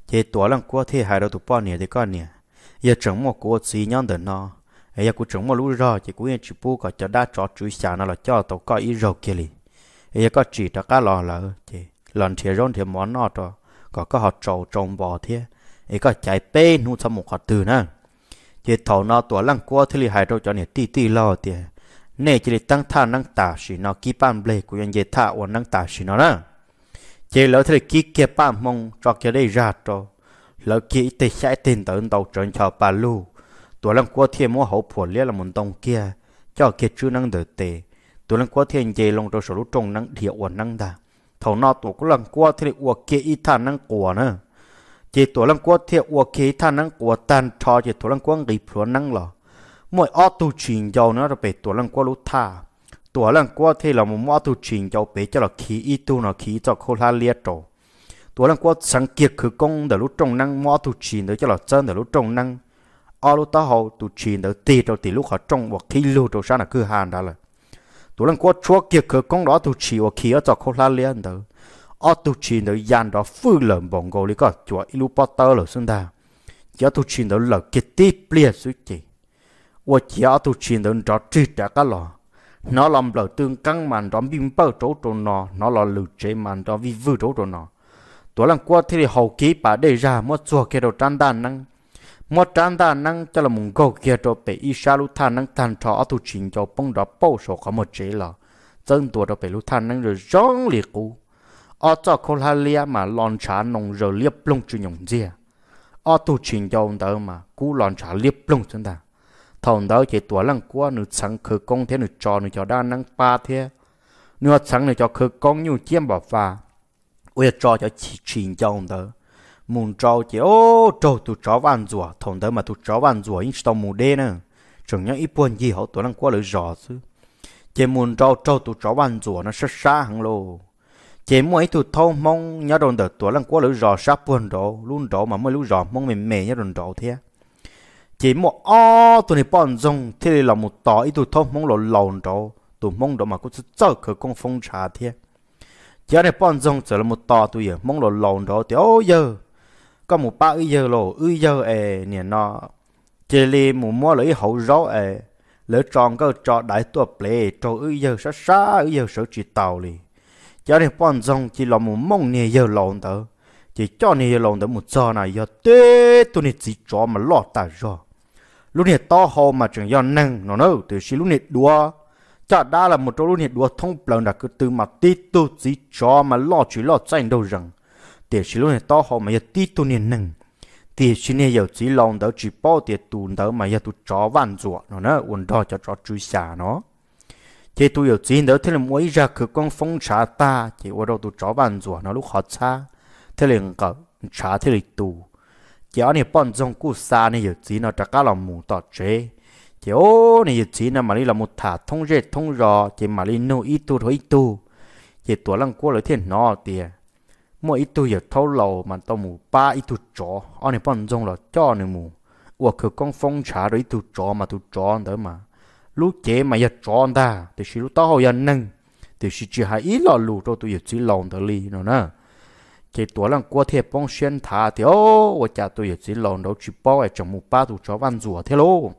chế tổ lăng qua thế hai đầu tụ ba nhiêu thì có nè, giờ chẳng một cụ chỉ nhận được nó ấy giờ cụ chẳng một lũ rõ chỉ cụ yên chỉ bu cả cho đã cho chú xả nào là cho tổ có ý rồi kia liền ยก็จีตก็หล่อเลยจีหลอนเทียร้อนเทียมอนนอตัก็ก็หอดโจจงบ่อเทียเอก็ใจเป้หนูสมุขตื่นนะจตถอนาตัวลังกัวที่ลีหายตัวจอเนี่ยตีตีล่อเตียเน่จีตั้งท่านั่งตาสีนอกี้ป้านเบลกูยังเจท่าวันนั่งตาสีนอนะ เจีแล้วที่กีเก็บป้ามงจอกจะได้ราตัวแล้วกีติดใช้ตินตื่นตัวจนชาวปลาลู ตัวลังกัวเทียมัวหอบผัวเลี้ยละมุนตรงเกียเจ้าเกจูนั่งเดือดเต tôi lần qua thiên dê lòng đầu sổ lúc trông năng địa ổn năng ta thầu nọ tổ cũng lần qua thiên ủa kia y than năng của nữa chỉ tổ lần qua thiên ủa kia than năng của tan cho chỉ tổ lần qua nghỉ phủa năng lò mỗi ô tu chuyển giàu nữa rồi về tổ lần qua lúc tha tổ lần qua thiên là một ô tu chuyển giàu về cho là khí y tu nó khí cho khô la liệt rồi tổ lần qua sáng kiệt khử công để lúc trông năng ô tu chuyển để cho là chân để lúc trông năng ô lúc ta hậu tu chuyển để tì rồi tì lúc họ trông hoặc khí lưu rồi sáng là cứ hàn đó là tụi lần qua chúa kia cửa công đó tụi chỉ ở kia cho khô la liền đó ở tụi chỉ nữa dàn đó phương lợn bồng gồ lý có chúa ilu bắt tơ rồi xung ta giờ tụi chỉ nữa là cái tiếp liền suy chỉ và giờ tụi chỉ nữa đó chỉ đã cả lò nó làm lợn tương căng màn đó bim bơ chỗ chỗ nó nó là lự chế màn đó vi vư chỗ chỗ nó tụi lần qua thì hậu kỳ bà đề ra một chúa kia đầu trăn đàn năng mua trang ta năng cho là mùng gốc kia cho bé y sa lưu than năng than cho ở tu trình cho bông đó bao số có một chế là dân tuổi cho bé lưu than năng rồi rong liệt cũ ở cho cô la lia mà lon trà nông rồi liệp lông chữ nhung dìa ở tu trình cho ông đó mà cú lon trà liệp lông chân ta thằng đó chế tuổi lăng quá nửa sáng khử công thế nửa cho nửa cho đa năng ba thế nửa sáng nửa cho khử công nhiều chiêm bỏ pha ôi cho cho chỉ trình cho ông đó mùng trâu chỉ ô trâu tụ chó vàng rùa thằng đó mà tụ chó vàng rùa ít tao mù đê nè chẳng những ít buồn gì họ tụi năng qua lưỡi rõ chứ chỉ mùng trâu trâu tụ chó vàng rùa nó sát xa hẳn lô chỉ mỗi tụ thâu mong nhớ đồn đợt tụi năng qua lưỡi rõ sát buồn rõ luôn rõ mà mới lưỡi rõ mong mềm mềm nhớ đồn rõ thế chỉ một ô tụi này bọn dùng thế là một tỏ ít tụ thâu mong lộ lồn rõ tụi mong đó mà cũng sẽ chờ khởi công phong trà thế chỉ này bọn dùng chỉ là một tỏ tụi mong lộ lồn rõ thì ô giờ có một ba ư giờ lô ư giờ ề nè nó chỉ li một mua lấy hậu rõ ề lỡ tròn cơ trọ đại tua ple trọ ư giờ sá sá ư giờ sở chỉ tàu li cho nên bọn dòng chỉ là một mong nè giờ lộn tớ chỉ cho nè giờ lộn tớ một giờ này giờ tê tôi nè chỉ cho mà lọt ta rồi lúc nè to hồ mà trường do năng nó nâu từ khi lúc nè đua cho đa là một chỗ lúc nè đua thông plần đã cứ từ mà tí tu chỉ cho mà lọt chỉ lọt tranh đâu rằng tiền chỉ luôn là to họ mà giờ tí tu niên nâng tiền chỉ này giờ chỉ lòng đỡ chỉ bao tiền tu đỡ mà giờ tu chó vạn ruộng nó nè, uốn đo cho chó chui xả nó thế tu giờ chỉ đỡ thế là mỗi giờ cứ con phong trả ta thì ở đâu tu chó vạn ruộng nó lúc họ xa thế là cỡ trả thế là tu chỉ ở này bận trong cú xa này giờ chỉ nó trả cá lòng mù tọt chế chỉ ô này giờ chỉ nó mà đi là một thả thông rệt thông rò chỉ mà đi nô ít tu thôi ít tu chỉ tuổi lăng cua lấy thiên nó tiền mua ít tuổi giờ thâu lầu mà tao mù ba ít tuổi chó anh em bận rộn là cho anh mù hoặc cứ con phong trả rồi ít tuổi chó mà tu chó anh đó mà lúc chế mà giờ chó anh ta thì chỉ lúc tao hồi anh nâng thì chỉ chỉ hai ít lò lù cho tôi giờ chỉ lòng tới li nó nè chỉ tuổi lần qua thì bông xuyên thả thì ô và cha tôi giờ chỉ lòng đâu chỉ bao ở trong mù ba tu chó văn rùa thế lô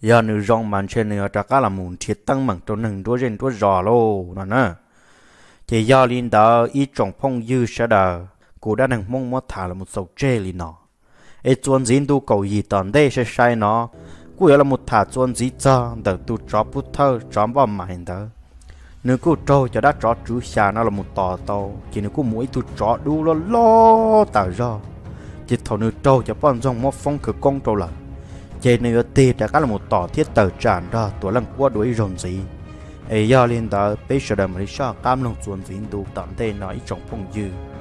giờ nữ rong màn trên nữa trả cả là mù thiết tăng bằng cho nâng đua trên đua giò lô nó nè chỉ do linh đó ý trọng phong dư sẽ đờ cô đã nâng mong mất thả là một sầu chê lên nó ê chuẩn dính tu cầu gì tòn đây sẽ sai nó cô cụ là một thả chuẩn dí cho đờ tu chó bút thơ chó bò mà hình đó nếu cô trâu cho đã chó chú xa nó là một tò tàu chỉ nếu cô mũi tu chó đu lo lo tạo ra chỉ thầu nếu trâu cho bọn dòng mất phong cực công trâu là, chế nếu tê đã cả là một tỏ thiết tờ tràn ra tuổi lần qua đuổi rồn gì ai do liên tờ bây giờ đầm lý sao cam lòng chuẩn vĩnh đủ tạm thời nói trong phong dư